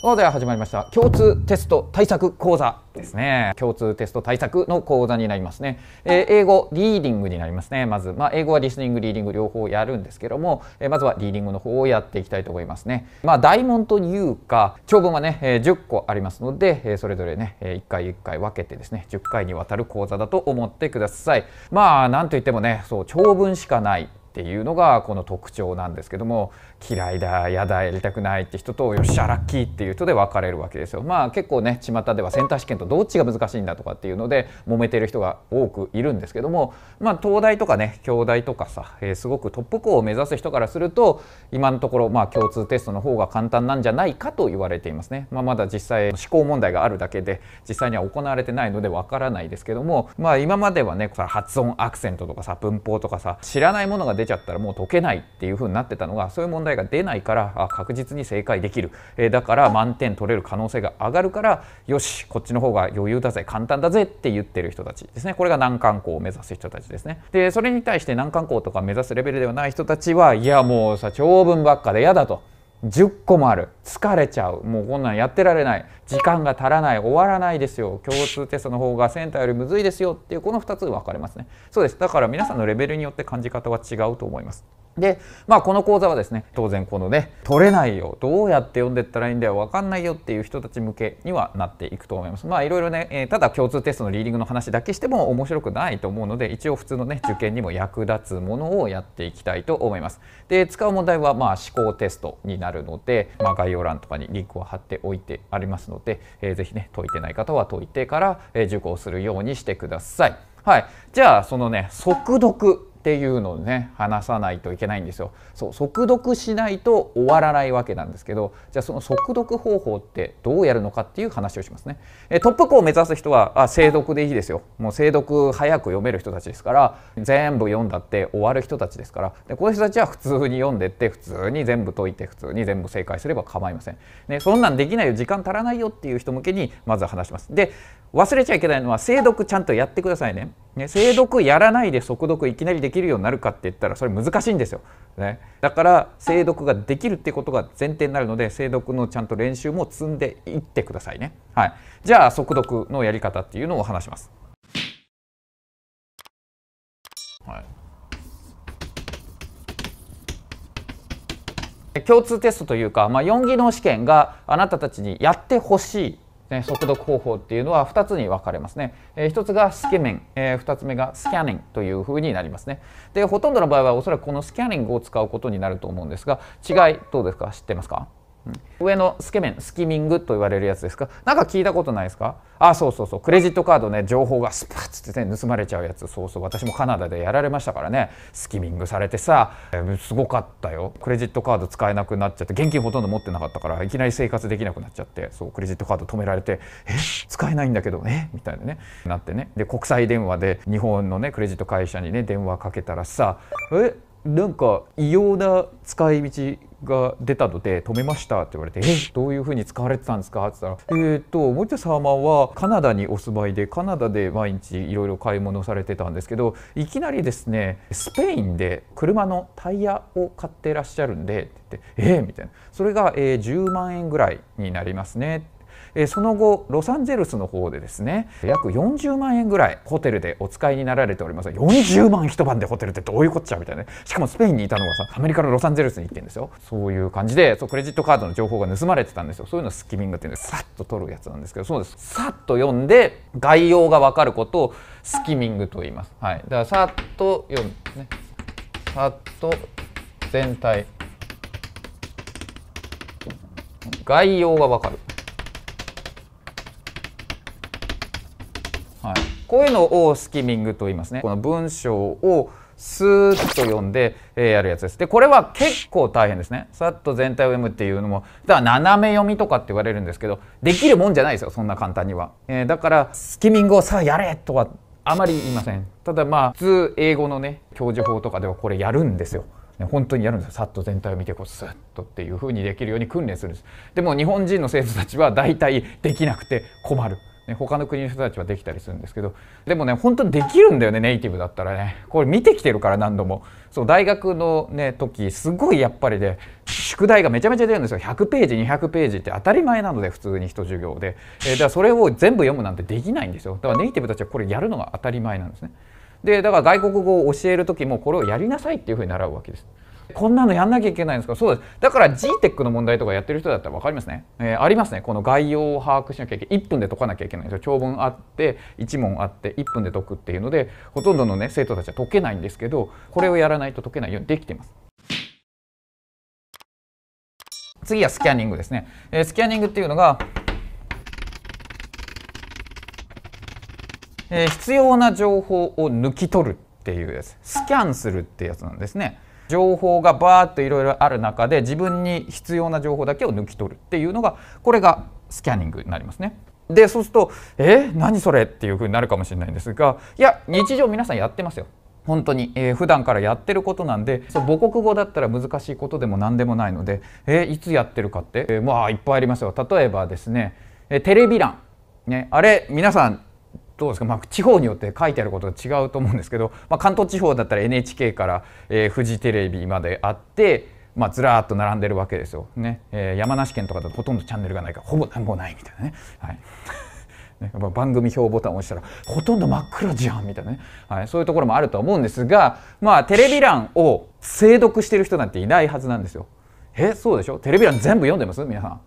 おでは始まりました共通テスト対策講座ですね共通テスト対策の講座になりますね、えー、英語リーディングになりますねまずまあ、英語はリスニングリーディング両方やるんですけども、えー、まずはリーディングの方をやっていきたいと思いますねまあ、大問というか長文はね、えー、10個ありますので、えそれぞれね、え1回1回分けてですね10回にわたる講座だと思ってくださいまあなんといってもねそう長文しかないっていうのがこの特徴なんですけども嫌いだやだやりたくないって人とよっしゃラッキーっていう人で分かれるわけですよ。まあ結構ね巷ではセンター試験とどっちが難しいんだとかっていうので揉めてる人が多くいるんですけどもまあ東大とかね京大とかさ、えー、すごくトップ校を目指す人からすると今のところまあ共通テストの方が簡単なんじゃないかと言われていますね。まあ、まだ実際思考問題があるだけで実際には行われてないので分からないですけどもまあ今まではね発音アクセントとかさ文法とかさ知らないものが出ちゃったらもう解けないっていうふうになってたのがそういう問題題が出ないから確実に正解できる、えだから満点取れる可能性が上がるからよしこっちの方が余裕だぜ簡単だぜって言ってる人たちですねこれが難関校を目指す人たちですねでそれに対して難関校とか目指すレベルではない人たちはいやもうさ長文ばっかで嫌だと。10個もある疲れちゃうもうこんなんやってられない時間が足らない終わらないですよ共通テストの方がセンターよりむずいですよっていうこの2つ分かれますねそうですだから皆さんのレベルによって感じ方は違うと思いますで、まあ、この講座はですね当然このね取れないよどうやって読んでったらいいんだよ分かんないよっていう人たち向けにはなっていくと思いますまあいろいろね、えー、ただ共通テストのリーディングの話だけしても面白くないと思うので一応普通のね受験にも役立つものをやっていきたいと思いますで使う問題はまあ思考テストになるので、まあ、概要欄とかにリンクを貼っておいてありますので、えー、ぜひね解いてない方は解いてから、えー、受講するようにしてくださいはいじゃあそのね速読っていうのをね話さないといけないんですよ。そう速読しないと終わらないわけなんですけどじゃあその速読方法ってどうやるのかっていう話をしますね。えトップ校を目指す人はあ精読でいいですよ。もう精読早く読める人たちですから全部読んだって終わる人たちですからでこの人たちは普通に読んでって普通に全部解いて普通に全部正解すれば構いません。ね、そんなんできないよ時間足らないよっていう人向けにまず話します。で忘れちゃいけないのは精読ちゃんとやってくださいね。ね、精読やらないで速読いきなりできるようになるかって言ったらそれ難しいんですよ。ね、だから精読ができるってことが前提になるので精読のちゃんと練習も積んでいってくださいね。はい、じゃあ速読のやり方っていうのを話します。はい、共通テストというか、まあ、4技能試験があなたたちにやってほしいね、速読方法っていうのは2つに分かれますね。えー、1つがスケメン、えー、2つ目がスキャニングというふうになりますね。で、ほとんどの場合はおそらくこのスキャニングを使うことになると思うんですが、違いどうですか知ってますか上のスケメンスキミングと言われるやつですかなんか聞いたことないですかあそうそうそうクレジットカードね情報がスパッつってね盗まれちゃうやつそうそう私もカナダでやられましたからねスキミングされてさ、えー、すごかったよクレジットカード使えなくなっちゃって現金ほとんど持ってなかったからいきなり生活できなくなっちゃってそうクレジットカード止められてえ使えないんだけどねみたいなねなってねで国際電話で日本のねクレジット会社にね電話かけたらさえなんか異様な使い道が出たので止めましたって言われて「えどういうふうに使われてたんですか?」って言ったら「えっ、ー、と森田ンはカナダにお住まいでカナダで毎日いろいろ買い物されてたんですけどいきなりですねスペインで車のタイヤを買ってらっしゃるんで」って言って「えー、みたいな「それが、えー、10万円ぐらいになりますね」って。えその後ロサンゼルスの方でですね約40万円ぐらいホテルでお使いになられております40万一晩でホテルってどういうこっちゃみたいな、ね、しかもスペインにいたのがさアメリカのロサンゼルスに行ってんですよそういう感じでそうクレジットカードの情報が盗まれてたんですよそういうのスキミングっていうのでさっと取るやつなんですけどそうですさっと読んで概要が分かることをスキミングと言います、はい、だからさっと読んでねさっと全体概要が分かるはい、こういうのをスキミングと言いますねこの文章をスーッと読んで、えやるやつです。でこれは結構大変ですね。さっと全体を読むっていうのもだから斜め読みとかって言われるんですけどできるもんじゃないですよそんな簡単には。えー、だからスキミングをさあやれとはあまり言いません。ただまあ普通英語のね教授法とかではこれやるんですよ。本当にやるんですよさっと全体を見てこうスッとっていう風にできるように訓練するんですでも日本人の生徒たちは大体できなくて困るね、他の国の人たちはできたりするんですけどでもね本当にできるんだよねネイティブだったらねこれ見てきてるから何度もそう大学のね時すごいやっぱりね宿題がめちゃめちゃ出るんですよ100ページ200ページって当たり前なので普通に人授業で、えー、だからそれを全部読むなんてできないんですよだからネイティブたちはこれやるのが当たり前なんですねでだから外国語を教える時もこれをやりなさいっていうふうに習うわけです。こんなのやんなきゃいけないんですかそうですだから GTEC の問題とかやってる人だったら分かりますね、えー、ありますねこの概要を把握しなきゃいけない1分で解かなきゃいけないんですよ長文あって1問あって1分で解くっていうのでほとんどのね生徒たちは解けないんですけどこれをやらないと解けないようにできています次はスキャニングですね、えー、スキャニングっていうのがえー、必要な情報を抜き取るっていうやつスキャンするってやつなんですね情報がバーっといろいろある中で自分に必要な情報だけを抜き取るっていうのがこれがスキャニングになりますね。でそうすると「え何それ?」っていうふうになるかもしれないんですがいや日常皆さんやってますよ。本当に、えー、普段からやってることなんでそう母国語だったら難しいことでも何でもないので、えー、いつやってるかって、えー、まあいっぱいありますよ。例えばですね、えテレビ欄、ね、あれ皆さんどうですか、まあ、地方によって書いてあることが違うと思うんですけど、まあ、関東地方だったら NHK から、えー、フジテレビまであって、まあ、ずらっと並んでるわけですよ、ねえー、山梨県とかだとほとんどチャンネルがないからほぼ何もないみたいなね。はい ね、やっぱ番組表ボタンを押したらほとんど真っ暗じゃんみたいなね、はい、そういうところもあると思うんですが、まあ、テレビ欄を精読してる人なんていないはずなんですよ。えそうでしょテレビ欄全部読んでます皆さん。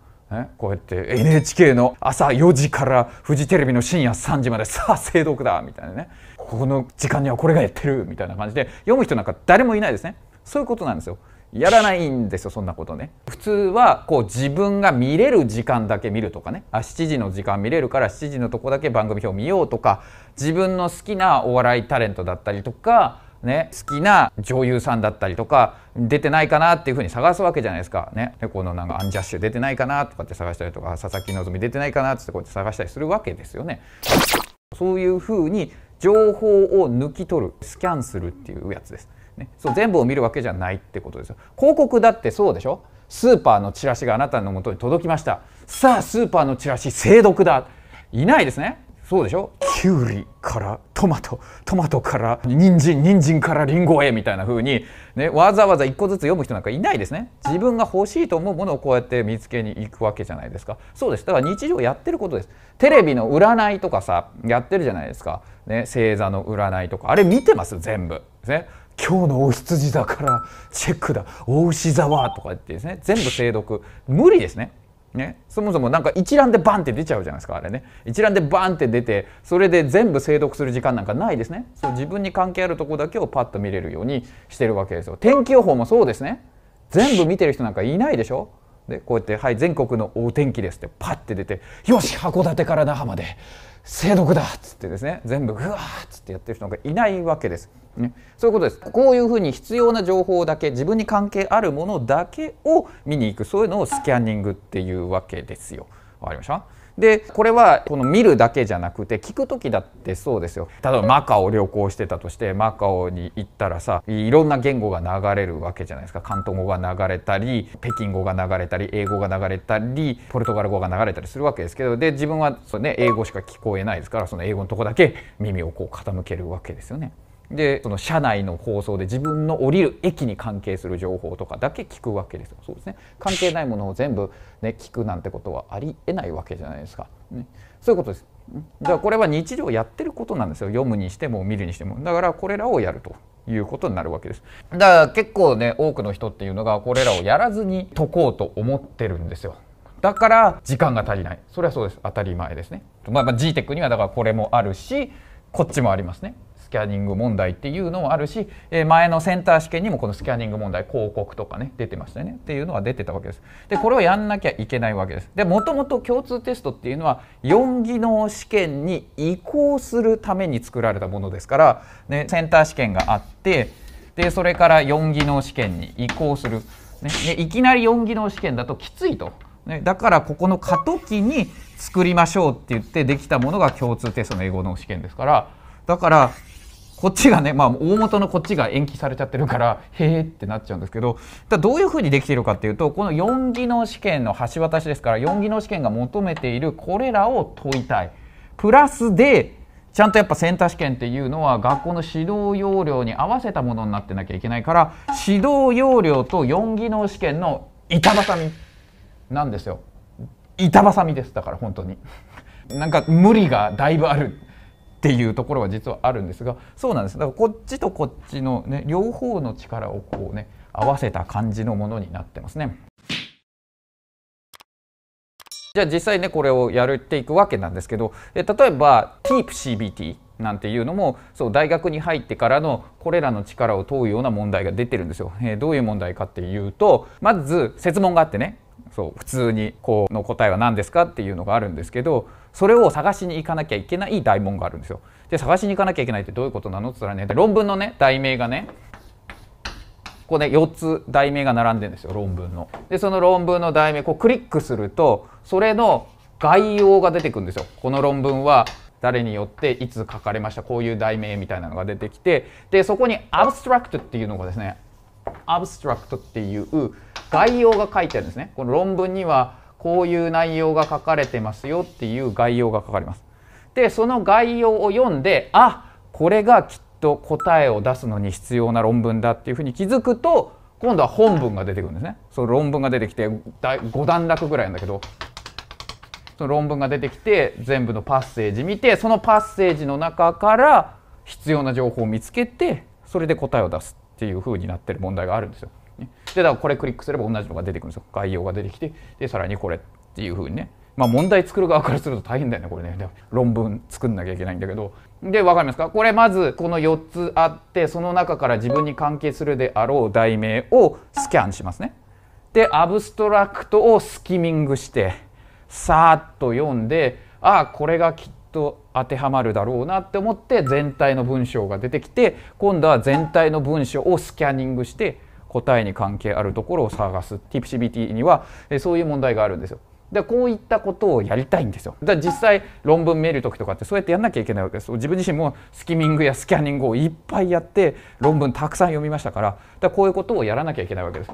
こうやって NHK の朝4時からフジテレビの深夜3時までさあ精読だみたいなねこの時間にはこれがやってるみたいな感じで読む人なんか誰もいないですねそういうことなんですよやらないんですよそんなことね普通はこう自分が見れる時間だけ見るとかねあ7時の時間見れるから7時のとこだけ番組表見ようとか自分の好きなお笑いタレントだったりとかね、好きな女優さんだったりとか出てないかなっていうふうに探すわけじゃないですか、ね、でこのなんかアンジャッシュ出てないかなとかって探したりとか佐々木希出てないかなってこうやって探したりするわけですよね。そういうふうに情報を抜き取るスキャンするっていうやつです。ね、そう全部を見るわけじゃないってことですよ。広告だってそうでしょスーパーのチラシがあなたのもとに届きました。さあスーパーのチラシ精読だいないですね。そうでしょきゅうりからトマトトマトから人参人参からりんごへみたいな風にねわざわざ1個ずつ読む人なんかいないですね自分が欲しいと思うものをこうやって見つけに行くわけじゃないですかそうですだから日常やってることですテレビの占いとかさやってるじゃないですかね星座の占いとかあれ見てます全部ね今日のお羊だからチェックだ大牛座はとか言ってですね全部精読無理ですねね、そもそもなんか一覧でバンって出ちゃうじゃないですかあれね一覧でバンって出てそれで全部精読する時間なんかないですねそう自分に関係あるとこだけをパッと見れるようにしてるわけですよ天気予報もそうですね全部見てる人なんかいないでしょでこうやって「はい全国のお天気です」ってパッて出て「よし函館から那覇まで精読だ」っつってですね全部ぐわーっつってやってる人なんかいないわけですね、そういうことですこういうふうに必要な情報だけ自分に関係あるものだけを見に行くそういうのをスキャンニングっていうわけですよ。わかりましたでこれはこの見るだけじゃなくて聞く時だってそうですよ例えばマカオ旅行してたとしてマカオに行ったらさいろんな言語が流れるわけじゃないですか広東語が流れたり北京語が流れたり英語が流れたりポルトガル語が流れたりするわけですけどで自分はそ、ね、英語しか聞こえないですからその英語のとこだけ耳をこう傾けるわけですよね。でその車内の放送で自分の降りる駅に関係する情報とかだけ聞くわけですよそうですね関係ないものを全部、ね、聞くなんてことはありえないわけじゃないですか、ね、そういうことですだからこれは日常やってることなんですよ読むにしても見るにしてもだからこれらをやるということになるわけですだから結構ね多くの人っていうのがこれらをやらずに解こうと思ってるんですよだから時間が足りないそれはそうです当たり前ですねまあ、まあ、GTEC にはだからこれもあるしこっちもありますねキャニング問題っていうのもあるし、え前のセンター試験にもこのスキャニング問題広告とかね出てましたねっていうのは出てたわけです。でこれをやんなきゃいけないわけです。でもともと共通テストっていうのは4技能試験に移行するために作られたものですから、ね、センター試験があってでそれから4技能試験に移行する。ね、いきなり4技能試験だときついと。ね、だからここの過渡期に作りましょうって言ってできたものが共通テストの英語の試験ですからだからこっちがね、まあ、大元のこっちが延期されちゃってるからへえってなっちゃうんですけどだどういうふうにできているかっていうとこの4技能試験の橋渡しですから4技能試験が求めているこれらを問いたい。プラスでちゃんとやっぱセンター試験っていうのは学校の指導要領に合わせたものになってなきゃいけないから指導要領と4技能試験の板挟みなんですよ。板挟みですだから本当に。なんか無理がだいぶある。っていうところは実はあるんですがそうなんですだからこっちとこっちの、ね、両方の力をこうね合わせた感じのものになってますね。じゃあ実際ねこれをやるっていくわけなんですけど例えば TeepCBT なんていうのもそう大学に入ってからのこれらの力を問うような問題が出てるんですよ。えー、どういう問題かっていうとまず設問があってねそう普通にこうの答えは何ですかっていうのがあるんですけどそれを探しに行かなきゃいけない大門があるんですよ。で探しに行かなきゃいけないってどういうことなのって言ったらね論文のね題名がねここね4つ題名が並んでるんですよ論文の。でその論文の題名こうクリックするとそれの概要が出てくるんですよ。この論文は誰によっていつ書かれましたこういう題名みたいなのが出てきてでそこにアブストラクトっていうのがですねアブストラクトっていう概要が書いてあるんですね。この論文にはこういう内容が書かれてますよっていう概要が書かれます。でその概要を読んであこれがきっと答えを出すのに必要な論文だっていうふうに気づくと今度は本文が出てくるんですね。その論文が出てきて5段落ぐらいなんだけどその論文が出てきて全部のパッセージ見てそのパッセージの中から必要な情報を見つけてそれで答えを出すっていうふうになってる問題があるんですよ。ね。で、だからこれクリックすれば同じのが出てくるんですよ。概要が出てきて、で、さらにこれっていうふうにね。まあ問題作る側からすると大変だよね、これね。論文作んなきゃいけないんだけど。で、わかりますかこれまずこの4つあって、その中から自分に関係するであろう題名をスキャンしますね。で、アブストラクトをスキミングして、さーっと読んで、ああ、これがきっと当てはまるだろうなって思って全体の文章が出てきて、今度は全体の文章をスキャニングして、答えに関係あるところを探す TPCBT には、えそういう問題があるんですよ。でこういったことをやりたいんですよ。だ実際論文見る時とかってそうやってやんなきゃいけないわけです。自分自身もスキミングやスキャニングをいっぱいやって論文たくさん読みましたからだこういうことをやらなきゃいけないわけです。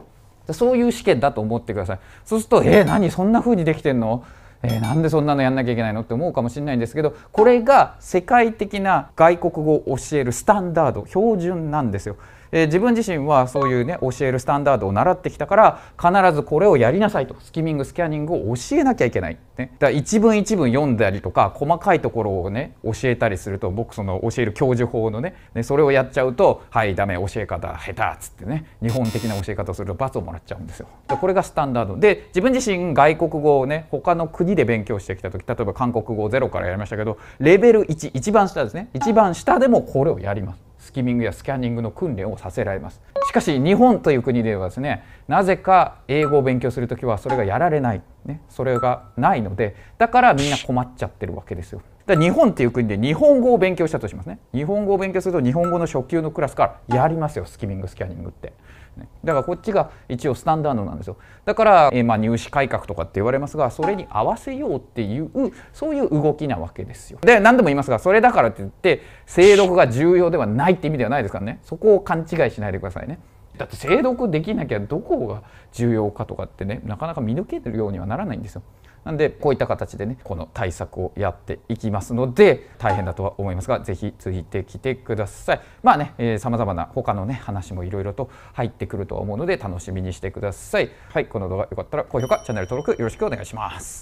でそういう試験だと思ってください。そうすると「えー、何そんな風にできてんのえー、なんでそんなのやんなきゃいけないのって思うかもしれないんですけどこれが世界的な外国語を教えるスタンダード標準なんですよ。えー、自分自身はそういうね教えるスタンダードを習ってきたから必ずこれをやりなさいとスキミングスキャニングを教えなきゃいけない、ね、だから一文一文読んだりとか細かいところをね教えたりすると僕その教える教授法のねねそれをやっちゃうと「はいダメ教え方下手」っつってね日本的な教え方をすると罰をもらっちゃうんですよ。これがスタンダードで自分自身外国語をね他の国で勉強してきた時例えば韓国語ゼロからやりましたけどレベル11番下ですね一番下でもこれをやります。スキミングやスキャニングの訓練をさせられますしかし日本という国ではですねなぜか英語を勉強する時はそれがやられない、ね、それがないのでだからみんな困っちゃってるわけですよだ日本っていう国で日本語を勉強したとしますね日本語を勉強すると日本語の初級のクラスからやりますよスキミングスキャニングってねだからこっちが一応スタンダードなんですよだから、えー、まあ、入試改革とかって言われますがそれに合わせようっていうそういう動きなわけですよで何度も言いますがそれだからって言って精読が重要ではないって意味ではないですからねそこを勘違いしないでくださいねだって精読できなきゃどこが重要かとかってねなかなか見抜けるようにはならないんですよなんでこういった形でねこの対策をやっていきますので大変だとは思いますが是非ついてきてくださいまあね、えー、様々な他のね話もいろいろと入ってくるとは思うので楽しみにしてくださいはいこの動画よかったら高評価チャンネル登録よろしくお願いします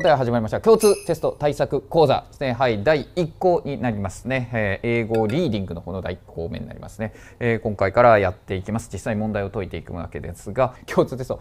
では始まりました共通テスト対策講座ですね。はい、第1項になりますね。えー、英語リーディングの方の第1項目になりますね、えー、今回からやっていきます。実際問題を解いていくわけですが、共通テスト思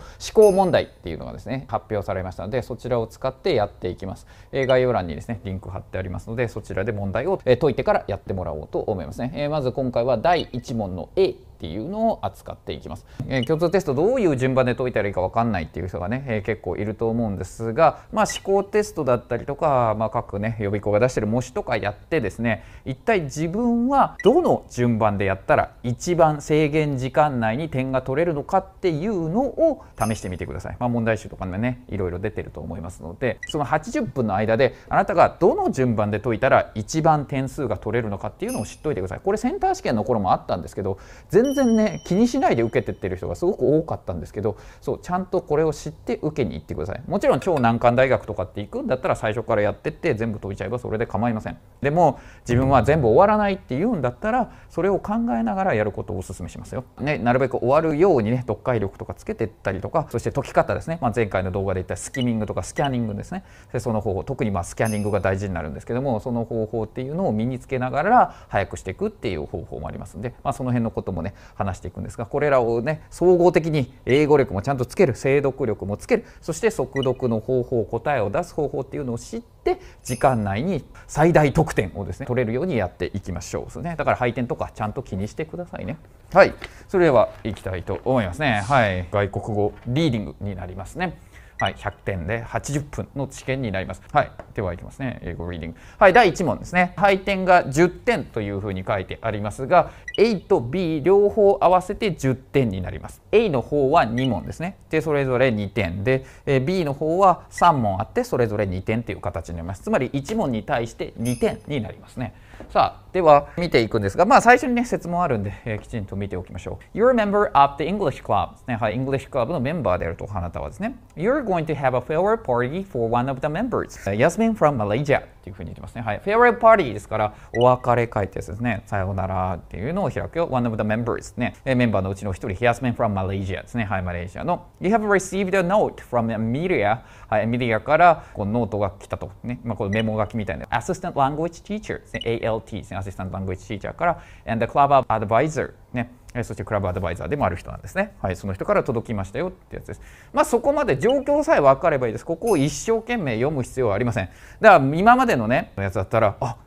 考問題っていうのがですね、発表されましたので、そちらを使ってやっていきます。えー、概要欄にですね、リンク貼ってありますので、そちらで問題を、え解いてからやってもらおうと思いますね。えまず今回は第1問の A っていうのを扱っていきます、えー、共通テストどういう順番で解いたらいいか分かんないっていう人がね、えー、結構いると思うんですが、まあ、思考テストだったりとか、まあ、各ね予備校が出してる模試とかやってですね一体自分はどの順番でやったら一番制限時間内に点が取れるのかっていうのを試してみてください、まあ、問題集とかねいろいろ出てると思いますのでその80分の間であなたがどの順番で解いたら一番点数が取れるのかっていうのを知っといてくださいこれセンター試験の頃もあったんですけど全全然ね気にしないで受けてってる人がすごく多かったんですけどそうちゃんとこれを知って受けに行ってくださいもちろん超難関大学とかって行くんだったら最初からやってって全部解いちゃえばそれで構いませんでも自分は全部終わらないっていうんだったらそれを考えながらやることをお勧めしますよ、ね、なるべく終わるようにね読解力とかつけてったりとかそして解き方ですね、まあ、前回の動画で言ったスキミングとかスキャニングですねでその方法特にまあスキャニングが大事になるんですけどもその方法っていうのを身につけながら早くしていくっていう方法もありますんで、まあ、その辺のこともね話していくんですがこれらをね総合的に英語力もちゃんとつける精読力もつけるそして速読の方法答えを出す方法っていうのを知って時間内に最大得点をですね取れるようにやっていきましょうねだから配点とかちゃんと気にしてくださいねはいそれではいきたいと思いますねはい外国語リーディングになりますねはい、100点で80分の試験になります。はい、ではいきますね。英語リーディング。はい、第1問ですね。配点が10点というふうに書いてありますが、A と B 両方合わせて10点になります。A の方は2問ですね。で、それぞれ2点で、B の方は3問あって、それぞれ2点という形になります。つまり1問に対して2点になりますね。さあ、では見ていくんですが、まあ最初にね、説問あるんで、えー、きちんと見ておきましょう。You're a member of the English Club ですね。はい、English Club のメンバーであると、あなたはですね。You're going to have a farewell party for one of the members.Yasmin from Malaysia. っていうふうに言ってますね。はい。farewell party ですから、お別れ会ってやつですね。さようならっていうのを開くよ。one of the members ね。メンバーのうちの一人、here's man from Malaysia ですね。はい、マレーシアの。you have received a note from Amelia. はい、Amelia からこのノートが来たと。ね。まあ、このメモ書きみたいな。assistant language teacher ですね。ALT ですね。assistant language teacher から。and the club of advisor ね。そしてクラブアドバイザーでもある人なんですね。はい、その人から届きましたよってやつです。まあそこまで状況さえ分かればいいです。ここを一生懸命読む必要はありません。だから今までのね、やつだったら、あ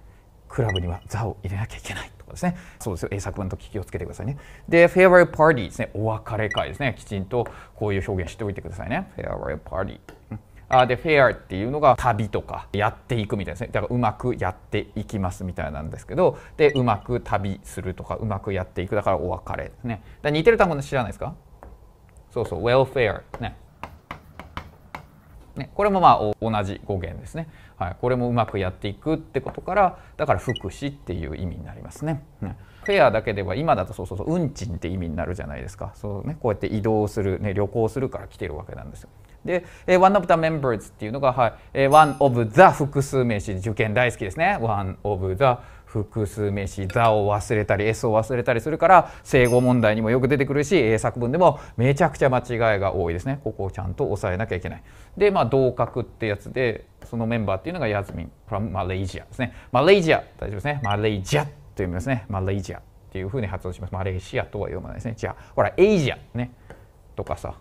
クラブには座を入れなきゃいけない。とかですね、そうですよ英作文と気をつけてくださいね。で、フェアウェイパーティーですね、お別れ会ですね、きちんとこういう表現しておいてくださいね。フェアウェイパーティー。あでフェアっていうのが旅とかやっていくみたいですねだからうまくやっていきますみたいなんですけどでうまく旅するとかうまくやっていくだからお別れですねだ似てる単語知らないですかそうそう welfare ねね、これもまあ同じ語源ですね、はい、これもうまくやっていくってことからだから福祉っていう意味になりますね、ね、フェアだけでは今だとそうそうそう運賃って意味になるじゃないですかそう、ね、こうやって移動する、ね、旅行するから来てるわけなんですよで、え one of the members っていうのが、はいえ one of the 複数名詞受験大好きですね one of the 複数名詞「the を忘れたり「S」を忘れたりするから正語問題にもよく出てくるし英作文でもめちゃくちゃ間違いが多いですねここをちゃんと押さえなきゃいけないでまあ同格ってやつでそのメンバーっていうのがヤズミン from a レ s ジアですねマレージア大丈夫ですねマレージアと読みますねマレージアっていうふうに発音しますマレーシアとは読まないですねじゃあほらエイジアねとかさ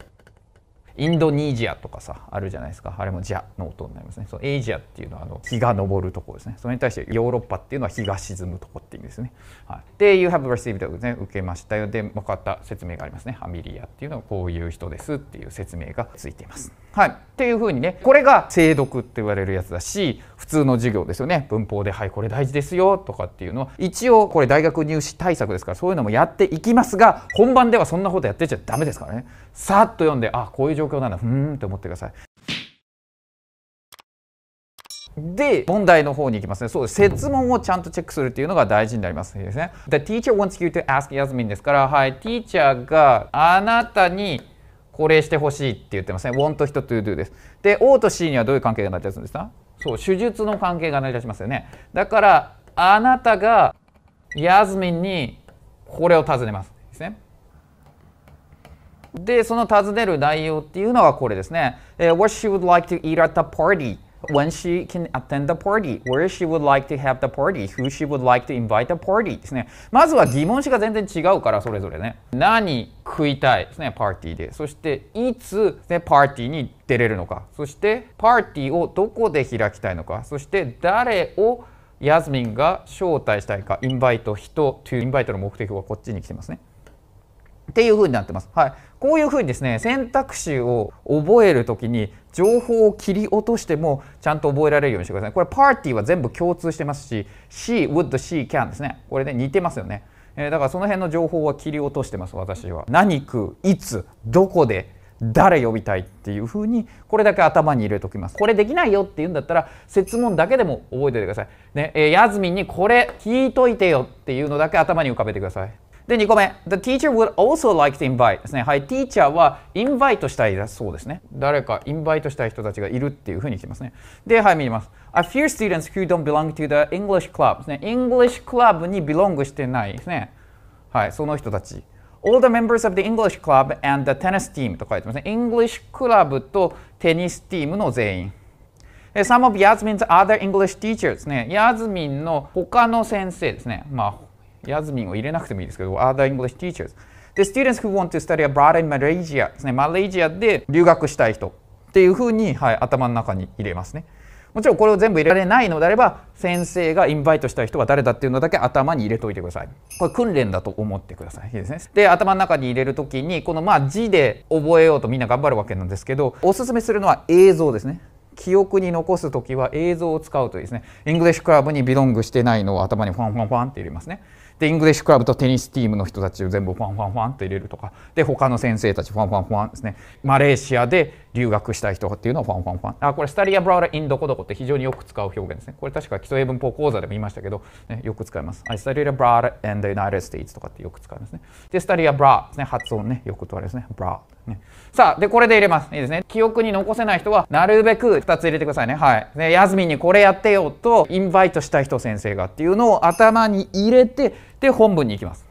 インドニジアとかさあるじゃないですかあれも「ジャ」の音になりますねそのエイジアっていうのはあの日が昇るところですねそれに対してヨーロッパっていうのは日が沈むとこって意味ですね、はい、で「You have received、ね」受けましたよで分かった説明がありますねアミリアっていうのはこういう人ですっていう説明がついていますはいっていうふうにねこれが精読って言われるやつだし普通の授業ですよね文法で「はいこれ大事ですよ」とかっていうのは一応これ大学入試対策ですからそういうのもやっていきますが本番ではそんなことやってちゃダメですからねさっと読んであこういう状状況なだ、ふーんって思ってください。で、問題の方に行きますね。そうです。設問をちゃんとチェックするっていうのが大事になりますですね。The teacher wants you to ask Yasmin ですから、はい、teacher があなたにこれしてほしいって言ってますね。want 人 to do です。で、O と C にはどういう関係が成り立つんですかそう、手術の関係が成り立ちますよね。だから、あなたがヤズミンにこれを尋ねます。で、その尋ねる内容っていうのはこれですね。え What she would like to eat at the party. When she can attend the party. Where she would like to have the party. Who she would like to invite the party. ですね。まずは疑問詞が全然違うから、それぞれね。何食いたいですね、パーティーで。そして、いつ、ね、パーティーに出れるのか。そして、パーティーをどこで開きたいのか。そして、誰をヤズミンが招待したいか。インバイト、人、to インバイトの目的はこっちに来てますね。っていう風になってます。はい。こういう風にですね、選択肢を覚えるときに、情報を切り落としても、ちゃんと覚えられるようにしてください。これ、パーティーは全部共通してますし、she, would, she, can ですね。これね、似てますよね。えー、だからその辺の情報は切り落としてます、私は。何区、いつ、どこで、誰呼びたいっていう風にこれだけ頭に入れときます。これできないよって言うんだったら設問だけでも覚えておいてください。ね、えー、ヤズミンにこれ聞いといてよっていうのだけ頭に浮かべてください。で、2個目。The teacher would also like to invite ですね。はい、teacher はインバイトしたいだそうですね。誰かインバイトしたい人たちがいるっていうふうにしてますね。で、はい、見ます。A few students who don't belong to the English club ですね。English club に belong してないですね。はい、その人たち。All the members of the English club and the tennis team と書いてますね。English club とテニスチームの全員。Some of Yasmin's other English teachers ね。ヤズミンの他の先生ですね。まあヤズミンを入れなくてもいいですけど、other English teachers。で、students who want to study abroad in Malaysia ですね。マレージアで留学したい人っていうふうに、はい、頭の中に入れますね。もちろんこれを全部入れられないのであれば、先生がインバイトしたい人は誰だっていうのだけ頭に入れておいてください。これ訓練だと思ってください。いいですね。で、頭の中に入れるときに、このまあ字で覚えようとみんな頑張るわけなんですけど、おすすめするのは映像ですね。記憶に残すときは映像を使うといいですね。English Club にビロングしてないのを頭にファンファンファンって入れますね。でイングリッシュクラブとテニスチームの人たちを全部ファンファンファンと入れるとかで他の先生たちファンファンファンですねマレーシアで留学したい人っていうのをファンファンファンあこれスタリア・ブラウラ・インドコドコって非常によく使う表現ですねこれ確か基礎英文法講座でも言いましたけど、ね、よく使いますスタリア・ブラウラ・イン n i t e d States とかってよく使うんですねでスタリア・ブラですね発音ねよく問われるですねブラね、さあ、で、これで入れます。いいですね。記憶に残せない人は、なるべく2つ入れてくださいね。はい。で、ヤズミンにこれやってよと、インバイトした人先生がっていうのを頭に入れて、で、本文に行きます。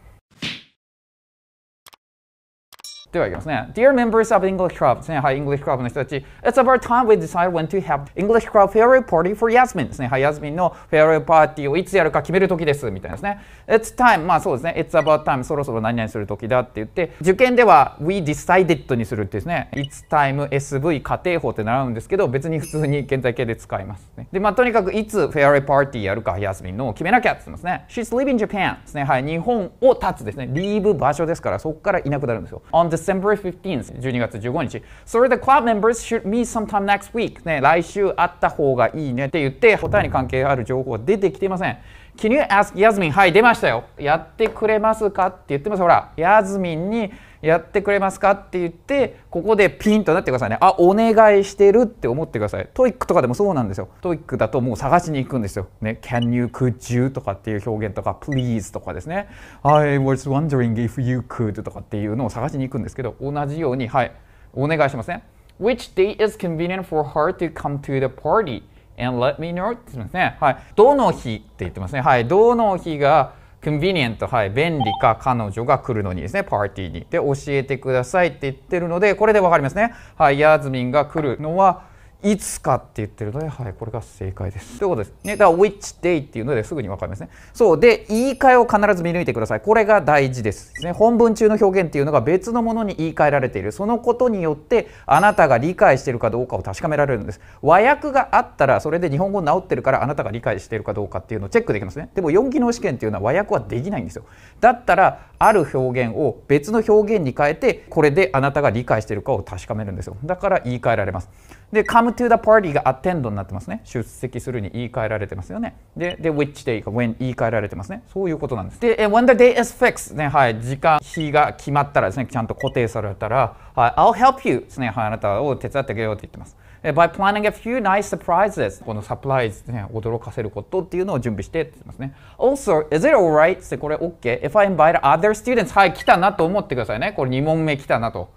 ではいきますね。Dear members of English Club ですね。はい、English Club の人たち。It's about time we decide when to have English Club Farewell Party for Yasmin ですね。はい、Yasmin の Farewell Party をいつやるか決める時です。みたいですね。It's time まあそうですね。It's about time そろそろ何々する時だって言って、受験では We decided にするってですね。It's time SV 仮定法って習うんですけど、別に普通に現在形で使います、ね。で、まあとにかくいつ Farewell Party やるか Yasmin のを決めなきゃって言ってますね。She's leaving Japan ですね。はい、日本を立つですね。leave 場所ですから、そこからいなくなるんですよ。On the December 15th 12月15日それで Club members should meet sometime next week ね来週会った方がいいねって言って答えに関係ある情報は出てきていません Can you ask Yasmin はい出ましたよやってくれますかって言ってますほら Yasmin にやってくれますかって言ってここでピンとなってくださいねあお願いしてるって思ってくださいトイックとかでもそうなんですよトイックだともう探しに行くんですよね Can you could you とかっていう表現とか Please とかですね I was wondering if you could とかっていうのを探しに行くんですけど同じようにはいお願いしますね Which day is convenient for her to come to the party and let me know って言ってますねはいどの日って言ってますねはいどの日がコンビニ e n i はい便利か彼女が来るのにですねパーティーにで教えてくださいって言ってるのでこれで分かりますねはいヤーズミンが来るのはいつかって言ってるので、はい、これが正解です。ということです。ね、だから、which day っていうのですぐに分かりますね。そう。で、言い換えを必ず見抜いてください。これが大事です。ね、本文中の表現っていうのが別のものに言い換えられている。そのことによって、あなたが理解しているかどうかを確かめられるんです。和訳があったら、それで日本語直ってるから、あなたが理解しているかどうかっていうのをチェックできますね。でも、4技能試験っていうのは和訳はできないんですよ。だったら、ある表現を別の表現に変えて、これであなたが理解しているかを確かめるんですよ。だから、言い換えられます。で、come to the party が attend になってますね。出席するに言い換えられてますよね。で、で which day が when 言い換えられてますね。そういうことなんです。で、when the day is fixed ね、はい、時間、日が決まったらですね、ちゃんと固定されたら、はい、I'll help you ですね、はい、あなたを手伝ってあげようって言ってます。by planning a few nice surprises このサプライズね驚かせることっていうのを準備してって言ってますね also is it alright これ OK if I invite other students はい来たなと思ってくださいねこれ2問目来たなと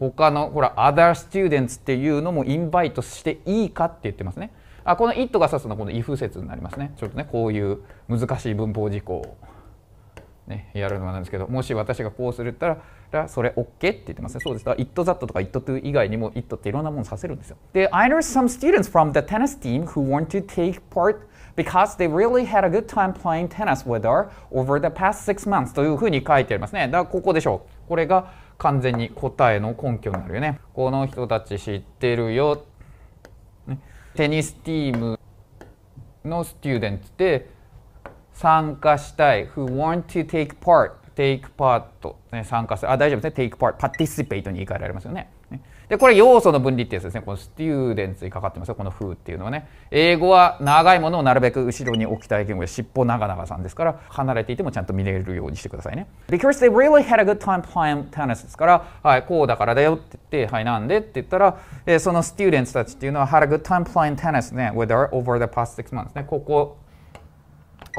他のほら other students っていうのもインバイトしていいかって言ってますねあこの it が指すのはこの if 説になりますねちょっとねこういう難しい文法事項ね、やるのなんですけどもし私がこうするったらそれ OK って言ってますねそうですだから It that とか It to 以外にも It っていろんなものさせるんですよで I know some students from the tennis team who want to take part because they really had a good time playing tennis with her over the past six months というふうに書いてありますねだからここでしょうこれが完全に答えの根拠になるよね。この人たち知ってるよ。ね、テニスチームのスチューデンツで参加したい。Who want to take part? take part、ね、参加する。あ、大丈夫ですね。take part。participate に言い換えられますよね。で、これ要素の分離ってやつですね。このステューデンツにかかってますよ。この風っていうのはね。英語は長いものをなるべく後ろに置きたい言語で、尻尾長々さんですから、離れていてもちゃんと見れるようにしてくださいね。Because they really had a good time playing tennis ですから、はい、こうだからだよって言って、はい、なんでって言ったら、えー、そのステューデンツたちっていうのは、had a good time playing tennis ね。with h e r over the past six months ね。ここ、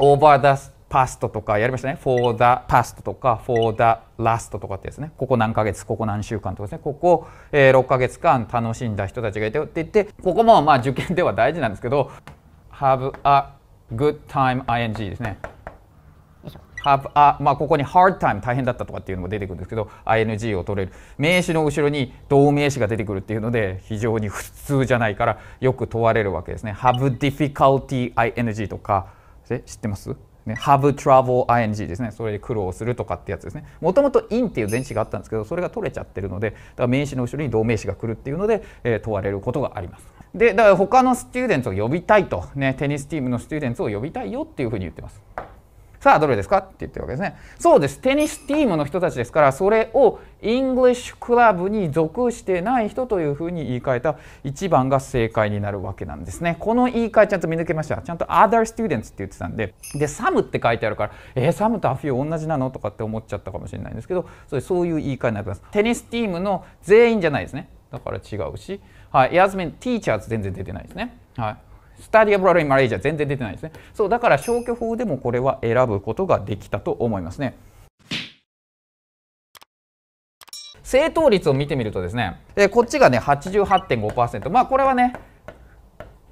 over the パストとかやりましたね for the past とか for the last とかってですねここ何ヶ月ここ何週間とかですねここ、え6ヶ月間楽しんだ人たちがいてって言ってここもまあ受験では大事なんですけど have a good time ing ですね have a まあここに hard time 大変だったとかっていうのも出てくるんですけど ing を取れる名詞の後ろに動名詞が出てくるっていうので非常に普通じゃないからよく問われるわけですね have difficulty ing とか知ってますね、have t r o u b l ing ですね。それで苦労するとかってやつですね。もともと in っていう前置があったんですけど、それが取れちゃってるので、だから名詞の後ろに同名詞が来るっていうので、えー、問われることがあります。で、だから他のスチューデンツを呼びたいと、ね、テニスチームのスチューデンツを呼びたいよっていうふうに言ってます。さあ、どれですかって言ってるわけですね。そうです。テニスチームの人たちですから、それをイングリッシュクラブに属してない人というふうに言い換えた1番が正解になるわけなんですね。この言い換えちゃんと見抜けました。ちゃんと other students って言ってたんで、で、サムって書いてあるから、えー、サムとアフィオ同じなのとかって思っちゃったかもしれないんですけど、それそういう言い換えになります。テニスチームの全員じゃないですね。だから違うし、はい、エアズメン、ティーチャーズ全然出てないですね。はい。スタディアブラルンマレージー全然出てないですね。そう、だから消去法でもこれは選ぶことができたと思いますね。正答率を見てみるとですね、えこっちがね88.5%まあこれはね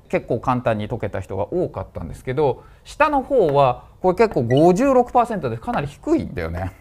結構簡単に解けた人が多かったんですけど下の方はこれ結構56%でかなり低いんだよね。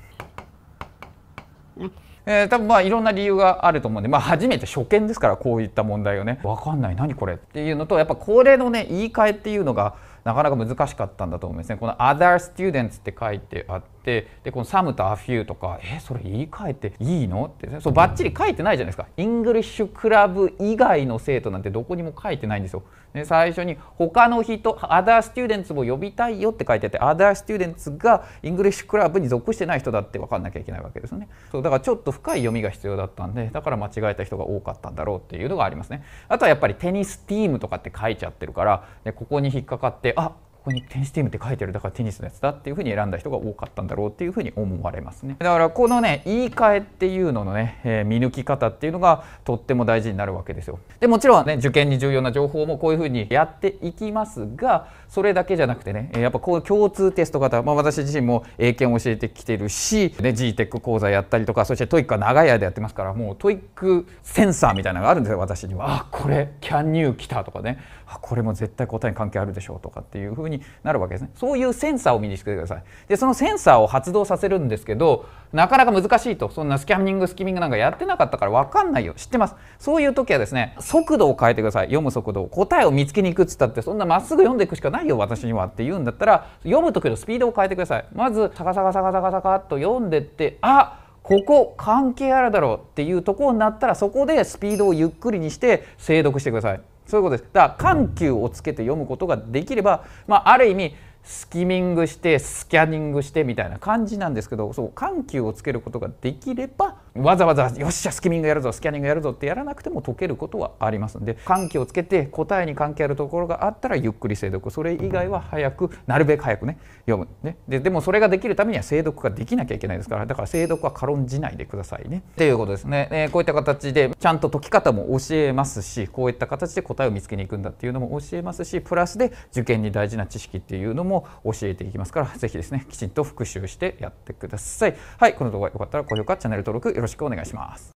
えー、多分まあいろんな理由があると思うんで、まあ、初めて初見ですからこういった問題をね分かんない何これっていうのとやっぱこれのね言い換えっていうのがなかなか難しかったんだと思いますねこの「other students」って書いてあってでこの「some」と「a few」とか「えそれ言い換えていいの?」って、ね、そうばっちり書いてないじゃないですか。イングリッシュクラブ以外の生徒なんてどこにも書いてないんですよ。で最初に他の人 other students も呼びたいよって書いてあって other students がイングリッシュクラブに属してない人だって分かんなきゃいけないわけですねそうだからちょっと深い読みが必要だったんでだから間違えた人が多かったんだろうっていうのがありますねあとはやっぱりテニスティームとかって書いちゃってるからでここに引っかかってあこにテニスティームって書いてるだからテニスのやつだっていうふうに選んだ人が多かったんだろうっていうふうに思われますねだからこのね言い換えっていうののね、えー、見抜き方っていうのがとっても大事になるわけですよでもちろんね受験に重要な情報もこういうふうにやっていきますがそれだけじゃなくてねやっぱこう共通テスト型、まあ、私自身も英検を教えてきてるし、ね、GTEC 講座やったりとかそしてトイックは長い間やってますからもうトイックセンサーみたいなのがあるんですよ私にはあこれキャンニュー来たとかねこれも絶対答えに関係あるでしょうとかっていうふうになるわけですねそういうセンサーを身につけてくださいでそのセンサーを発動させるんですけどなかなか難しいとそんなスキャニングスキミングなんかやってなかったから分かんないよ知ってますそういう時はですね速度を変えてください読む速度を答えを見つけに行くっつったってそんなまっすぐ読んでいくしかないよ私にはって言うんだったら読む時のスピードを変えてくださいまずサカサカサカサカサカっと読んでってあここ関係あるだろうっていうところになったらそこでスピードをゆっくりにして精読してくださいそういうことですだから緩急をつけて読むことができれば、まあ、ある意味スキミングしてスキャニングしてみたいな感じなんですけどそう緩急をつけることができればわざわざよっしゃスキミングやるぞスキャニングやるぞってやらなくても解けることはありますんで緩急をつけて答えに関係あるところがあったらゆっくり精読それ以外は早くなるべく早くね読むねででもそれができるためには精読ができなきゃいけないですからだから精読は軽んじないでくださいねっていうことですね、えー、こういった形でちゃんと解き方も教えますしこういった形で答えを見つけに行くんだっていうのも教えますしプラスで受験に大事な知識っていうのもも教えていきますから、ぜひですね、きちんと復習してやってください。はい、この動画良かったら高評価、チャンネル登録よろしくお願いします。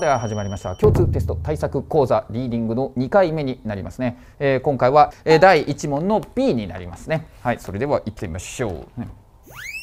では始まりました共通テスト対策講座リーディングの2回目になりますね、えー、今回は、え第1問の B になりますねはいそれでは行ってみましょう、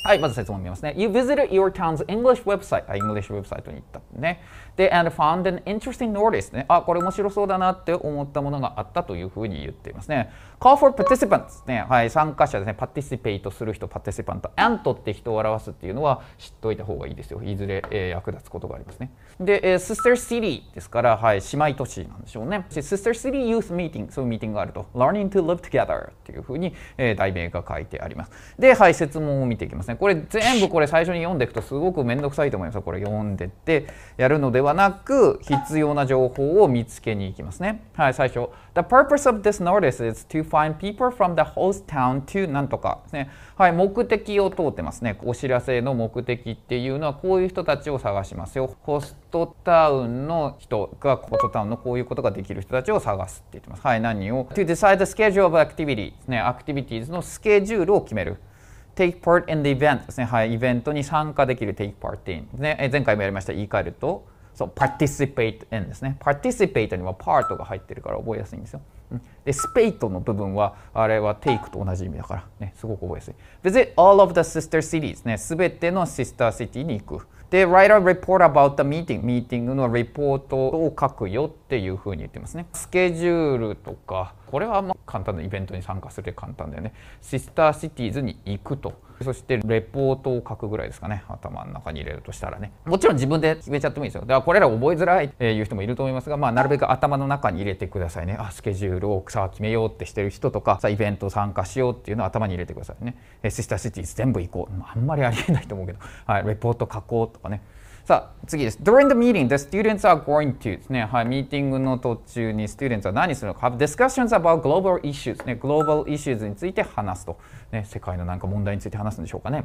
はい、まず説問見ますね。You visited your town's English website. あ、English website に行ったね。で、and found an interesting notice ね。あ、これ面白そうだなって思ったものがあったというふうに言っていますね。call for participants ね。はい、参加者ですね。participate する人、participant。a n d って人を表すっていうのは知っておいた方がいいですよ。いずれ、えー、役立つことがありますね。で、えー、シスターシティですから、はい、姉妹都市なんでしょうね。シスターシティユースミーティング、そういうミーティングがあると、Learning to Live Together というふうに、えー、題名が書いてあります。で、はい、説問を見ていきますね。これ全部これ最初に読んでいくとすごくめんどくさいと思いますこれ読んでってやるのではなく、必要な情報を見つけに行きますね。はい、最初。The purpose of this notice is to find people from the host town to なんとかですね。はい、目的を通ってますね。お知らせの目的っていうのは、こういう人たちを探しますよ。ホストタウンの人がコートタウンのこういうことができる人たちを探すって言ってます。はい、何を ?To decide the schedule of a c t i v i t y ですね、アクティビティズのスケジュールを決める。take part in the event ですね。はい、イベントに参加できる take part in ですね。前回もやりました言い換えると、そう、participate in ですね。participate には part が入ってるから覚えやすいんですよ。で、spate の部分は、あれは take と同じ意味だから、ね、すごく覚えやすい。visit all of the sister cities ね、すべての sister city に行く。で、write a report about the meeting。ミーティングのレポートを書くよっていうふうに言ってますね。スケジュールとか、これはま簡単なイベントに参加するで簡単だよね。シスターシティーズに行くと。そしてレポートを書くぐらいですかね頭の中に入れるとしたらねもちろん自分で決めちゃってもいいですよだからこれら覚えづらいという人もいると思いますが、まあ、なるべく頭の中に入れてくださいねあスケジュールをさあ決めようってしてる人とかさあイベント参加しようっていうのを頭に入れてくださいねシスターシティ全部行こうあんまりありえないと思うけど、はい、レポート書こうとかねさあ、次です。During the meeting, the students are going to ですね。はい、ミーティングの途中に students は何するのか。Have discussions about global issues ね。global issues について話すと。ね、世界のなんか問題について話すんでしょうかね。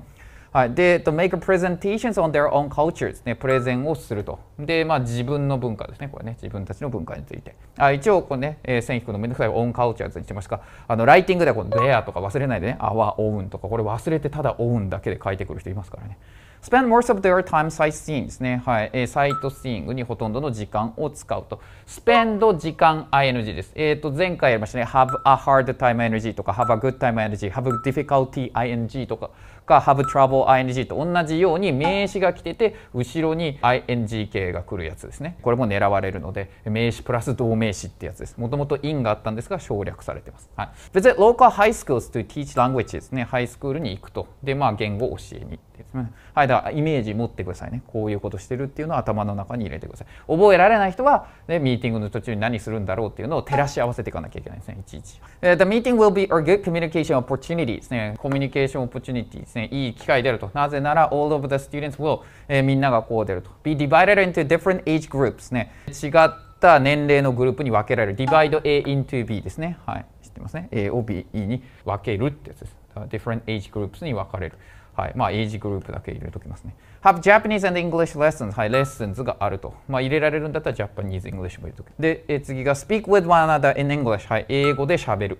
はい、で、to make presentations on their own cultures ね、プレゼンをすると。で、まあ自分の文化ですね、これね、自分たちの文化について。あ一応、こうね、えー、千のめんどくさいオンカウチャーズにしてますか。が、あの、ライティングではこの t e a r とか忘れないでね、our own とか、これ忘れてただ own だけで書いてくる人いますからね。spend most of their time sightseeing ですね。はい。えー、サイトシーイングにほとんどの時間を使うと。spend 時間 ing です。えっ、ー、と、前回やりましたね。have a hard time ing とか、have a good time ing、have a difficulty ing とか、か have trouble ing と同じように名詞が来てて、後ろに ing 系が来るやつですね。これも狙われるので、名詞プラス動名詞ってやつです。もともと in があったんですが、省略されてます。はい。visit local high schools to teach languages ね。ハイスクールに行くと。で、まあ、言語を教えにですね。はい、だからイメージ持ってくださいね。こういうことしてるっていうのを頭の中に入れてください。覚えられない人は、ね、ミーティングの途中に何するんだろうっていうのを照らし合わせていかなきゃいけないですね、いちいち。The meeting will be a good communication opportunity ですね。コミュニケーション opportunity ですね。いい機会であると。なぜなら、all of the students will、えー、みんながこう出ると。be divided into different age groups ね。違った年齢のグループに分けられる。divide A into B ですね。はい。知ってますね。A を B、に分けるってやつです。different age groups に分かれる。はい。まあ、エイジグループだけ入れときますね。have Japanese and English lessons。はい、レッスンズがあると。まあ、入れられるんだったら Japanese、English も入れとく。で、え次が speak with one another in English。はい、英語で喋る。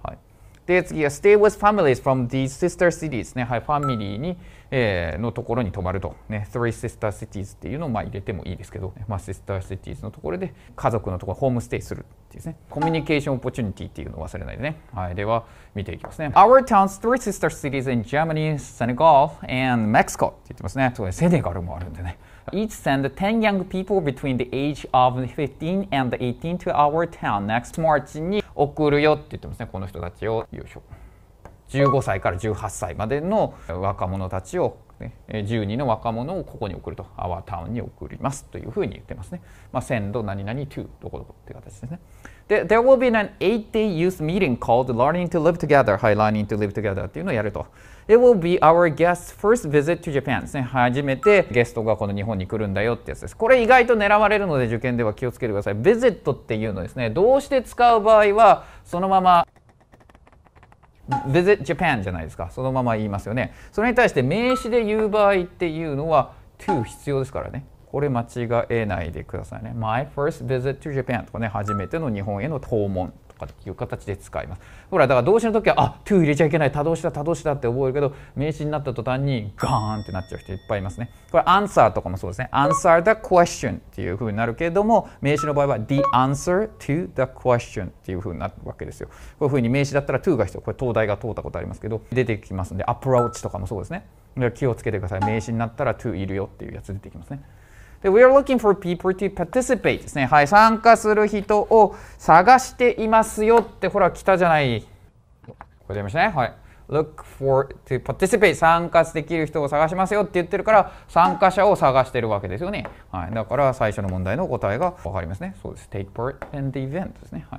はい。で、次が stay with families from these sister cities ね。はい、ファミリーにえー、のところに泊まると、ね、Three Sister Cities っていうのをまあ入れてもいいですけど、ね、まあ、Sister Cities のところで家族のところホームステイするっていうですね、コミュニケーションオプチュニティっていうのを忘れないでね。はい、では見ていきますね。Our town's three sister cities in Germany, Senegal, and Mexico って言ってますね。そうセネガルもあるんでね。Each send 10 young people between the age of 15 and 18 to our town next March に送るよって言ってますね。この人たちを。よいしょ。15歳から18歳までの若者たちを、ね、1 2の若者をここに送ると、アワータウンに送りますというふうに言ってますね。まあ、先度何々 to どこどこっていう形ですね。で、There will be an 8-day youth meeting called Learning to Live Together はい、Learning to Live Together っていうのをやると。It will be our guest's first visit to Japan ですね。初めてゲストがこの日本に来るんだよってやつです。これ意外と狙われるので受験では気をつけてください。visit っていうのですね。どうして使う場合は、そのまま visit Japan じゃないですかそのまま言いますよねそれに対して名詞で言う場合っていうのは to 必要ですからねこれ間違えないでくださいね My first visit to Japan とかね初めての日本への訪問とかっていう形で使いますほらだから動詞の時はあ to 入れちゃいけない多動詞だ多動詞だって覚えるけど名詞になった途端にガーンってなっちゃう人いっぱいいますねこれ answer とかもそうですね answer the question っていうふうになるけれども名詞の場合は the answer to the question っていうふうになるわけですよこういうふうに名詞だったら to が必要これ東大が通ったことありますけど出てきますんで approach とかもそうですね気をつけてください名詞になったら to いるよっていうやつ出てきますねで、We are looking for people to participate ですね。はい、参加する人を探していますよって、ほら、来たじゃない。これ出ましたね。はい。look for to participate 参加できる人を探しますよって言ってるから参加者を探してるわけですよね、はい、だから最初の問題の答えが分かりますねそうです take part in the event ですね、は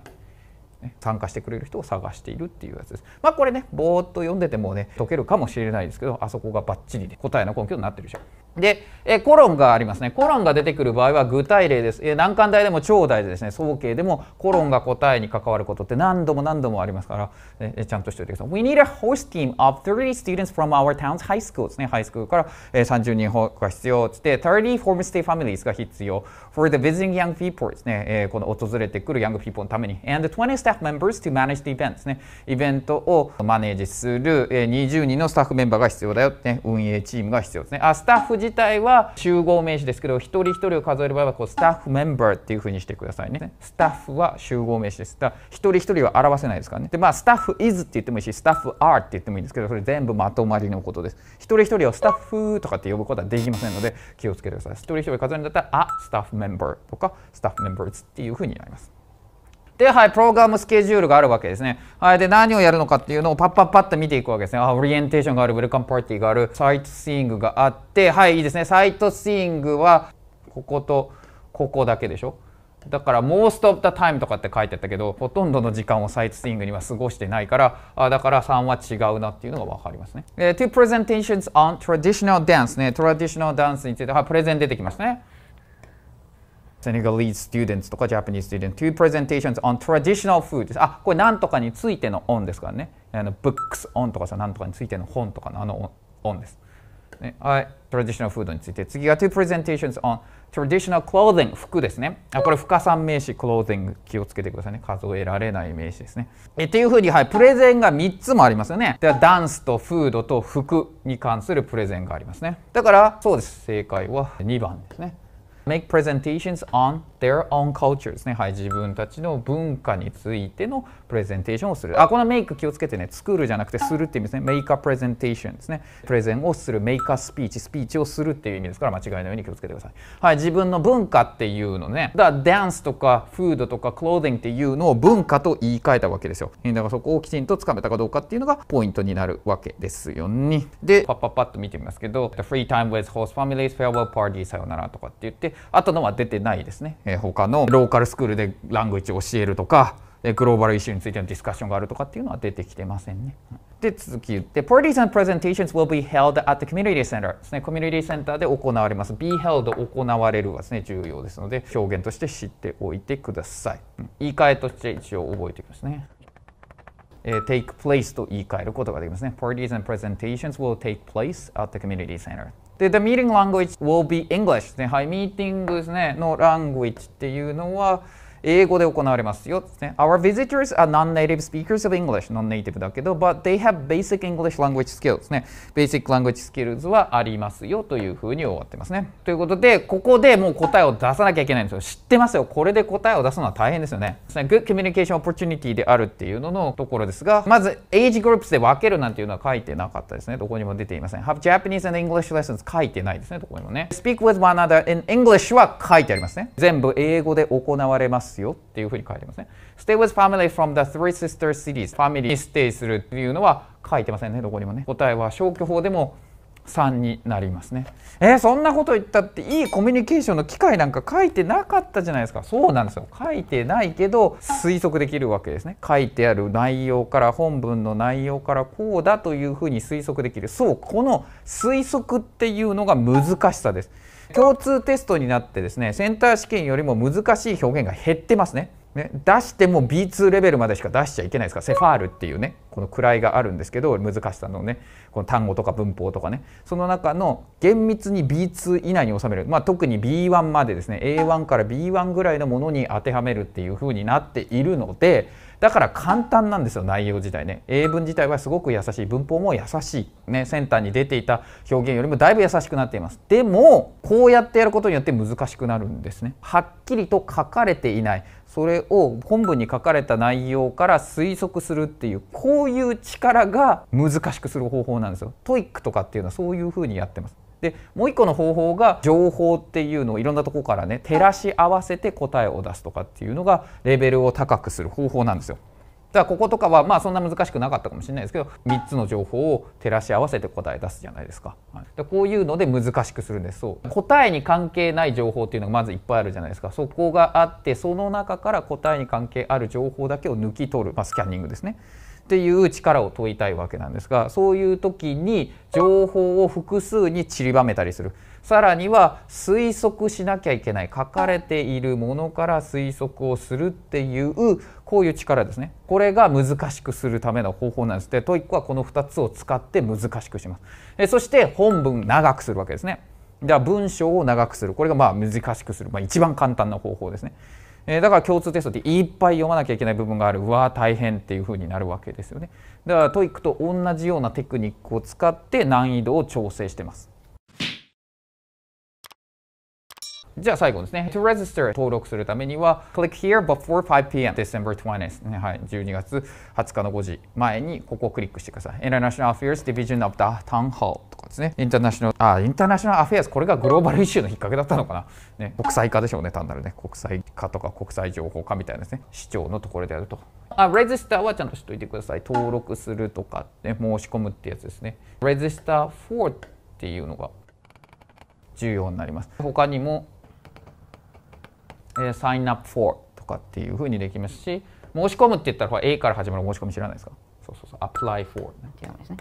い、参加してくれる人を探しているっていうやつですまあこれねぼーっと読んでてもね解けるかもしれないですけどあそこがバッチリで答えの根拠になってるでしょで、えコロンがありますね。コロンが出てくる場合は具体例です。え難関大でも超大でですね、総計でもコロンが答えに関わることって何度も何度もありますから、えちゃんとしておいてください。We need a host team of 30 students from our town's high school ですね。ハイスクールから、え30人が必要って、30 f o r m e s t a y families が必要。for the visiting young people ですね、えー、この訪れてくる young people のために and 20 staff members to manage the event ですねイベントをマネージする、え20人のスタッフメンバーが必要だよって、ね、運営チームが必要ですねあスタッフ自体は集合名詞ですけど一人一人を数える場合はこうスタッフメンバーっていうふうにしてくださいねスタッフは集合名詞ですだ一人一人は表せないですからねでまあスタッフ is って言ってもいいしスタッフ are って言ってもいいんですけどそれ全部まとまりのことです一人一人をスタッフとかって呼ぶことはできませんので気をつけてください一人一人数えるんだったらあスタッフメンバーメンバーとかスタッフメンバーズっていうふうになります。で、はい、プログラムスケジュールがあるわけですね。はい、で、何をやるのかっていうのをパッパッパッと見ていくわけですね。あ、オリエンテーションがある、ウェルカムパーティーがある、サイトスイングがあって、はい、いいですね。サイトスイングは、こことここだけでしょ。だから、most of the time とかって書いてあったけど、ほとんどの時間をサイトスイングには過ごしてないから、あだから3は違うなっていうのがわかりますね。えー、two presentations on traditional dance ね。traditional dance について、はい、プレゼン出てきましたね。Senegalese students とか Japanese students to presentations on traditional food あこれなんとかについての on ですからねあの books on とかさなんとかについての本とかのあの on です、ね、はい traditional food について次が to presentations on traditional clothing 服ですねあこれ不可算名詞 clothing 気をつけてくださいね数えられない名詞ですねえっていうふうにはいプレゼンが3つもありますよねではダンスとフードと服に関するプレゼンがありますねだからそうです正解は2番ですね make presentations on their own cultures ねはい自分たちの文化についてのプレゼンテーションをするあこのメイク気をつけてね作るじゃなくてするっていう意味ですね make a presentation ですねプレゼンをする make a speech スピーチをするっていう意味ですから間違いのように気をつけてくださいはい自分の文化っていうのねだからダンスとかフードとかクローディングっていうのを文化と言い換えたわけですよだからそこをきちんとつかめたかどうかっていうのがポイントになるわけですよねでパッパッパッと見てみますけど The free time with host families farewell party さよならとかって言ってあったのは出てないですね、えー、他のローカルスクールでラングイチを教えるとかグローバルイシューについてのディスカッションがあるとかっていうのは出てきてませんね。で、続き言って、Parties and presentations will be held at the community center ですね。コミュニティセンターで行われます。be held 行われるはですね、重要ですので、表現として知っておいてください。言い換えとして一応覚えておきますね。take place と言い換えることができますね。Parties and presentations will take place at the community center で、the meeting language will be English ですね。はい、ミーティングですね、の language っていうのは、英語で行われますよ Our visitors are non-native speakers of English. non-native だけど、but they have basic English language skills ね。basic language skills はありますよというふうに終わってますね。ということで、ここでもう答えを出さなきゃいけないんですよ。知ってますよ。これで答えを出すのは大変ですよね。Good communication opportunity であるっていうののところですが、まず、age groups で分けるなんていうのは書いてなかったですね。どこにも出ていません。Have Japanese and English lessons 書いてないですね。どこにもね。Speak with one another in English は書いてありますね。全部英語で行われます。ですよっていうふうに書いてますね。Stay with family from the three sister cities. ファミリー stay するっていうのは書いてませんね、どこにもね。答えは消去法でも3になりますね。えー、そんなこと言ったっていいコミュニケーションの機会なんか書いてなかったじゃないですか。そうなんですよ。書いてないけど推測できるわけですね。書いてある内容から本文の内容からこうだというふうに推測できる。そう、この推測っていうのが難しさです。共通テストになってですねセンター試験よりも難しい表現が減ってますね。ね、出しても B2 レベルまでしか出しちゃいけないですからセファールっていうねこの位があるんですけど難しさのねこの単語とか文法とかねその中の厳密に B2 以内に収める、まあ、特に B1 までですね A1 から B1 ぐらいのものに当てはめるっていうふうになっているのでだから簡単なんですよ内容自体ね英文自体はすごく優しい文法も優しい、ね、センターに出ていた表現よりもだいぶ優しくなっていますでもこうやってやることによって難しくなるんですねはっきりと書かれていないそれを本文に書かれた内容から推測するっていうこういう力が難しくする方法なんですよトイックとかっていうのはそういうふうにやってますでもう一個の方法が情報っていうのをいろんなとこからね照らし合わせて答えを出すとかっていうのがレベルを高くする方法なんですよ。だからこことかはまあそんな難しくなかったかもしれないですけど3つの情報を照らし合わせて答え出すじゃないですか、はい、でこういうので難しくするんですそう答えに関係ない情報っていうのがまずいっぱいあるじゃないですかそこがあってその中から答えに関係ある情報だけを抜き取る、まあ、スキャンニングですねっていう力を問いたいわけなんですがそういう時に情報を複数に散りばめたりするさらには推測しなきゃいけない書かれているものから推測をするっていうこういう力ですねこれが難しくするための方法なんですでトイックはこの2つを使って難しくしますえそして本文長くするわけですねじゃあ文章を長くするこれがまあ難しくする、まあ、一番簡単な方法ですねえだから共通テストっていっぱい読まなきゃいけない部分があるうわ大変っていう風になるわけですよねだから TOEIC と同じようなテクニックを使って難易度を調整してますじゃあ最後ですね。To register 登録するためには、click here before 5pm December 20th、ね。はい。12月20日の5時前にここをクリックしてください。International Affairs Division of the Town Hall とかですね。International、あ、International Affairs これがグローバルイシューの引っ掛けだったのかな。ね。国際化でしょうね、単なるね。国際化とか国際情報化みたいなですね。市長のところであると。あ、register はちゃんとしといてください。登録するとか、ね、申し込むってやつですね。register for っていうのが重要になります。他にもえー、sign up for とかっていうふうにできますし、申し込むって言ったら、A から始まる申し込み知らないですかそうそうそう、apply for、違いますね。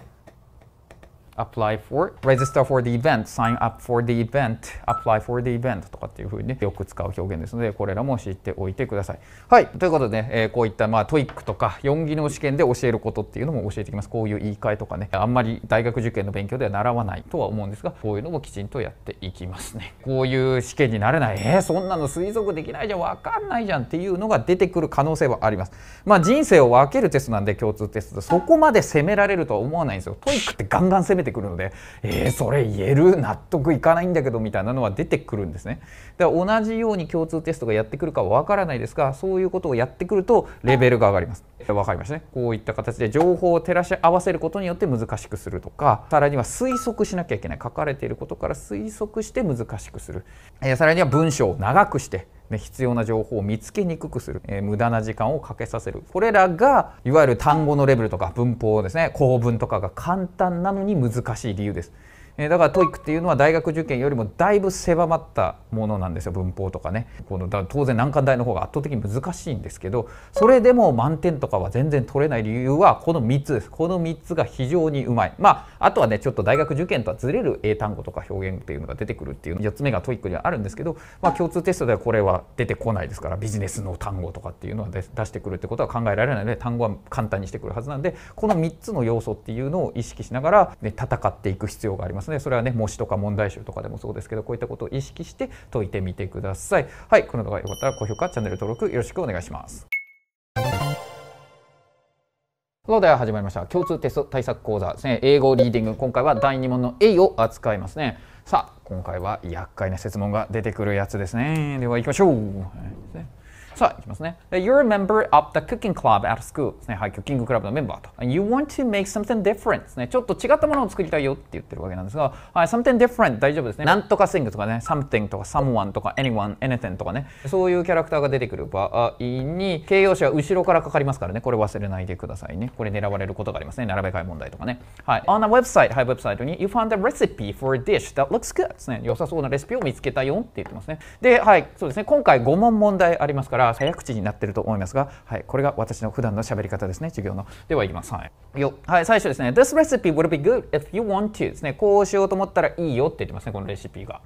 apply for register for the event sign up for the event apply for the event とかっていうふうによく使う表現ですのでこれらも知っておいてくださいはいということでね、えー、こういったまあ TOEIC とか4技能試験で教えることっていうのも教えてきますこういう言い換えとかねあんまり大学受験の勉強では習わないとは思うんですがこういうのもきちんとやっていきますねこういう試験になれないえー、そんなの推測できないじゃん分かんないじゃんっていうのが出てくる可能性はありますまあ人生を分けるテストなんで共通テストそこまで責められるとは思わないんですよ TOEIC ってガンガン攻めてくるのでえー、それ言える納得いかないんだけどみたいなのは出てくるんですね。だから同じように共通テストがやってくるかわからないですがそういうことをやってくるとレベルが上がります。わかりましたね。こういった形で情報を照らし合わせることによって難しくするとかさらには推測しなきゃいけない書かれていることから推測して難しくする、えー、さらには文章を長くして必要な情報を見つけにくくする、えー、無駄な時間をかけさせるこれらがいわゆる単語のレベルとか文法ですね構文とかが簡単なのに難しい理由です。えだからトイックっていうのは大学受験よりもだいぶ狭まったものなんですよ文法とかねこの当然難関大の方が圧倒的に難しいんですけどそれでも満点とかは全然取れない理由はこの3つですこの3つが非常にうまいまああとはねちょっと大学受験とはずれる英単語とか表現っていうのが出てくるっていう4つ目がトイックにはあるんですけど、まあ、共通テストではこれは出てこないですからビジネスの単語とかっていうのは出してくるってことは考えられないので単語は簡単にしてくるはずなんでこの3つの要素っていうのを意識しながら、ね、戦っていく必要がありますますねそれはね模試とか問題集とかでもそうですけどこういったことを意識して解いてみてくださいはいこの動画良かったら高評価チャンネル登録よろしくお願いしますそあでは始まりました共通テスト対策講座ですね英語リーディング今回は第2問の A を扱いますねさあ今回は厄介な設問が出てくるやつですねでは行きましょう、はいさあ、いきますね。You're a member of the cooking club at school ですね。はい、クッキングクラブのメンバーと。You want to make something different ですね。ちょっと違ったものを作りたいよって言ってるわけなんですが、はい、something different 大丈夫ですね。なんとか thing とかね、something とか someone とか anyone, anything とかね。そういうキャラクターが出てくる場合に、形容詞は後ろからかかりますからね。これ忘れないでくださいね。これ狙われることがありますね。並べ替え問題とかね。はい。On a website, はい、ウェブサイトに、You found a recipe for a dish that looks good ですね。良さそうなレシピを見つけたよって言ってますね。で、はい、そうですね。今回5問問題ありますから、から早口になってると思いますが、はい、これが私の普段の喋り方ですね、授業の。では、いきます。はい。よはい、最初ですね。This recipe would be good if you want to ですね。こうしようと思ったらいいよって言ってますね、このレシピが。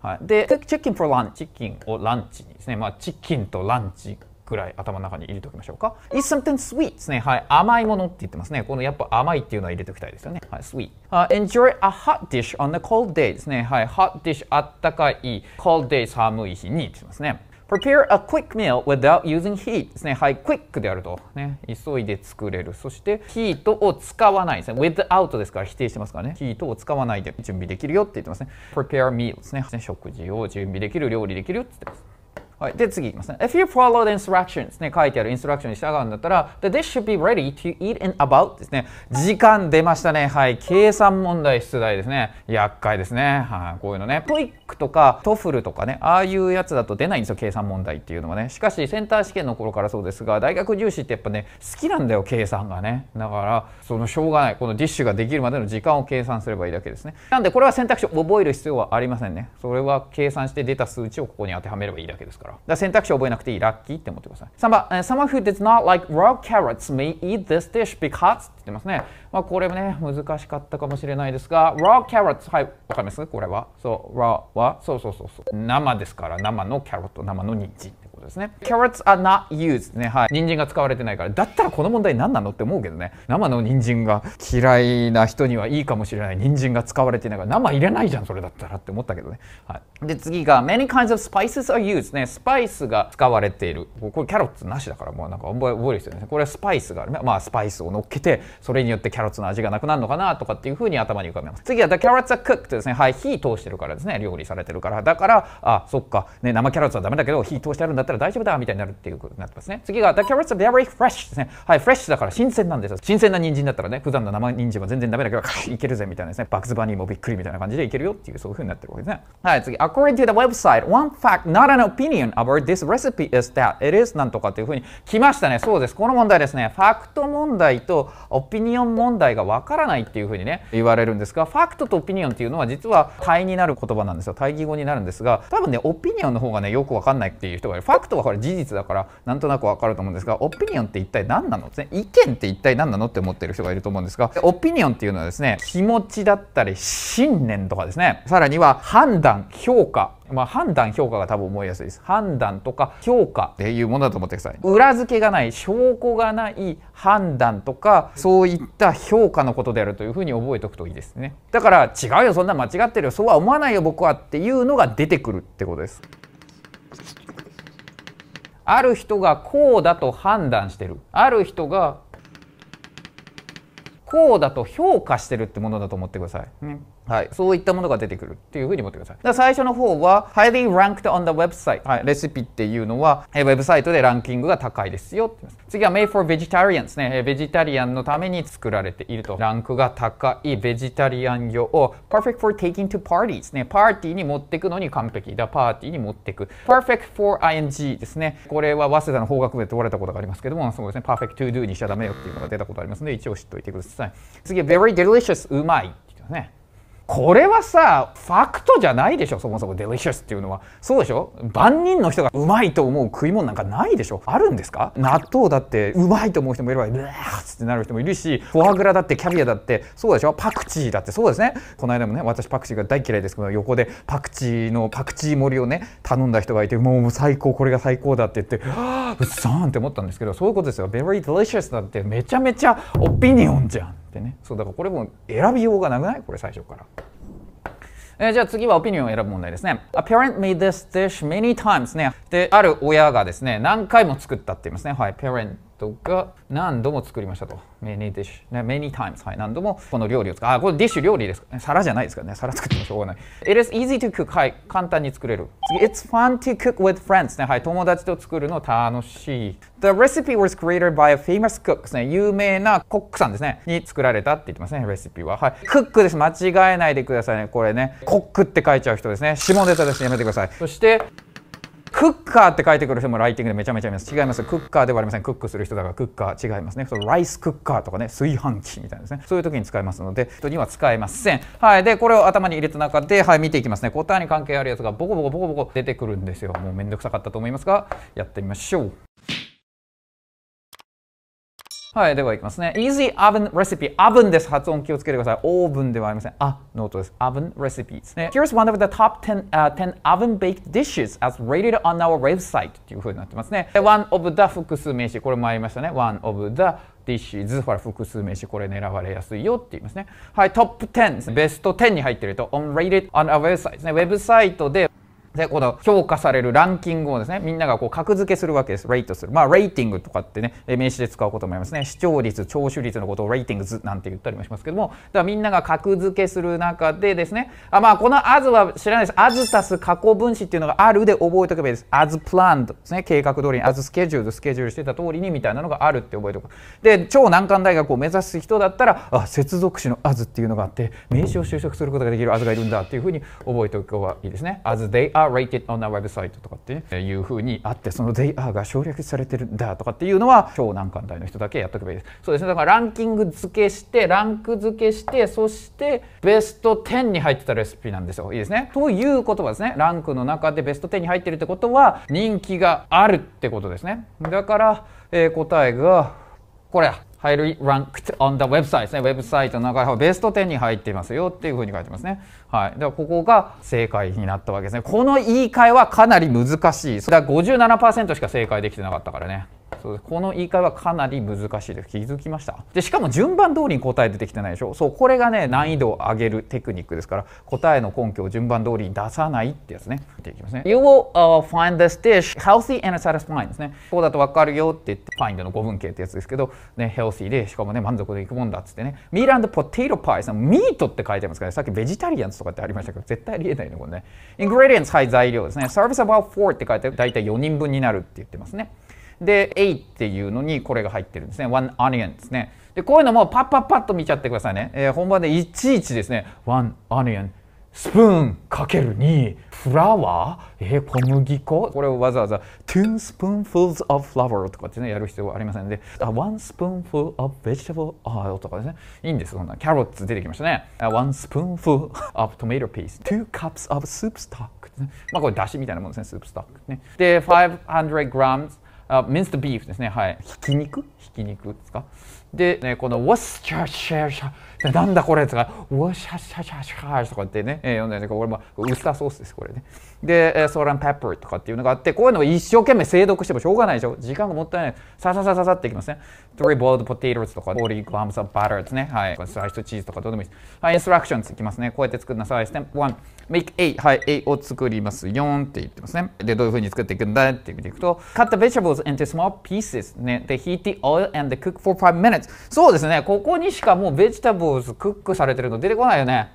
はい、で、chicken for lunch。チキンをランチにですね。まあ、チキンとランチくらい頭の中に入れておきましょうか。is something sweet ですね。はい。甘いものって言ってますね。このやっぱ甘いっていうのは入れておきたいですよね。はい。sweet、uh,。enjoy a hot dish on a cold day ですね。はい。hot dish あったかい、cold day 寒い日にって言ってますね。prepare a quick meal without using heat ですね。はい、quick であると。ね、急いで作れる。そして、heat を使わないですね。without ですから否定してますからね。heat を使わないで準備できるよって言ってますね。prepare meal ですね。食事を準備できる、料理できるって言ってます。はい、で次いきますね。If you follow the instructions ね、書いてあるインストラクションに従うんだったら、the dish should be ready to eat in about ですね。時間出ましたね。はい。計算問題出題ですね。厄介ですね。はい。こういうのね。トイックとかトフルとかね、ああいうやつだと出ないんですよ。計算問題っていうのはね。しかし、センター試験の頃からそうですが、大学入試ってやっぱね、好きなんだよ、計算がね。だから、そのしょうがない。このディッシュができるまでの時間を計算すればいいだけですね。なんで、これは選択肢を覚える必要はありませんね。それは計算して出た数値をここに当てはめればいいだけですから。から。選択肢覚えなくていい。ラッキーって思ってください。3番、someone who d o e s not like raw carrots may eat this dish because って言ってますね。まあ、これもね、難しかったかもしれないですが、raw carrots。はい、わかりますこれは。そう、raw は、そうそうそうそう。生ですから、生のキャロット、生の人参。ことですね。carrots are not used ね。はい。人参が使われてないから。だったらこの問題何なのって思うけどね。生の人参が嫌いな人にはいいかもしれない。人参が使われてないから。生入れないじゃん、それだったらって思ったけどね。はい。で、次が many kinds of spices are used ね。スパイスが使われている。これキャロットなしだから、もうなんか覚える必要ですね。これはスパイスがあるね。まあ、スパイスを乗っけて、それによってキャロットの味がなくなるのかなとかっていうふうに頭に浮かべます。次は the carrots are cooked ですね。はい。火通してるからですね。料理されてるから。だから、あ、そっか。ね、生キャロットはダメだけど、火通してあるんだったらったら大丈夫だみたいになるっていうことになってますね。次が The carrots are very fresh ですね。はい、フレッシュだから新鮮なんですよ。新鮮な人参だったらね、普段の生人参は全然ダメだけど、いけるぜみたいなですね。バックズバニーもびっくりみたいな感じでいけるよっていう、そういうふうになってるわけですね。はい、次。According to the website, one fact, not an opinion about this recipe is that it is なんとかっていうふうに来ましたね。そうです。この問題ですね。ファクト問題とオピニオン問題がわからないっていうふうにね、言われるんですが、ファクトとオピニオンっていうのは実は対になる言葉なんですよ。対義語になるんですが、多分ね、オピニオンの方がね、よくわかんないっていう人がいる。クトはほら事実だからなんとなくわかると思うんですがオピニオンって一体何なのですね意見って一体何なのって思ってる人がいると思うんですがオピニオンっていうのはですね気持ちだったり信念とかですねさらには判断評価まあ、判断評価が多分思いやすいです判断とか評価っていうものだと思ってください裏付けがない証拠がない判断とかそういった評価のことであるというふうに覚えておくといいですねだから違うよそんな間違ってるよそうは思わないよ僕はっていうのが出てくるってことですある人がこうだと判断してるある人がこうだと評価してるってものだと思ってください。ね、はい、そういったものが出てくるっていうふうに思ってください。だ最初の方は、highly ranked on the website、はい、レシピっていうのは、ウェブサイトでランキングが高いですよってす。次は made for vegetarians ね、えベジタリアンのために作られていると。ランクが高いベジタリアン魚を perfect for taking to parties ね、パーティーに持ってくのに完璧だ。パーティーに持ってく。perfect for ing ですね。これは早稲田の法学部で問われたことがありますけども、そうですね、perfect to do にしちゃダメよっていうのが出たことありますので、一応知っておいてください。次は very delicious うまいっていうね。これはさファクトじゃないでしょそもそもデリシャスっていうのはそうでしょ万人の人がうまいと思う食い物なんかないでしょあるんですか納豆だってうまいと思う人もいればうわーっつってなる人もいるしフォアグラだってキャビアだってそうでしょパクチーだってそうですねこの間もね私パクチーが大嫌いですけど横でパクチーのパクチー盛りをね頼んだ人がいてもう最高これが最高だって言ってうっさーんって思ったんですけどそういうことですよベリーデリシャスだってめちゃめちゃオピニオンじゃんってねそうだからこれも選びようがなくないこれ最初から。えじゃあ次はオピニオンを選ぶ問題ですね。A parent made this dish many times ね。で、ある親がですね、何回も作ったって言いますね。はい、parent 人が何度も作りましたと。many dish、many times、はい、何度もこの料理を使う。あ、これディッシュ料理です。か、皿じゃないですからね。皿作ってもしょうがない。It is easy to cook、はい、簡単に作れる。次、It's fun to cook with friends、ね、はい、友達と作るの楽しい。The recipe was created by a famous cook ね。有名なコックさんですね。に作られたって言ってますね、レシピは。はい。クックです。間違えないでくださいね。これね。コックって書いちゃう人ですね。下ネタですやめてください。そして、クッカーって書いてくる人もライティングでめちゃめちゃいます。違います。クッカーではありません。クックする人だからクッカー違いますね。そのライスクッカーとかね、炊飯器みたいですね。そういう時に使いますので、人には使えません。はい。で、これを頭に入れた中で、はい、見ていきますね。答えに関係あるやつがボコボコボコボコ出てくるんですよ。もうめんどくさかったと思いますが、やってみましょう。はい、ではいきますね。Easy oven recipe. オーブンです。発音気をつけてください。オーブンではありません。あ、ノートです。オーブン recipe ですね。Here's one of the top ten h 10 oven baked dishes as rated on our website. っていう風になってますね。One of the 複数名詞。これもありましたね。One of the dishes。ほら、複数名詞。これ狙われやすいよって言いますね。はい、top 10ですね。ベスト10に入ってると。on rated on our website ですね。ウェブサイトで。で、この評価されるランキングをですね、みんながこう格付けするわけです。レイトする。まあ、レーティングとかってね、名詞で使うこともありますね。視聴率、聴取率のことをレーティングズなんて言ったりもしますけども、だからみんなが格付けする中でですね、あまあ、このアズは知らないです。アズたす過去分子っていうのがあるで覚えておけばいいです。アズプランドですね。計画通りに、アズスケジュール、スケジュールしてた通りにみたいなのがあるって覚えておく。で、超難関大学を目指す人だったら、あ、接続詞のアズっていうのがあって、名詞を就職することができるアズがいるんだっていうふうに覚えておけばいいですね。アズデイ are rated on our website とかっていうふうにあってその they are が省略されてるんだとかっていうのは超難関帯の人だけやっとけばいいですそうですねだからランキング付けしてランク付けしてそしてベスト10に入ってたレシピなんですよいいですねということはですねランクの中でベスト10に入ってるってことは人気があるってことですねだから、えー、答えがこれ入るランク on the website ですね。ウェブサイトの中でベスト10に入っていますよっていうふうに書いてますね。はい、だからここが正解になったわけですねこの言い換えはかなり難しいそれは57%しか正解できてなかったからねそうこの言い換えはかなり難しいです気づきましたでしかも順番通りに答え出てきてないでしょそうこれがね難易度を上げるテクニックですから答えの根拠を順番通りに出さないってやつねっていきますね You will、uh, find this dish healthy and satisfying ですねこうだと分かるよって言って find の5文系ってやつですけどね healthy でしかもね満足でいくもんだっつってね meat and potato pie そのミートって書いてますから、ね、さっきベジタリアンズとかってありましたけど絶対ありえないねこれね ingredients はい材料ですね service about four って書いて大体4人分になるって言ってますねで、A っていうのにこれが入ってるんですね。one onion ですね。で、こういうのもパッパッパッと見ちゃってくださいね。え本番でいちいちですね、one onion スプーンかける2フラワーえ小麦粉これをわざわざ two spoonfuls of flour とかってねやる必要はありませんで、ね、one spoonful of vegetable oil とかですねいいんですそんなキャロッツ出てきましたね one spoonful of tomato paste two cups of soup stock まあこれだしみたいなもんですねスープストックねで 500g あミンストビーフですねはいひき肉ひき肉ですかで、ね、この「ウォッシャシャシャ」でなんだこれとか「ウォッシャシャシャシャ」とかってね、えー、読んだんですけどこれもウスターソースですこれねでソーランペッパーとかっていうのがあってこういうのを一生懸命精読してもしょうがないでしょ時間がもったいないさささささっていきますね three boiled potatoes とか forty grams of butter ですねはいスライスチーズとかどうでもいいですはいインストラクションいきますねこうやって作んなさいステップ1。make A はい A を作ります4って言ってますねでどういうふうに作っていくんだって見ていくと cut the vegetables into small pieces ねで heat the oil and cook for five minutes そうですねここにしかもうベジタブルズクックされてるの出てこないよね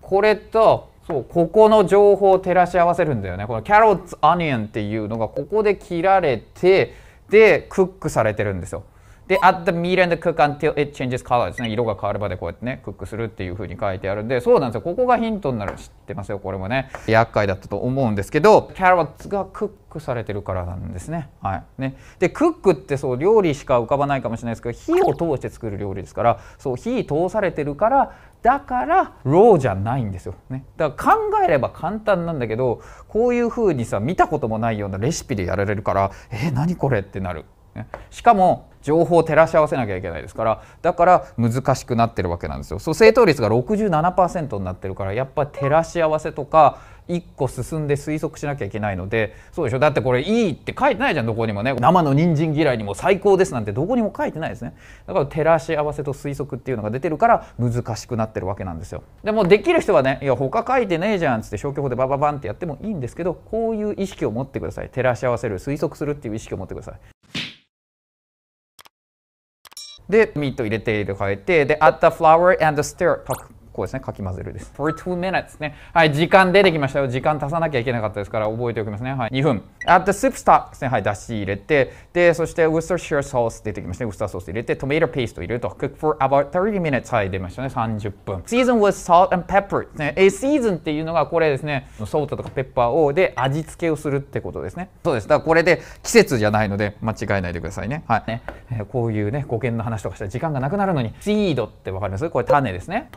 これとそうここの情報を照らし合わせるんだよねこのキャロッツオニオンっていうのがここで切られてでクックされてるんですよで、at the meat and the cook until it changes color ですね。色が変わるまでこうやってね、クックするっていう風に書いてあるんで、そうなんですよ。ここがヒントになる。知ってますよ、これもね。厄介だったと思うんですけど、キャロッツがクックされてるからなんですね。はい。ね。で、クックってそう、料理しか浮かばないかもしれないですけど、火を通して作る料理ですから、そう、火通されてるから、だからローじゃないんですよ、ね、だから考えれば簡単なんだけどこういうふうにさ見たこともないようなレシピでやられるからえー、何これってなるしかも情報を照らし合わせなきゃいけないですからだから難しくなってるわけなんですよ。そう正答率が67%になってるからやっぱり照らし合わせとか1個進んで推測しなきゃいけないのでそうでしょだってこれいいって書いてないじゃんどこにもね生の人参嫌いにも最高ですなんてどこにも書いてないですねだから照らし合わせと推測っていうのが出てるから難しくなってるわけなんですよでもできる人はねいや他書いてねえじゃんっつって消去法でバババンってやってもいいんですけどこういう意識を持ってください照らし合わせる推測するっていう意識を持ってくださいで、ミート入れて入れ替えて、で、add the flour and the stir こうですね、かき混ぜるです。42 minutes ね。はい、時間出てきましたよ。時間足さなきゃいけなかったですから、覚えておきますね。はい、2分。at the soup stock ですね。はい、出し入れて、で、そして、ウスターシュアソース出てきましたね。ウスターソース入れて、トメイトペースト入れると、cook for about 30 minutes はい、出ましたね。30分。season with salt and pepper ですね。え、シーズンっていうのがこれですね、ソータとかペッパーをで味付けをするってことですね。そうです。だからこれで季節じゃないので、間違えないでくださいね。はい。ね、えこういうね、語源の話とかしたら時間がなくなるのに、シードってわかりますこれ種ですね。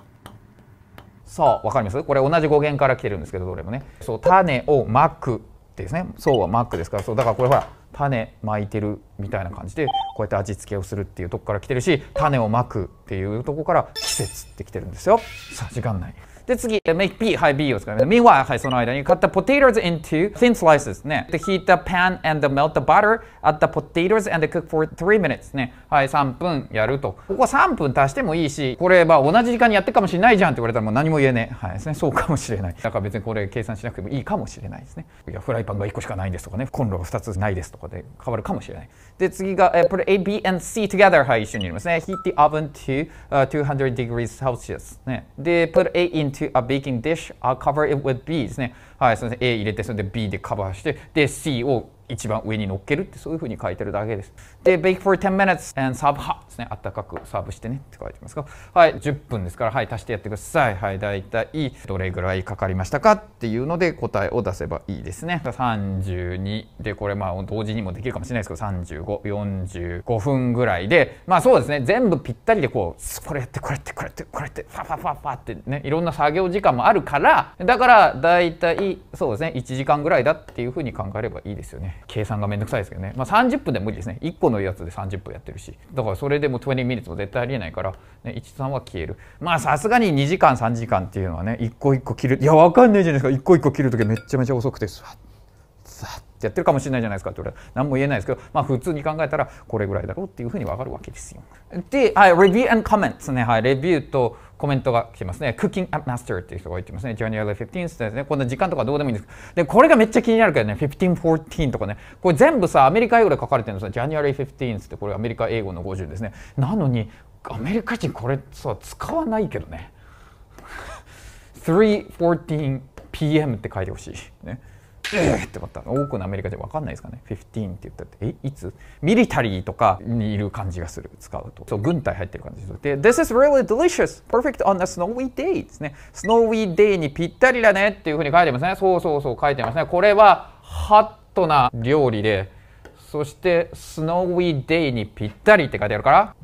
さあわかりますこれ同じ語源から来てるんですけどどれもねそう種をまくですねそうはマックですからそうだからこれほら種まいてるみたいな感じでこうやって味付けをするっていうとこから来てるし種をまくっていうとこから季節って来てるんですよさあ時間ない。で、次、make B、はい、B を使います。meanwhile、はい、その間に、cut the potatoes into thin slices ね。で、heat the pan and the melt the butter at the potatoes and cook for 3 minutes ね。はい、3分やると。ここ3分足してもいいし、これ、まあ、同じ時間にやってるかもしれないじゃんって言われたらもう何も言えねえ。はいですね。そうかもしれない。だから別にこれ計算しなくてもいいかもしれないですね。いや、フライパンが1個しかないんですとかね、コンロが2つないですとかで変わるかもしれない。で、次が、え put A, B and C together はい、一緒に入れますね。Heat the oven to、uh, 200 degrees Celsius ね。で、put A into a baking dish, I'll cover it with B ですね。はい、そう A 入れて、それで B でカバーして、で、C を一番上に乗っけるって、そういうふうに書いてるだけです。で、bake for 10 minutes and serve hot ですね。あったかくサーブしてねって書いてますか。はい、10分ですから、はい、足してやってください。はい、だいたいどれぐらいかかりましたかっていうので答えを出せばいいですね。32で、これまあ同時にもできるかもしれないですけど、35、45分ぐらいで、まあそうですね、全部ぴったりでこう、これやって、これやって、これやって、これやって、ファファファファってね、いろんな作業時間もあるから、だからだいたいそうですね、1時間ぐらいだっていうふうに考えればいいですよね。計算がめんどくさいですけどね。まあ30分でもいいですね。1個のやつで30分やってるしだからそれでも20ミリ n も絶対ありえないから、ね、13は消えるまあさすがに2時間3時間っていうのはね一個一個切るいやわかんないじゃないですか一個一個切る時めっちゃめちゃ遅くてスワッやってるかもしれないじゃないですかって俺何も言えないですけど、まあ普通に考えたらこれぐらいだろうっていうふうにわかるわけですよ。で、はい、レビュー and comments ね、はい、レビューとコメントが来てますね。Cooking at Master っていう人が言ってますね。January 15th ですね。こんな時間とかどうでもいいんですで、これがめっちゃ気になるけどね。1514とかね。これ全部さ、アメリカ英語で書かれてるのさ、January 15th ってこれアメリカ英語の50ですね。なのに、アメリカ人これさ、使わないけどね。314pm って書いてほしい。ね。えー、って思った多くのアメリカ人分かんないですかね15って言ったってえいつミリタリーとかにいる感じがする使うとそう軍隊入ってる感じで This is really delicious perfect on a snowy day ですねスノーウィーデイにぴったりだねっていうふうに書いてますねそうそうそう書いてますねこれはハットな料理でそしてスノーウィーデイにぴったりって書いてあるから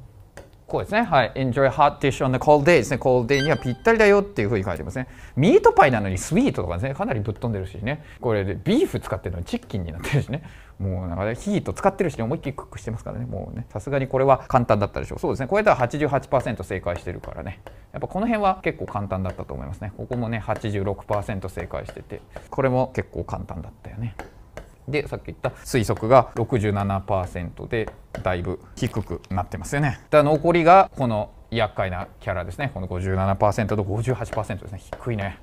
こうですね。はい。enjoy hot dish on the cold day ですね。cold day にはぴったりだよっていうふうに書いてますね。ミートパイなのにスイートとかですね。かなりぶっ飛んでるしね。これでビーフ使ってるのにチキンになってるしね。もうなんか、ね、ヒート使ってるし、ね、思いっきりクックしてますからね。もうね、さすがにこれは簡単だったでしょう。そうですね。これだら88%正解してるからね。やっぱこの辺は結構簡単だったと思いますね。ここもね、86%正解してて、これも結構簡単だったよね。でさっき言った推測が67%でだいぶ低くなってますよね。だ残りがこの厄介なキャラですねこの57%と58%ですね低いね。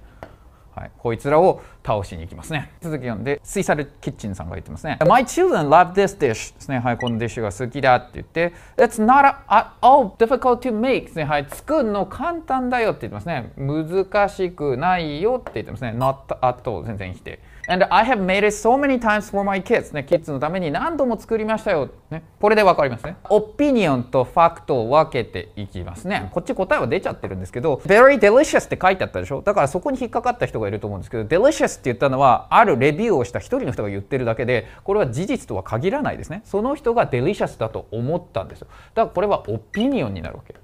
はい、こいつらを倒しに行きますね。続き読んで、スイサルキッチンさんが言ってますね。My children love this dish ですね。はい、このディッシュが好きだって言って、It's not at all difficult to make ですね。はい、作るの簡単だよって言ってますね。難しくないよって言ってますね。Not at all 全然否定。And I have made it so many times for my kids ね、キッズのために何度も作りましたよ、ね、これでわかりますねオピニオンとファクトを分けていきますねこっち答えは出ちゃってるんですけど Very delicious って書いてあったでしょだからそこに引っかかった人がいると思うんですけど Delicious って言ったのはあるレビューをした一人の人が言ってるだけでこれは事実とは限らないですねその人が Delicious だと思ったんですよだからこれはオピニオンになるわけ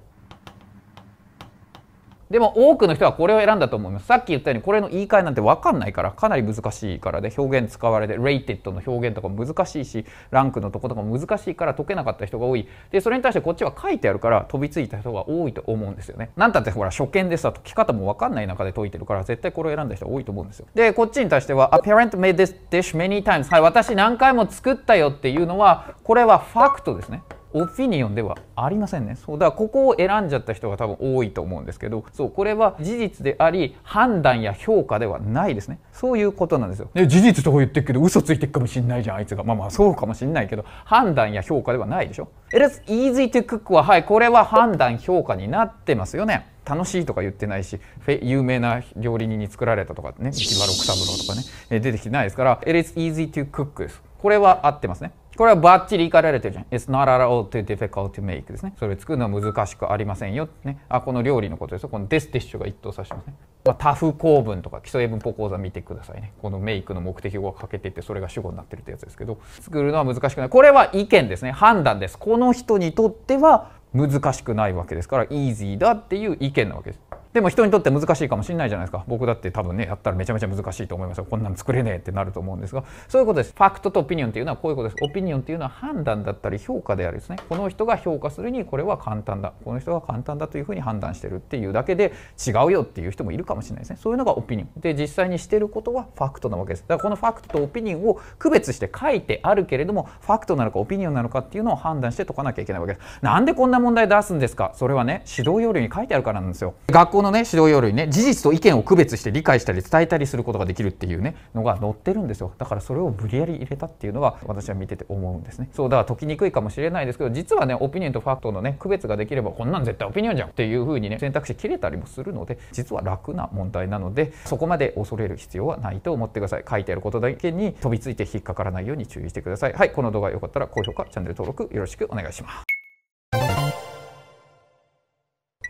でも多くの人はこれを選んだと思います。さっき言ったようにこれの言い換えなんて分かんないからかなり難しいからで表現使われて rated の表現とか難しいしランクのとことかも難しいから解けなかった人が多い。でそれに対してこっちは書いてあるから飛びついた人が多いと思うんですよね。なんたってほら初見でさ解き方も分かんない中で解いてるから絶対これを選んだ人多いと思うんですよ。でこっちに対しては A parent made this dish many times はい私何回も作ったよっていうのはこれはファクトですね。オピニオンではありませんねそうだからここを選んじゃった人が多分多いと思うんですけどそうこれは事実であり判断や評価ではないですねそういうことなんですよで事実と言ってるけど嘘ついてるかもしんないじゃんあいつがまあまあそうかもしんないけど判断や評価ではないでしょ It is easy to cook ははいこれは判断評価になってますよね楽しいとか言ってないし有名な料理人に作られたとかね石丸六三郎とかね出てきてないですから It is easy to cook ですこれは合ってますねこれはバッチリ怒られてるじゃん。It's not at all too difficult to make ですね。それ作るのは難しくありませんよ。ね、あ、この料理のことですよ。このデスティッシュが一等指しますね。タフ構文とか基礎英文法講座見てくださいね。このメイクの目的をかけてて、それが主語になってるってやつですけど、作るのは難しくない。これは意見ですね。判断です。この人にとっては難しくないわけですから、イージーだっていう意見なわけです。でも人にとって難しいかもしれないじゃないですか僕だって多分ねやったらめちゃめちゃ難しいと思いますよこんなん作れねえってなると思うんですがそういうことですファクトとオピニオンっていうのはこういうことですオピニオンっていうのは判断だったり評価であるですねこの人が評価するにこれは簡単だこの人が簡単だというふうに判断してるっていうだけで違うよっていう人もいるかもしれないですねそういうのがオピニオンで実際にしてることはファクトなわけですだからこのファクトとオピニオンを区別して書いてあるけれどもファクトなのかオピニオンなのかっていうのを判断して解かなきゃいけないわけですなんでこんな問題出すんですかそれはね指導要領に書いてあるからなんですよ学校このね指導要領にね事実と意見を区別して理解したり伝えたりすることができるっていうねのが載ってるんですよだからそれを無理やり入れたっていうのは私は見てて思うんですねそうだから解きにくいかもしれないですけど実はねオピニオンとファクトのね区別ができればこんなん絶対オピニオンじゃんっていうふうにね選択肢切れたりもするので実は楽な問題なのでそこまで恐れる必要はないと思ってください書いてあることだけに飛びついて引っかからないように注意してくださいはいこの動画良かったら高評価チャンネル登録よろしくお願いします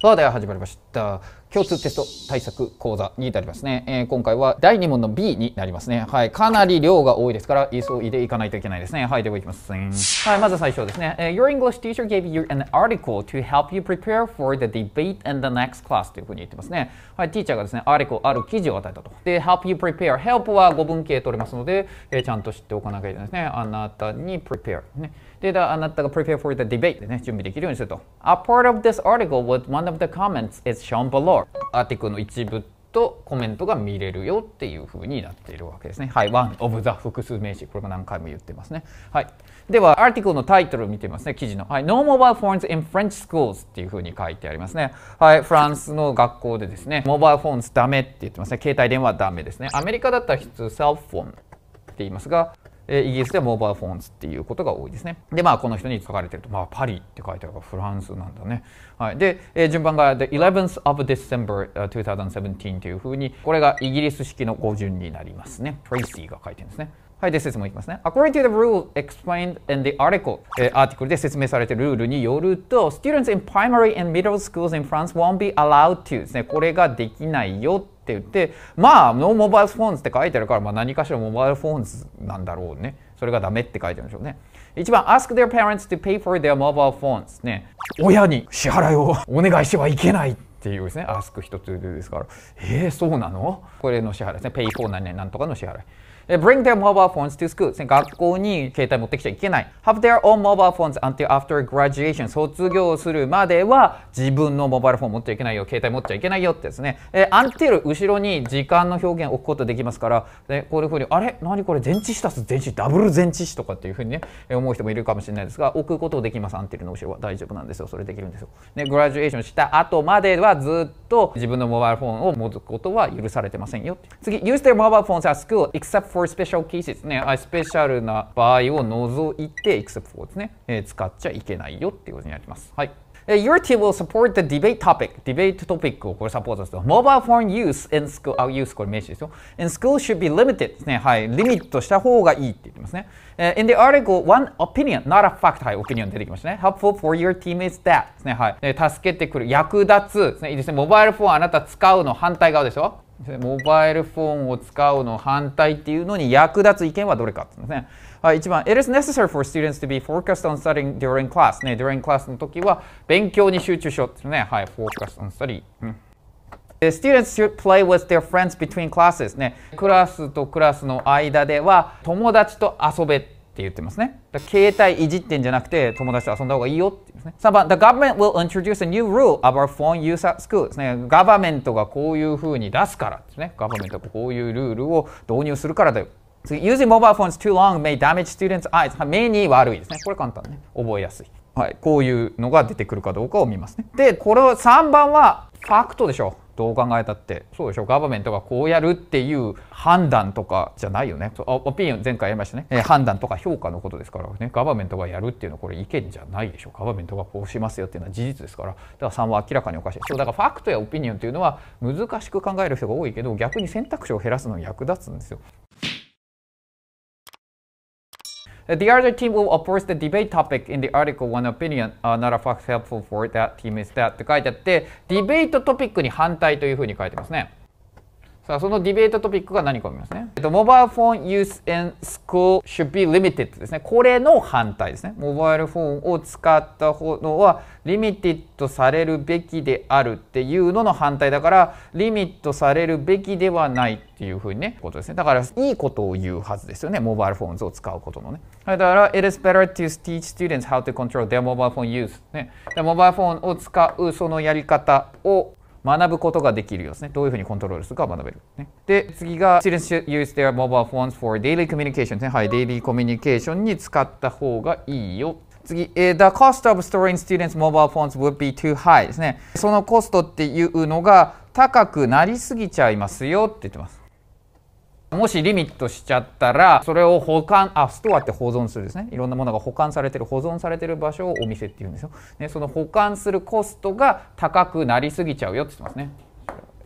さあ、では始まりました。共通テスト対策講座になりますね。えー、今回は第2問の B になりますね。はい。かなり量が多いですから、急いでいかないといけないですね。はい。では行きます。はい。まず最初ですね。Your English teacher gave you an article to help you prepare for the debate in the next class というふうに言ってますね。はい。ティーチャーがですね、アリコ、ある記事を与えたと。で、help you prepare。help は語文系取れますので、えー、ちゃんと知っておかなきゃいけないですね。あなたに prepare。ね。で、あなたが prepare for the debate でね、準備できるようにすると。A part of this article with one of the comments is shown below. アーティクルの一部とコメントが見れるよっていうふうになっているわけですね。はい。one of the 複数名詞。これも何回も言ってますね。はい。では、アーティクルのタイトルを見てみますね。記事の。はい。No mobile phones in French schools っていうふうに書いてありますね。はい。フランスの学校でですね、モバイルフォンズダメって言ってますね。携帯電話ダメですね。アメリカだったら普通、cell phone って言いますが、えイギリスではモバイルフォンズっていうことが多いですね。で、まあ、この人に書かれてると、まあ、パリって書いてあるからフランスなんだね。はい。で、え順番が The 11th of December 2017というふうに、これがイギリス式の語順になりますね。トレイシーが書いてるんですね。はい、で説明いきますね。According to the rule explained in the article、えー、アーティクルで説明されているルールによると、students in primary and middle schools in France won't be allowed to ですね。これができないよって言ってまあノーモバイルフォンズって書いてあるから、まあ、何かしらモバイルフォンズなんだろうねそれがダメって書いてあるんでしょうね一番 ask their parents to pay for their mobile phones ね親に支払いをお願いしてはいけないっていうですね ask 一つですからえー、そうなのこれの支払いですね pay for 何なんとかの支払い bring their mobile phones to school 学校に携帯持ってきちゃいけない have their own mobile phones until after graduation 卒業するまでは自分のモバイルフォン持っちゃいけないよ携帯持っちゃいけないよってですね、え until 後ろに時間の表現を置くことできますからでこういうふうにあれ何これ前置詞たす前置ダブル前置詞とかっていうふうにね思う人もいるかもしれないですが置くことできます until の後ろは大丈夫なんですよそれできるんですよね r a d u a t i o n した後まではずっと自分のモバイルフォンを持つことは許されてませんよ次 use their mobile phones at school except for for special cases ね、スペシャルな場合を除いて except for ですね、えー、使っちゃいけないよっていうことになります。はい。Your team will support the debate topic. Debate topic をこれサポートすると。Mobile phone use in school, あ、use これ名詞ですよ。In school should be limited ですね。はい。リミットした方がいいって言ってますね。In the article, one opinion, not a fact. はい。o p i n i 出てきましたね。Helpful for your teammates that ですね。はい。助けてくる。役立つですね。いいですね。モバイルフォンあなた使うの反対側でしょモバイルフォンを使うの反対っていうのに役立つ意見はどれかってですね。はい、1番、It is necessary for students to be focused on studying during class. ね、during class の時は勉強に集中しようってね。はい、focus on study。うん Students should play with their friends between classes ね。クラスとクラスの間では友達と遊べって言ってますね。携帯いじってんじゃなくて友達と遊んだ方がいいよってですね。3番、The government will introduce a new rule about phone use at school ですね。ガバメントがこういうふうに出すからですね。ガバメントがこういうルールを導入するからだよ。次、using mobile phones too long may damage students' eyes. 目に悪いですね。これ簡単ね。覚えやすい。はい。こういうのが出てくるかどうかを見ますね。で、これを3番は、ファクトでしょ。どう考えたってそうでしょガバメントがこうやるっていう判断とかじゃないよねオピニオン前回やりましたね、えー、判断とか評価のことですからねガバメントがやるっていうのはこれ意見じゃないでしょガバメントがこうしますよっていうのは事実ですからだから3は明らかにおかしいそうだからファクトやオピニオンっていうのは難しく考える人が多いけど逆に選択肢を減らすのに役立つんですよ。The other team will oppose the debate topic in the article one opinion. not a fact helpful for that team is that topic. って書いてあって、ディベートトピックに反対というふうに書いてますね。さあ、そのディベートトピックが何かを見ますね。えっと、モバイルフォン use in school should be limited ですね。これの反対ですね。モバイルフォンを使った方のはリミテッドされるべきであるっていうのの反対だから、リミットされるべきではないっていうふうにね、ことですね。だから、いいことを言うはずですよね。モバイルフォンを使うことのね。だから、it is better to teach students how to control their mobile phone use ね。モバイルフォンを使うそのやり方を学ぶことができるようですね。どういうふうにコントロールするか学べる。ね、で、次が、students use their mobile phones for daily communication ね。はい、daily communication に使った方がいいよ。次、えー、the cost of storing students' mobile phones would be too high ですね。そのコストっていうのが高くなりすぎちゃいますよって言ってます。もしリミットしちゃったら、それを保管、あ、ストアって保存するですね。いろんなものが保管されてる、保存されてる場所をお店っていうんですよ。ね、その保管するコストが高くなりすぎちゃうよって言ってますね。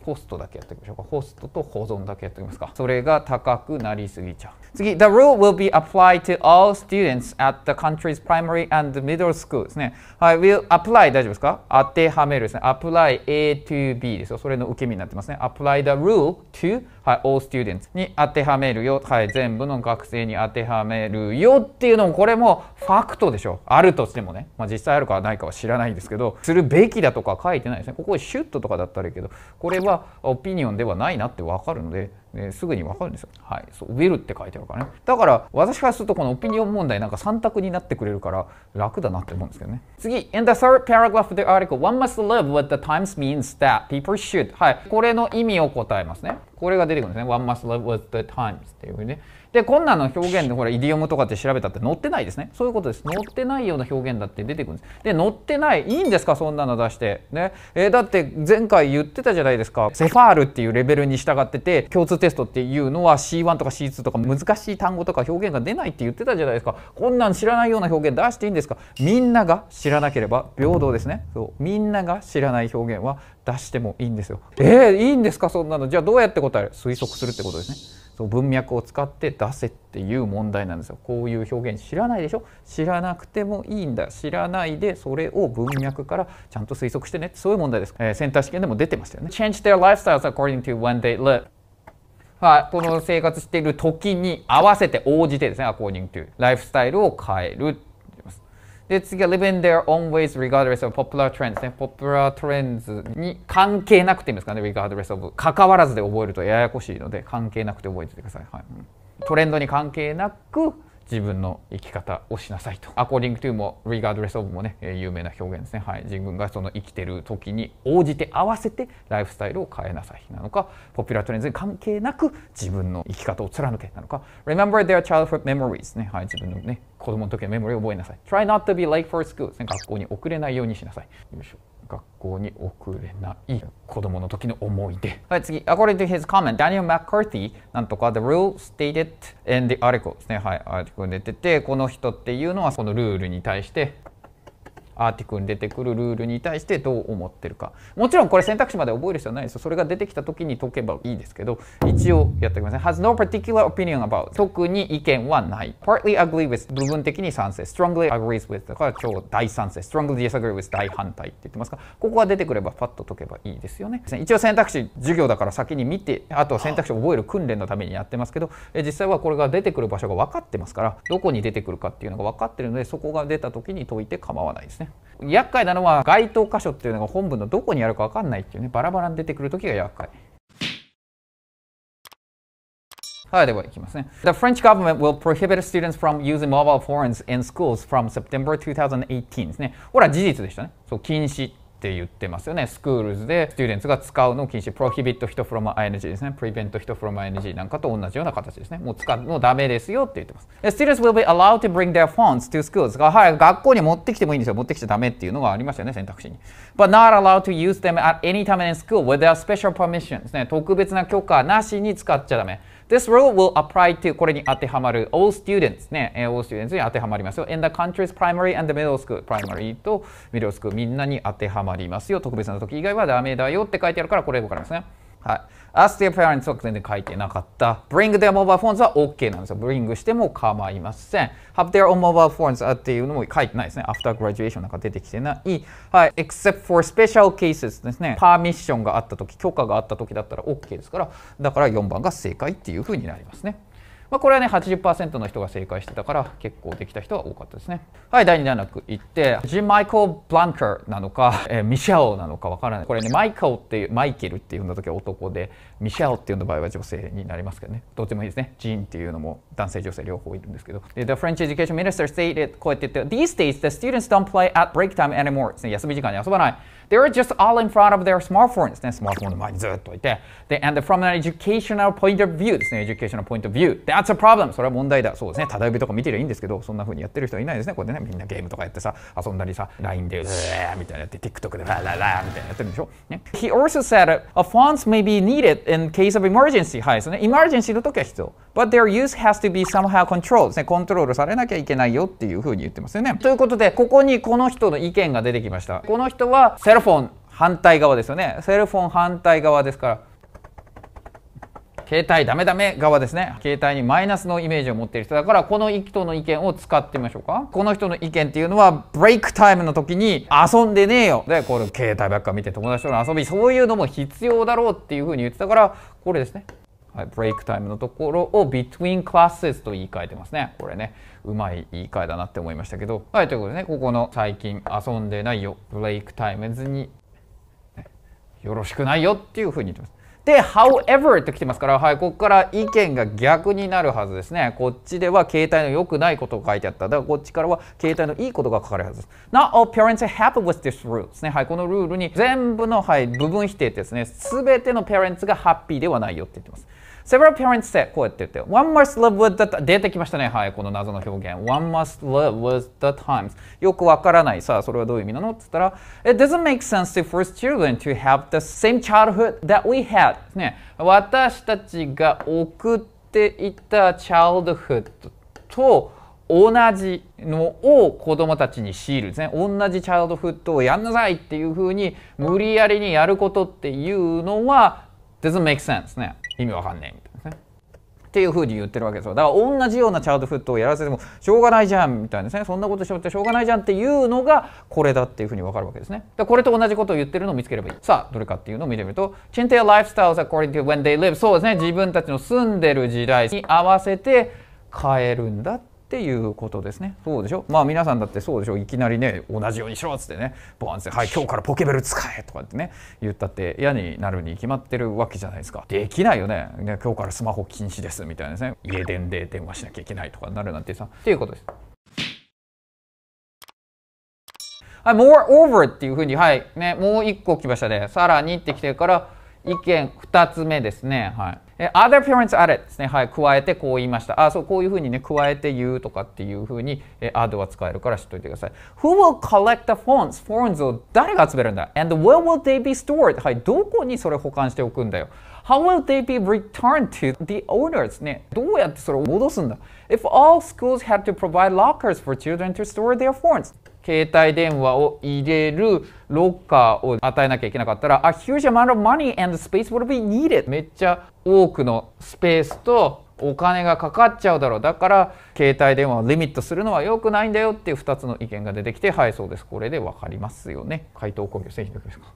ホストだけやっておきましょうか。ホストと保存だけやっておきますか。それが高くなりすぎちゃう。次、The rule will be applied to all students at the country's primary and middle school ですね。はい、will apply 大丈夫ですか当てはめるですね。apply A to B ですよ。それの受け身になってますね。apply the rule to、はい、all students に当てはめるよ。はい、全部の学生に当てはめるよっていうのも、これもファクトでしょ。あるとしてもね。まあ実際あるかないかは知らないんですけど、するべきだとか書いてないですね。ここシュッととかだったらいいけど、これはオピニオンではないなって分かるので、ね、すぐに分かるんですよ。はい、そうウェルって書いてあるからね。だから私からするとこのオピニオン問題なんか3択になってくれるから楽だなって思うんですけどね。次、In the third paragraph of the article, one must live with the times means that people should. はい、これの意味を答えますね。これが出てくるんですね。One must live with the times っていうふうにね。でこんなの表現でほらイディオムとかって調べたって載ってないですねそういうことです載ってないような表現だって出てくるんですで載ってないいいんですかそんなの出してね、えー、だって前回言ってたじゃないですかセファールっていうレベルに従ってて共通テストっていうのは C1 とか C2 とか難しい単語とか表現が出ないって言ってたじゃないですかこんなん知らないような表現出していいんですかみんなが知らなければ平等ですねそうみんなが知らない表現は出してもいいんですよえー、いいんですかそんなのじゃあどうやって答える推測するってことですねそう文脈を使って出せっていう問題なんですよ。こういう表現知らないでしょ知らなくてもいいんだ知らないでそれを文脈からちゃんと推測してねそういう問題です、えー、センター試験でも出てましたよね。Change their lifestyles according to when they live はい、この生活している時に合わせて応じてですね、according to ライフスタイルを変えるで、次は living their own ways regardless of popular trends ね。popular trends に関係なくていいんですかね。regardless of 関わらずで覚えるとややこしいので、関係なくて覚えててください。はい、トレンドに関係なく、自分の生き方をしなさいと。according to も regardless of もね、有名な表現ですね。はい。自分がその生きてる時に応じて合わせてライフスタイルを変えなさいなのか、ポピュラートレンズに関係なく自分の生き方を貫けなのか、remember their childhood memories ね。はい。自分のね、子供の時のメモリを覚えなさい。Try not to be late for school、学校に遅れないようにしなさい。よいしょ。学校に遅れない子供の時の思い出。はい、次。According to his comment, Daniel McCarthy なんとか The rule stated in the article ですね。はい、アーティクル出てて、この人っていうのはこのルールに対してアーティクルに出てくるルールに対してどう思ってるかもちろんこれ選択肢まで覚える必要ないですよそれが出てきた時に解けばいいですけど一応やってください has no particular opinion about 特に意見はない partly agree with 部分的に賛成 strongly agrees with だから今日大賛成 strongly disagree with 大反対って言ってますからここが出てくればパッと解けばいいですよね一応選択肢授業だから先に見てあとは選択肢を覚える訓練のためにやってますけど実際はこれが出てくる場所が分かってますからどこに出てくるかっていうのが分かってるのでそこが出た時に解いて構わないですね厄介なのは該当箇所っていうのが本文のどこにあるか分かんないっていうねバラバラに出てくる時が厄介。はい、ではいきますね。The French government will prohibit students from using mobile phones in schools from September 2018ですね。ほら、事実でしたね。そう、禁止。って言ってますよね。スクールズでスチューデンツが使うのを禁止、prohibit h i from ing ですね。prevent h i from ing なんかと同じような形ですね。もう使うのダメですよって言ってます。students will be allowed to bring their phones to schools が、はい、学校に持ってきてもいいんですよ。持ってきちゃダメっていうのがありましたよね、選択肢に。but not allowed to use them at any time in school without special permission ですね。特別な許可なしに使っちゃダメ。This rule will apply to これに当てはまる all students ね、all students に当てはまりますよ。in the country's primary and middle school primary と middle school みんなに当てはまりますよ。特別な時以外はダメだよって書いてあるからこれ分かりますね。はい。ask their parents は全然書いてなかった。bring their mobile phones は OK なんですよ。bring しても構いません。have their own mobile phones っていうのも書いてないですね。after graduation なんか出てきてない。はい。except for special cases ですね。パーミッションがあった時、許可があった時だったら OK ですから、だから4番が正解っていうふうになりますね。まあ、これはね80%の人が正解してたから結構できた人は多かったですねはい第2段落いってジン・マイコル・ブランカーなのか、えー、ミシャオなのかわからないこれねマイコルっていうマイケルって呼んだ時は男でミシャオって呼んだ場合は女性になりますけどねどっちもいいですねジンっていうのも男性女性両方いるんですけど The French Education Minister stated こうやって言って These days the students don't play at break time anymore 休み時間に遊ばない They r e just all in front of their smartphones ね、スマートフォンの前にずっといて。で、and from an educational point of view ですね、educational point of view。That's a problem! それは問題だ。そうですね、ただ呼びとか見てりゃいいんですけど、そんな風にやってる人はいないですね。これでね、みんなゲームとかやってさ、遊んだりさ、LINE でうーみたいなやって、TikTok でラララみたいなやってるんでしょ。ね、He also said a fonts may be needed in case of emergency はいですね、emergency の時は必要。But their use has to be somehow controlled ですね、コントロールされなきゃいけないよっていう風に言ってますよね。ということで、ここにこの人の意見が出てきました。この人は、ルフォン反対側ですよねセルフォン反対側ですから携帯ダメダメ側ですね携帯にマイナスのイメージを持っている人だからこの人の意見を使ってみましょうかこの人の意見っていうのはブレイクタイムの時に遊んでねえよでこれ携帯ばっか見て友達との遊びそういうのも必要だろうっていうふうに言ってたからこれですねはい、ブレイクタイムのところを between classes と言い換えてますね。これね。うまい言い換えだなって思いましたけどはいということでねここの最近遊んでないよブレイクタイムズによろしくないよっていうふうに言ってますで、however って来てますから、はい、ここから意見が逆になるはずですね。こっちでは携帯の良くないことが書いてあった。だからこっちからは携帯のいいことが書かれるはずです。Not all parents are happy with this rule ですね。はい、このルールに全部の、はい、部分否定ですね。すべての parents がハッピーではないよって言ってます。Several parents said こうやって言って One must live with the 出てきましたねはいこの謎の表現 One must live with the times よくわからないさあそれはどういう意味なのって言ったら It doesn't make sense to force children to have the same childhood that we had ね私たちが送っていた childhood と同じのを子供たちに強いるですね同じチャイルドフッ d をやんなさいっていうふうに無理やりにやることっていうのは doesn't make sense ね意味わかんねえみたいなね。っていううに言ってるわけですよだから同じようなチャートフットをやらせてもしょうがないじゃんみたいなですねそんなことしようってしょうがないじゃんっていうのがこれだっていうふうに分かるわけですねでこれと同じことを言ってるのを見つければいいさあどれかっていうのを見てみると according to when they live そうですね自分たちの住んでる時代に合わせて変えるんだってっていうことですねそうでしょまあ皆さんだってそうでしょいきなりね同じようにしろっつってねボーンって「はい今日からポケベル使え」とかってね言ったって嫌になるに決まってるわけじゃないですかできないよねね今日からスマホ禁止ですみたいなですね家電で電話しなきゃいけないとかなるなんてさっていうことです。はい、moreover っていうふうに、はい、ね、もう一個来ましたね。さらにって来てから、意見2つ目ですね。はい。え other parents a d it ですね。はい、加えてこう言いました。あ、そう、こういうふうにね、加えて言うとかっていうふうに、え add は使えるから知っといてください。Who will collect the phones? phones を誰が集めるんだ ?And where will they be stored? はい、どこにそれ保管しておくんだよ。How will they be returned to the owners? ね、どうやってそれを戻すんだ ?If all schools had to provide lockers for children to store their phones, 携帯電話を入れるロッカーを与えなきゃいけなかったら、a huge amount of money and space will be needed. めっちゃ多くのスペースとお金がかかっちゃうだろう。だから、携帯電話をリミットするのは良くないんだよっていう2つの意見が出てきて、はい、そうです。これで分かりますよね。回答をぜひ見てくだけい。すか。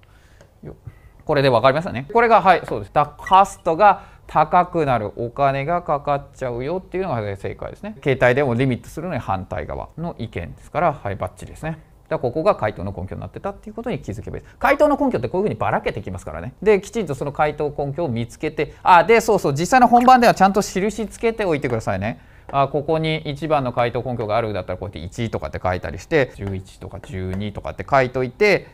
これで分かりますよね。これが、はい、そうです。だ、コストが高くなるお金がかかっちゃうよっていうのが正解ですね携帯でもリミットするのに反対側の意見ですからはいバッチリですねだここが回答の根拠になってたっていうことに気づけばいいです。回答の根拠ってこういうふうにばらけてきますからね。で、きちんとその回答根拠を見つけて、あ、で、そうそう、実際の本番ではちゃんと印つけておいてくださいね。あここに1番の回答根拠があるんだったらこうやって1とかって書いたりして11とか12とかって書いといて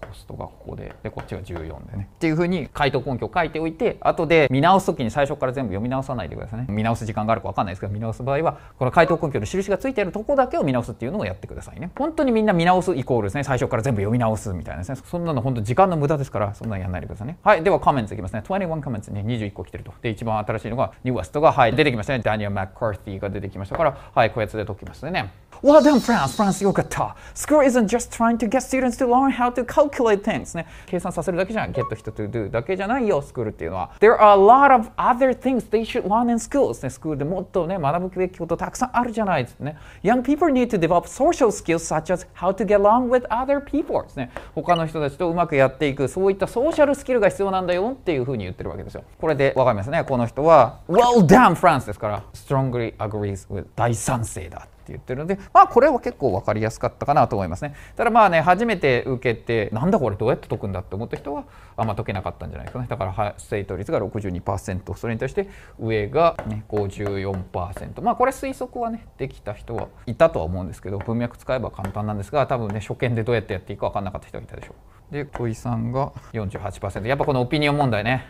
コストがここででこっちが14でねっていうふうに回答根拠を書いておいて後で見直す時に最初から全部読み直さないでくださいね見直す時間があるか分かんないですけど見直す場合はこの回答根拠の印がついているとこだけを見直すっていうのをやってくださいね本当にみんな見直すイコールですね最初から全部読み直すみたいなですねそんなの本当時間の無駄ですからそんなんやんないでくださいねはいではコメントいきますね21コメントね21個来てるとで一番新しいのがニューアストがはい出てきましたねダニエル・マッカーティーが出てきましたからはいこやつで解きますね Well done, France! France, フランスよかった !School isn't just trying to get students to learn how to calculate things ね。計算させるだけじゃん。get 人 to do だけじゃないよ、スクールっていうのは。There are a lot of other things they should learn in schools ね。スクールでもっとね、学ぶべきことたくさんあるじゃないですね。Young people need to develop social skills such as how to get along with other people ですね。他の人たちとうまくやっていく、そういったソーシャルスキルが必要なんだよっていうふうに言ってるわけですよ。これでわかりますね。この人は、Well done, France ですから、strongly agrees with 大賛成だ。って言ってるので、まあ、これは結構分かりやすかったかなと思いますね。ただまあね、初めて受けて、なんだこれどうやって解くんだって思った人は、あんま解けなかったんじゃないかな。だから、正答率が62%、それに対して上が、ね、54%。まあ、これ推測はね、できた人はいたとは思うんですけど、文脈使えば簡単なんですが、多分ね、初見でどうやってやっていいか分かんなかった人がいたでしょう。で、小井さんが48%。やっぱこのオピニオン問題ね、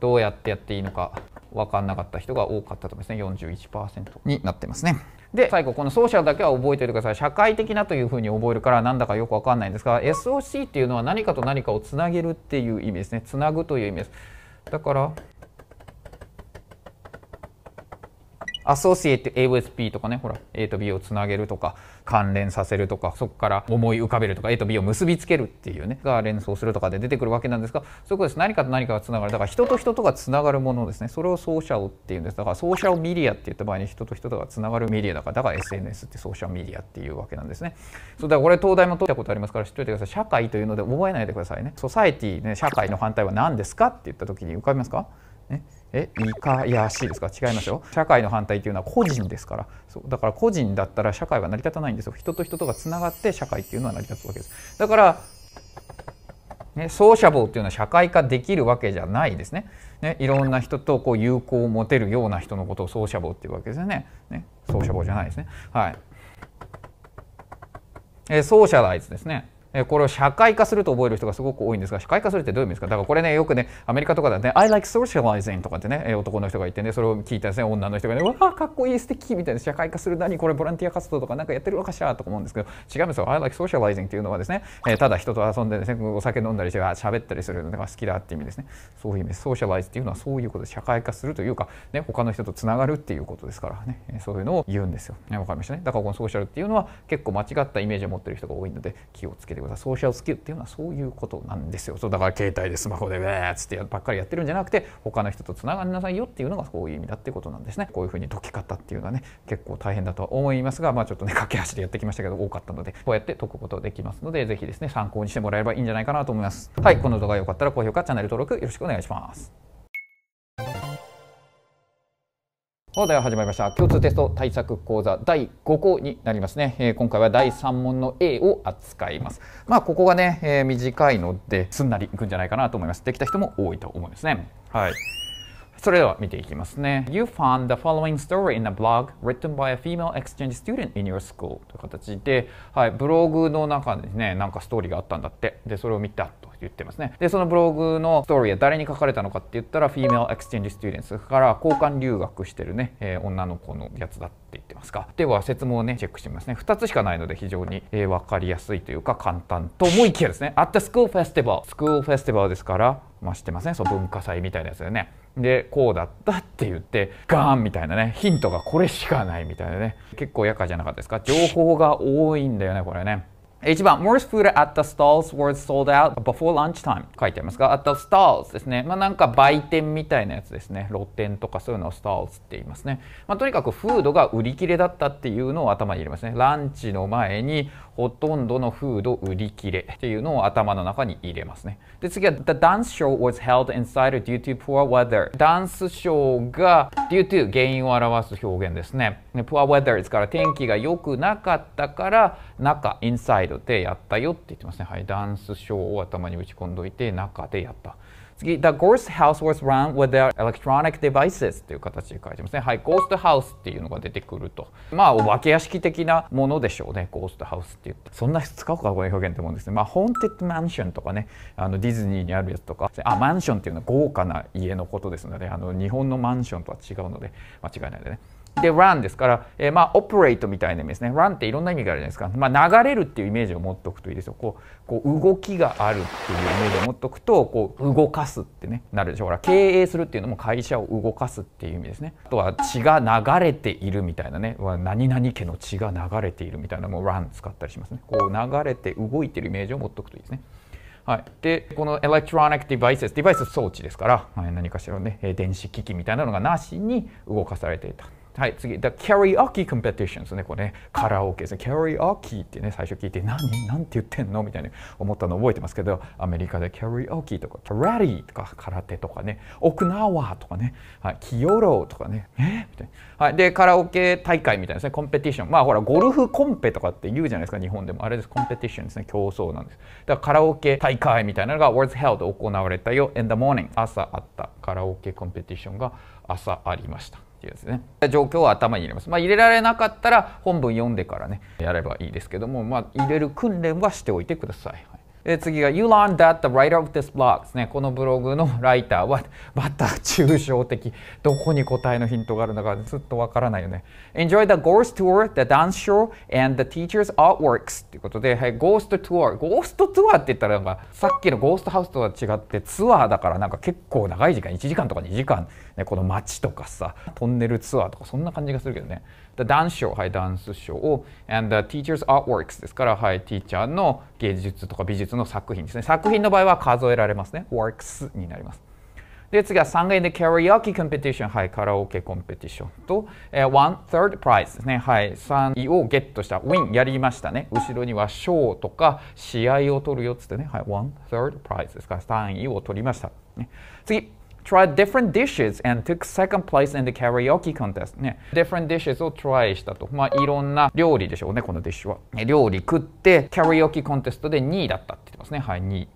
どうやってやっていいのか分かんなかった人が多かったと思いますね。41%になってますね。で最後このソーシャルだけは覚えておいてください社会的なというふうに覚えるからなんだかよく分かんないんですが SOC っていうのは何かと何かをつなげるっていう意味ですねつなぐという意味ですだからアソシエイト AOSP とかね、ほら、A と B をつなげるとか、関連させるとか、そこから思い浮かべるとか、A と B を結びつけるっていうね、が連想するとかで出てくるわけなんですが、そういうことです。何かと何かがつながる。だから人と人とがつながるものですね。それをソーシャルっていうんです。だからソーシャルメディアって言った場合に人と人とがつながるメディアだから、だから SNS ってソーシャルメディアっていうわけなんですね。そうだからこれ東大も取ったことありますから知っといてください。社会というので覚えないでくださいね。ソサエティね、社会の反対は何ですかって言った時に浮かびますかね。えいかやしいですか違いますよ社会の反対というのは個人ですからそうだから個人だったら社会は成り立たないんですよ人と人とがつながって社会っていうのは成り立つわけですだからね、ソ者シっていうのは社会化できるわけじゃないですね。ねいろんな人とこう友好を持てるような人のことを奏者坊っていうわけですよね。ねソ者シじゃないですね。はい。えー、者ーシライズですね。これを社会化すると覚える人がすごく多いんですが社会化するってどういう意味ですかだからこれねよくねアメリカとかだね「I like socializing」とかってね男の人がいてねそれを聞いたですね女の人がね「わあかっこいい素敵みたいな社会化する何これボランティア活動とかなんかやってるのかしらとか思うんですけど違うんですよ「I like socializing」っていうのはですね、えただ人と遊んでですねお酒飲んだりして喋ったりするのが好きだっていう意味ですねそういう意味でソーシャ i イ e っていうのはそういうことで社会化するというかね他の人とつながるっていうことですからねそういうのを言うんですよ、ね、分かりましたねだからこのソーシャルっていうのは結構間違ったイメージを持ってる人が多いので気をつけててくださいソーシャルスキルっていうのはそういうことなんですよそうだから携帯でスマホでウェーっつってばっかりやってるんじゃなくて他の人とつながりなさいよっていうのがそういう意味だっていうことなんですねこういうふうに解き方っていうのはね結構大変だとは思いますがまあちょっとね 駆け足でやってきましたけど多かったのでこうやって解くことできますので是非ですね参考にしてもらえればいいんじゃないかなと思いますはいこの動画が良かったら高評価チャンネル登録よろしくお願いしますそのでは始まりました共通テスト対策講座第5項になりますね、えー、今回は第3問の A を扱いますまあここがね、えー、短いのですんなりいくんじゃないかなと思いますできた人も多いと思うんですねはいそれでは見ていきますね。You found the following story in a blog written by a female exchange student in your school という形で、はい、ブログの中でね、なんかストーリーがあったんだって。で、それを見た。言ってますね。で、そのブログのストーリーは誰に書かれたのかって言ったら、フィーメ x エクスチェンジス u d ーデンスから交換留学してるね、えー、女の子のやつだって言ってますか。では、説明をね、チェックしてみますね。2つしかないので、非常に、えー、分かりやすいというか、簡単と思いきやですね。あった school festival。school festival ですから、まあ、知ってません、ね、そう文化祭みたいなやつだよね。でこうだったって言ってガーンみたいなねヒントがこれしかないみたいなね結構やかじゃなかったですか情報が多いんだよねこれね。1番 m o s e food at the stalls was sold out before lunchtime 書いてありますが at the stalls ですねまあなんか売店みたいなやつですね露店とかそういうのを stalls って言いますねまあとにかくフードが売り切れだったっていうのを頭に入れますねランチの前にほとんどのフード売り切れっていうのを頭の中に入れますねで次は The dance show was held inside due to poor weather ダンスショーが due to 原因を表す表現ですね poor weather ですから天気が良くなかったから中、インサイドでやったよって言ってますね。はい、ダンスショーを頭に打ち込んどいて、中でやった。次、The Ghost House was run with their electronic devices っていう形で書いてますね。はい、ゴーストハウスっていうのが出てくると。まあ、お化け屋敷的なものでしょうね、ゴーストハウスって言って。そんな使うか、この表現ってもんですね。まあ、Haunted Mansion とかね、あのディズニーにあるやつとか、あ、マンションっていうのは豪華な家のことですので、あの日本のマンションとは違うので、間違いないでね。で、run ですから、えー、まあ、operate みたいな意味ですね。run っていろんな意味があるじゃないですか。まあ、流れるっていうイメージを持っておくといいですよ。こう、こう動きがあるっていうイメージを持っておくと、こう、動かすってね、なるでしょう。ほら、経営するっていうのも会社を動かすっていう意味ですね。あとは、血が流れているみたいなね。何々家の血が流れているみたいなもう run 使ったりしますね。こう、流れて動いてるイメージを持っておくといいですね。はい、でこの electronic devices デバイス装置ですから、はい、何かしらね電子機器みたいなのがなしに動かされていたはい、次、The Karaoke Competition ですね、これね、カラオケですね、Karaoke ってね、最初聞いて、何なんて言ってんのみたいに思ったの覚えてますけど、アメリカで Karaoke とか、Karate とか、空手とかね、o k n a w a とかね、はい、Kyoto とかね、えみたいな。はい、で、カラオケ大会みたいなですね、コンペティション。まあ、ほら、ゴルフコンペとかって言うじゃないですか、日本でも。あれです、コンペティションですね、競争なんです。だから、カラオケ大会みたいなのが、was held 行われたよ、in the morning。朝あった、カラオケコンペティションが朝ありました。っていうですね状況を頭に入れます、まあ、入れられなかったら本文読んでからねやればいいですけども、まあ、入れる訓練はしておいてください、はいで次が You learned that the writer of this blog ですね。このブログのライターはまた抽象的。どこに答えのヒントがあるのかずっとわからないよね。Enjoy the ghost tour, the dance show, and the teacher's artworks ということで、はい、ゴーストツアー。ゴーストツアーって言ったらなんかさっきのゴーストハウスとは違ってツアーだからなんか結構長い時間、1時間とか2時間ね、この街とかさトンネルツアーとかそんな感じがするけどね The dance show はいダンスショーを and the teacher's artworks ですからはいティーチャーの芸術とか美術の作品ですね作品の場合は数えられますね works になりますで次は3階でカラオケコンペティション、はい、カラオケコンペティションと、えー、one third prize ですね、はい、3位をゲットした、win やりましたね。後ろには賞とか試合を取るよっつってね、はい、one third prize ですから3位を取りました。ね、次、tried different dishes and took second place in the karaoke contest ね different dishes を try したとまあいろんな料理でしょうねこのディッシュは料理食って karaoke contest で2位だったって言ってますねはい2位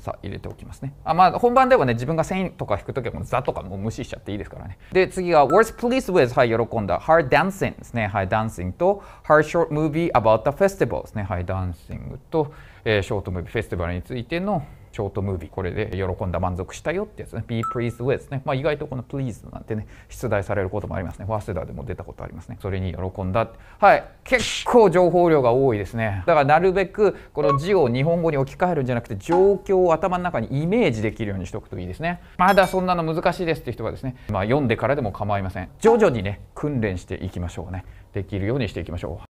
さあ入れておきますねあまあ本番ではね自分が1000とか引くときはもう座とかもう無視しちゃっていいですからねで次が was p l e a e with はい喜んだ hard dancing ですねはいダン n c i と hard short movie about the festival ですねはいダン n c i と、えー、ショートムービーフェスティバルについてのショートムービーこれで喜んだ満足したよってやつね Be pleased with ね、まあ、意外とこの please なんてね出題されることもありますね早稲田でも出たことありますねそれに喜んだはい結構情報量が多いですねだからなるべくこの字を日本語に置き換えるんじゃなくて状況を頭の中にイメージできるようにしておくといいですねまだそんなの難しいですって人はですね、まあ、読んでからでも構いません徐々にね訓練していきましょうねできるようにしていきましょう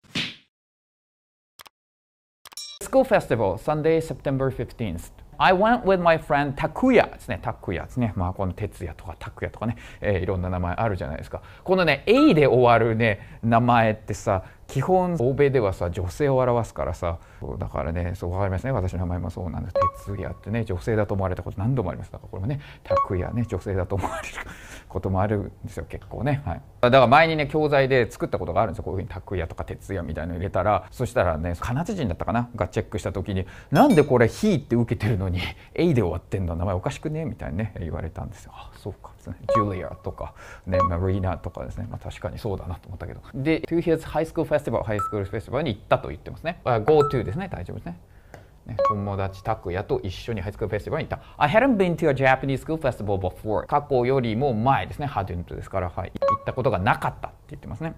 school festival, Sunday, September 15th. I went with my friend Takuya ですね。Takuya ですね。まあこの哲也とか Takuya とかね、えー、いろんな名前あるじゃないですか。このね、A で終わるね、名前ってさ、基本欧米ではさ女性を表すからさだからねそう分かりますね私の名前もそうなんです徹夜ってね女性だと思われたこと何度もありますだからこれもね拓也ね女性だと思われる こともあるんですよ結構ね、はい、だから前にね教材で作ったことがあるんですよこういうふうに拓也とか徹也みたいの入れたらそしたらねカナチ人だったかながチェックした時になんでこれ「ひ」って受けてるのに「えい」で終わってんの名前おかしくねみたいにね言われたんですよ。そうかジュリアとか、ね、マリーナとかですね、まあ、確かにそうだなと思ったけどで Two h i s High School Festival ハイスクールフェスティバルに行ったと言ってますね GoTo ですね大丈夫ですねね、友達拓ヤと一緒にハイスクールフェスティバルに行った。I hadn't been to a Japanese school festival before. 過去よりも前ですね。ハドゥントですから、はい、行ったことがなかったって言ってますね。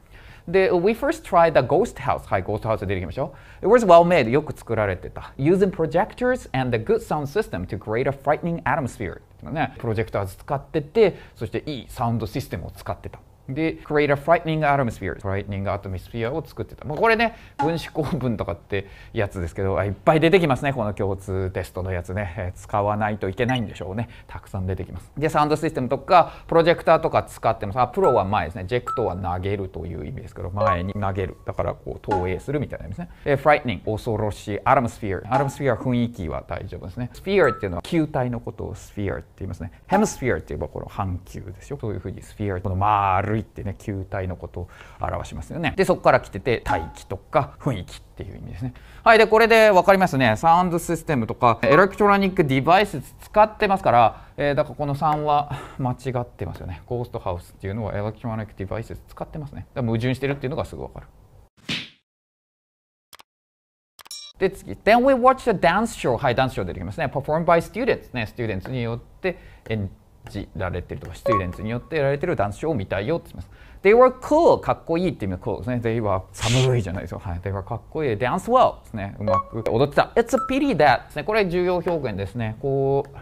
で、We first tried the ghost house. はい、g ー o s t house 出てきましょう。It was well made. よく作られてた。Using projectors and the good sound system to create a frightening atmosphere. ねプロジェクターズ使っててそしていいサウンドシステムを使ってたで、create a frightening atmosphere, frightening atmosphere を作ってた。もうこれね、分子構文とかってやつですけど、いっぱい出てきますね、この共通テストのやつね。使わないといけないんでしょうね。たくさん出てきます。で、サウンドシステムとか、プロジェクターとか使ってます。あ、プロは前ですね。ジェクトは投げるという意味ですけど、前に投げる。だからこう投影するみたいな意味ですね。で、frightening、恐ろしい。atmosphere、atmosphere 雰囲気は大丈夫ですね。sphere っていうのは球体のことを sphere って言いますね。hemisphere って言えばこの半球ですよ。そういうふうに sphere、この丸いってね球体のことを表しますよねでそこから来てて大気とか雰囲気っていう意味ですねはいでこれで分かりますねサウンドシステムとかエレクトロニックデバイス使ってますから、えー、だからこの3は間違ってますよねゴーストハウスっていうのはエレクトロニックデバイス使ってますねだから矛盾してるっていうのがすぐ分かるで次、Then we watch the dance show。はい、ダンスショー出てきますね。Performed by students ね、students によってじられてるとか失意レンズによってやられてるダンスショーを見たいよって言います。They were cool かっこいいって意味は cool ですね。They were 寒いじゃないですよ。はい。They were かっこいい。Dance well ですね。うまく踊ってた。It's a pity that ですね。これ重要表現ですね。こう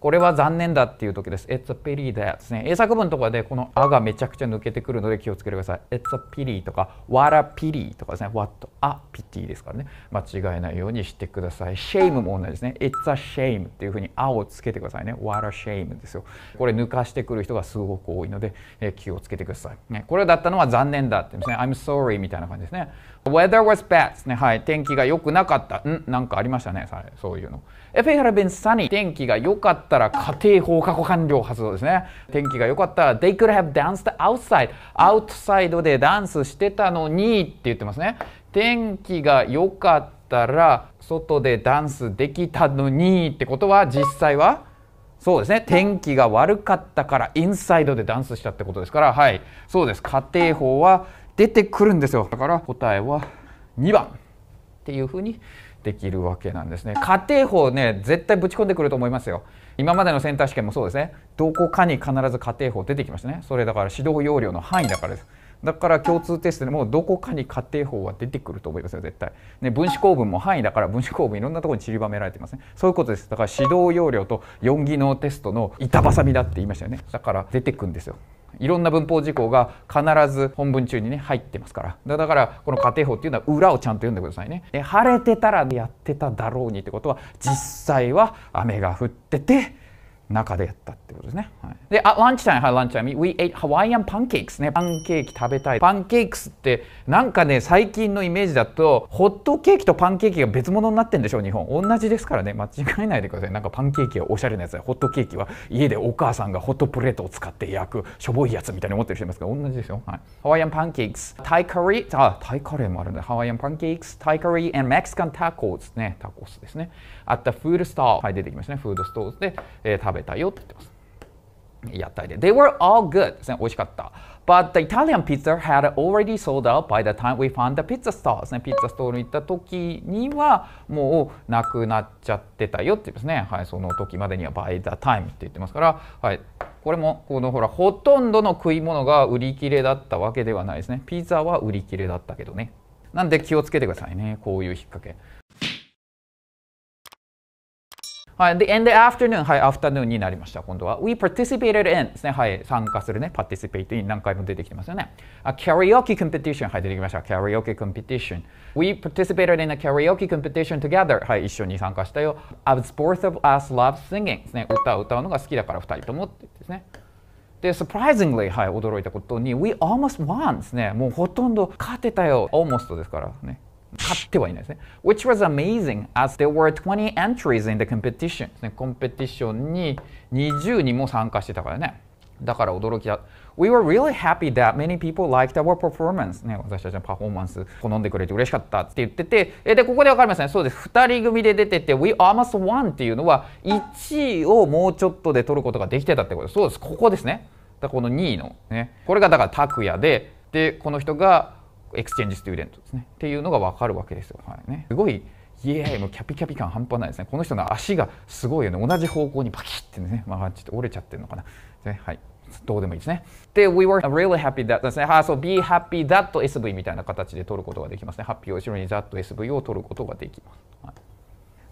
これは残念だっていう時です。It's a pity that ですね。英作文とかでこのあがめちゃくちゃ抜けてくるので気をつけてください。It's a pity とか What a pity とかですね。What a pity ですからね。間違えないようにしてください。shame も同じですね。It's a shame っていうふうにあをつけてくださいね。What a shame ですよ。これ抜かしてくる人がすごく多いので、え気をつけてください。ね、これだったのは残念だってですね。I'm sorry みたいな感じですね。Weather was bad ですね。はい。天気が良くなかった。んなんかありましたね。そういうの。f a sunny 天気が良かったら家庭放課後完了発動ですね天気が良かったら They could have danced outside アウトサイドでダンスしてたのにって言ってますね天気が良かったら外でダンスできたのにってことは実際はそうですね天気が悪かったからインサイドでダンスしたってことですからはいそうです家庭法は出てくるんですよだから答えは2番っていうふうにできるわけなんですね。仮定法ね絶対ぶち込んでくると思いますよ。今までのセンター試験もそうですね。どこかに必ず家庭法出てきましたね。それだから指導要領の範囲だからです。だから共通テストでもどこかに仮定法は出てくると思いますよ絶対、ね、分子構文も範囲だから分子構文いろんなところに散りばめられてますねそういうことですだから指導要領と4技能テストの板挟みだって言いましたよねだから出てくんですよいろんな文法事項が必ず本文中にね入ってますからだからこの仮定法っていうのは裏をちゃんと読んでくださいねで晴れてたらやってただろうにってことは実際は雨が降ってて中でやったってことですね。はい、で、あ、ランチタイム、はい、ランチタイム。We ate Hawaiian pancakes ね。パンケーキ食べたい。パンケーキスって、なんかね、最近のイメージだと、ホットケーキとパンケーキが別物になってんでしょう、日本。同じですからね、間違えないでください。なんかパンケーキはおしゃれなやつだ。ホットケーキは家でお母さんがホットプレートを使って焼く、しょぼいやつみたいに思ってる人いますから、同じですよ。はい。イアンパンケーキ。タイカリー、あ、タイカレーもあるんだ。ハワイアンパンケーキタイカリー and Mexican tacos ね。タコスですね。あったフードストーはい、出てきましたね。フードストーで、えー、食べたよって言ってます。屋台で。They were all good ですね。美味しかった。But the Italian pizza had already sold out by the time we found the pizza store ですね。ピッツァストールに行った時にはもうなくなっちゃってたよって言てますね。はい、その時までには by the time って言ってますから、はい、これもこのほらほとんどの食い物が売り切れだったわけではないですね。ピザは売り切れだったけどね。なんで気をつけてくださいね。こういう引っ掛け。はい。で、in the afternoon、はい、afternoon になりました。今度は、we participated in ですね。はい。参加するね、participate in 何回も出てきてますよね。A karaoke competition、はい、出てきました。karaoke competition。We participated in a karaoke competition together。はい、一緒に参加したよ。As both of us love singing ですね。歌を歌うのが好きだから二人ともってですね。で、surprisingly、はい、驚いたことに、we almost won ですね。もうほとんど勝てたよ。almost ですからね。勝ってはいないですね。Which was amazing as there were 20 entries in the competition. コンペティションに20人も参加してたからね。だから驚きだ。We were really happy that many people liked our performance. ね、私たちのパフォーマンス好んでくれて嬉しかったって言ってて、えで、ここでわかりますね。そうです。2人組で出てて、We almost won っていうのは、1位をもうちょっとで取ることができてたってことです。そうです。ここですね。だこの2位のね。これがだから拓也で、で、この人がエクスチェンジステューデントですねっていうのが分かるわけですよ、はいね、すごいイエーイもうキャピキャピ感半端ないですねこの人の足がすごいよね同じ方向にパキッてね、まあ、ちょっと折れちゃってるのかな、はいどうでもいいですね。で、we were really happy that ですね。あ、そう、be happy that SV みたいな形で取ることができますね。ハッピーを後ろに that SV を取ることができます。はい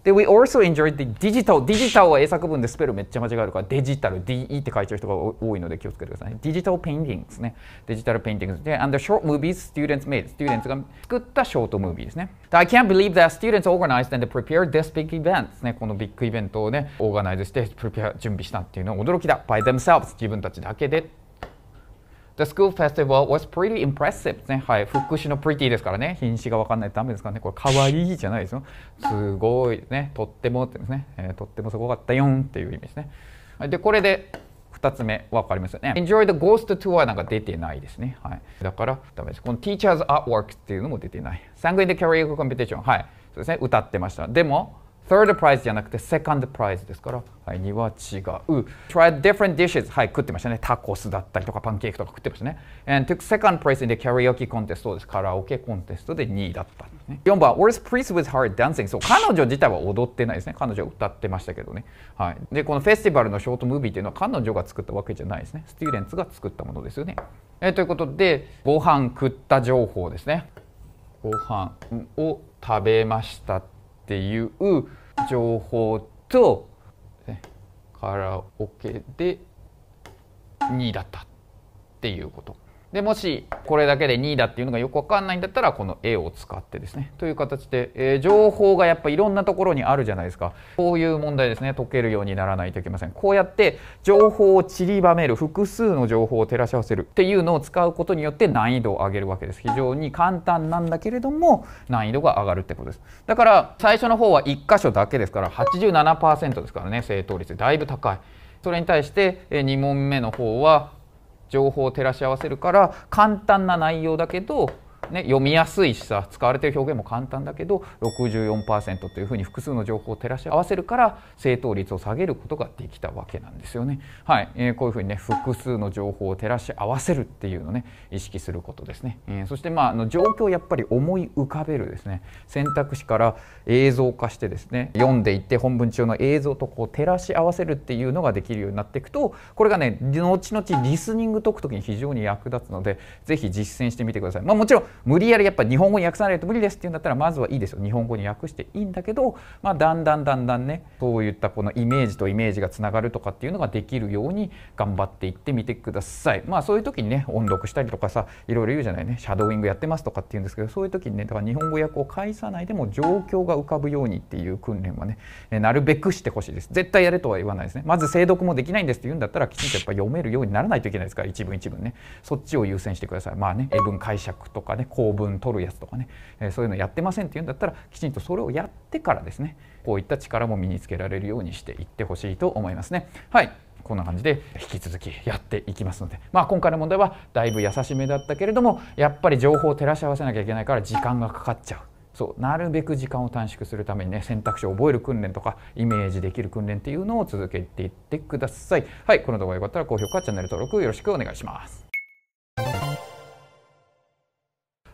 で、we also enjoyed the digital. Digital は英作文でスペルめっちゃ間違えるから、デジタル、DE って書いてる人が多いので気をつけてください。Digital paintings ね。デジタルペインティングで、and the short movies students made. students が作ったショートムービーですね。I can't believe that students organized and prepared this big event ね。このビッグイベントをね、オーガナイズして、プレペア準備したっていうのは驚きだ。by themselves 自分たちだけで The school festival was pretty impressive ね。はい。副詞の pretty ですからね。品詞がわかんないとダメですからね。これ、かわいいじゃないですよ。すごいね。とってもってですね。えー、とってもすごかったよんっていう意味ですね。で、これで2つ目分かりますよね。Enjoy the Ghost Tour なんか出てないですね。はい、だからダメです。この Teacher's Artwork っていうのも出てない。Sanguine the c a r a o k e Competition。はい。そうですね。歌ってました。でも、third prize じゃなくて second prize ですから、はい、には違う。try different dishes はい、食ってましたね。タコスだったりとかパンケーキとか食ってましたね。and took second p r i c e in the karaoke contest そうです。カラオケコンテストで2位だったね。4番 was p i e s t with her dancing そう、彼女自体は踊ってないですね。彼女は歌ってましたけどね。はい。で、このフェスティバルのショートムービーというのは彼女が作ったわけじゃないですね。スティーレンツが作ったものですよね。えということで、ご飯食った情報ですね。ご飯を食べました。っていう情報とカラオケで2だったっていうこと。でもしこれだけで2だっていうのがよく分かんないんだったらこの絵を使ってですねという形で、えー、情報がやっぱいろんなところにあるじゃないですかこういう問題ですね解けるようにならないといけませんこうやって情報を散りばめる複数の情報を照らし合わせるっていうのを使うことによって難易度を上げるわけです非常に簡単なんだけれども難易度が上がるってことですだから最初の方は1箇所だけですから87%ですからね正答率だいぶ高いそれに対して2問目の方は情報を照らし合わせるから簡単な内容だけどね、読みやすいしさ使われてる表現も簡単だけど64%というふうに複数の情報を照らし合わせるから正答率を下げることができたわけなんですよね。はい、えー、こういうふうにね複数の情報を照らし合わせるっていうのね意識することですね。えー、そしてまああの状況をやっぱり思い浮かべるですね選択肢から映像化してですね読んでいって本文中の映像とこう照らし合わせるっていうのができるようになっていくとこれがね後々リスニング解く時に非常に役立つので是非実践してみてください。まあ、もちろん無理やりやっぱ日本語に訳さないと無理ですっていうんだったらまずはいいですよ日本語に訳していいんだけど、まあ、だんだんだんだんねそういったこのイメージとイメージがつながるとかっていうのができるように頑張っていってみてください。まあそういう時にね音読したりとかさいろいろ言うじゃないねシャドーイングやってますとかっていうんですけどそういう時にねだから日本語訳を介さないでも状況が浮かぶようにっていう訓練はねなるべくしてほしいです。絶対やれとは言わないですね。まず精読もできないんですって言うんだったらきちんとやっぱ読めるようにならないといけないですから一文一文ねそっちを優先してください。まあね英文解釈とかね公文取るやつとかね、えそういうのやってませんっていうんだったらきちんとそれをやってからですねこういった力も身につけられるようにしていってほしいと思いますね。はいこんな感じで引き続きやっていきますので、まあ、今回の問題はだいぶ優しめだったけれどもやっぱり情報を照らし合わせなきゃいけないから時間がかかっちゃう。そうなるべく時間を短縮するためにね選択肢を覚える訓練とかイメージできる訓練っていうのを続けていってください。はい、この動画が良かったら高評価、チャンネル登録よろしくお願いします。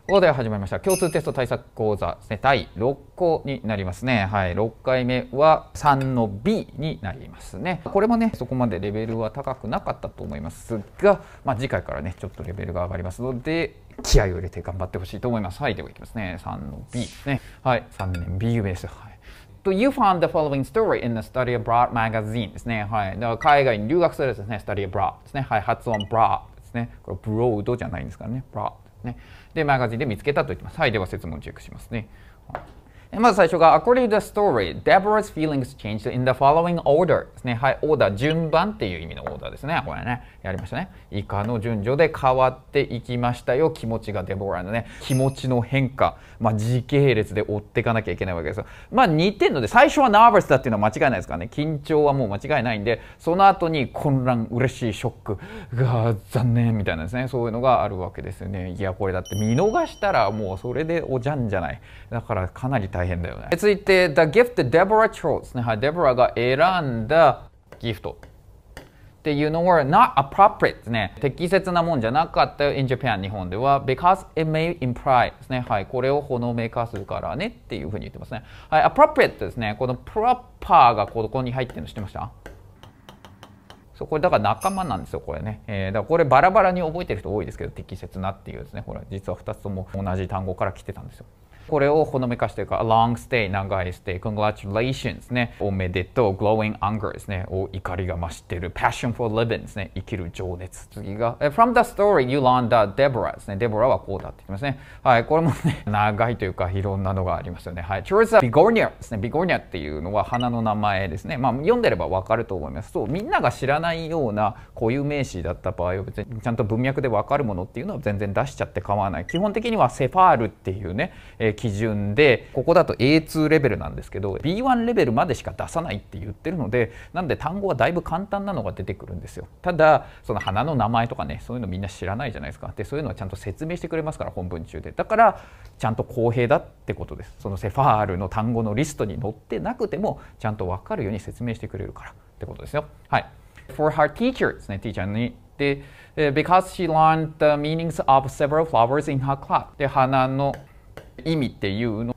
ここで始まりました共通テスト対策講座ですね第6項になりますねはい6回目は3の B になりますねこれもねそこまでレベルは高くなかったと思いますがまあ、次回からねちょっとレベルが上がりますので気合を入れて頑張ってほしいと思いますはいではいきますね3の B ですねはい3年 B u です、はい So you found the following story in the Study Abroad magazine ですね。はい。だから海外に留学するですね。Study Abroad ですね。はい。発音 bra ですね。これブロードじゃないんですからね。bra ですね。で、マガジンで見つけたと言ってます。はい、では説問チェックしますね。まず最初が、according to the story, Deborah's feelings changed in the following order ですね。はい、オーダー、順番っていう意味のオーダーですね。これね。やりましたね以下の順序で変わっていきましたよ気持ちがデボラのね気持ちの変化、まあ、時系列で追っていかなきゃいけないわけですよまあ似てるので最初はナーバスだっていうのは間違いないですからね緊張はもう間違いないんでその後に混乱嬉しいショックが残念みたいなですねそういうのがあるわけですよねいやこれだって見逃したらもうそれでおじゃんじゃないだからかなり大変だよね続いて The Gift Deborah t r o l s ねはいデボラが選んだギフトっていうのは not appropriate ですね。適切なもんじゃなかった in Japan 日本では because it may imply ですね。はい。これをほのめかすからねっていうふうに言ってますね。はい。appropriate ですね。この proper がここに入ってるの知ってましたそうこれだから仲間なんですよこれね、えー、だからこれバラバラに覚えてる人多いですけど適切なっていうですねほら実は2つとも同じ単語から来てたんですよこれをほのめかしているか long stay 長いステイ congratulations ねおめでとう glowing anger ですねお怒りが増している passion for living ですね生きる情熱次が from the story you learned that Deborah ですね Deborah はこうだって言っますねはいこれもね 長いというかいろんなのがありますよねはい c h r o s e a begonia ですね begonia っていうのは花の名前ですねまあ読んでればわかると思いますそうみんなが知らないような固有名詞だった場合は別にちゃんと文脈でわかるものっていうのは全然出しちゃって構わない基本的にはセファールっていうね、えー基準でここだと A2 レベルなんですけど B1 レベルまでしか出さないって言ってるのでなんで単語はだいぶ簡単なのが出てくるんですよただその花の名前とかねそういうのみんな知らないじゃないですかでそういうのはちゃんと説明してくれますから本文中でだからちゃんと公平だってことですそのセファールの単語のリストに載ってなくてもちゃんと分かるように説明してくれるからってことですよはい For her teacher ですね teacher にで Because she learned the meanings of several flowers in her class で花の意味っていうの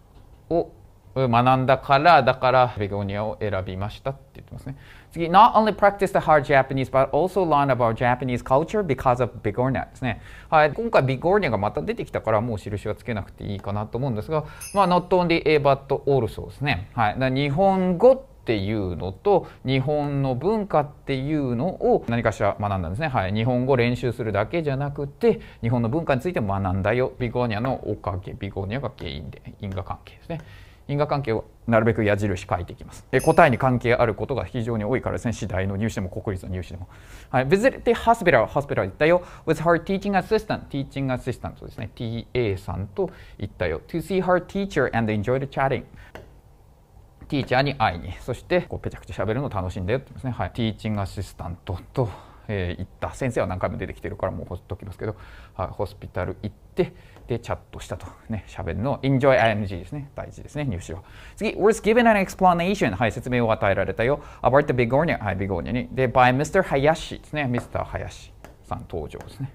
を学んだからだからベゴニアを選びましたって言ってますね次 Not only practice the hard Japanese but also learn about Japanese culture because of b i g o r n i a ですねはい今回ビゴニアがまた出てきたからもう印はつけなくていいかなと思うんですがま Not only A but also ですねはい日本語ってていうのと日本の文化っていうのを何かしら学んだんですね、はい、日本語練習するだけじゃなくて日本の文化についても学んだよビゴニアのおかげビゴニアが原因で因果関係ですね因果関係をなるべく矢印書いていきますえ答えに関係あることが非常に多いからですね次第の入試でも国立の入試でも、はい、Visit the hospital hospital 行ったよ with her teaching assistant teaching assistant ですね TA さんと行ったよ to see her teacher and enjoy the chatting ティーチャーに会いにそしてこうペチャクチャ喋るの楽しんでよって言いますね、はい、ティーチングアシスタントと、えー、行った先生は何回も出てきてるからもうほっときますけど、はい、ホスピタル行ってでチャットしたとね喋るの enjoy ing ですね大事ですね入手は次 was given an explanation はい説明を与えられたよ about the b i g o n i a はい begonia にで by Mr. Hayashi ですね Mr. Hayashi さん登場ですね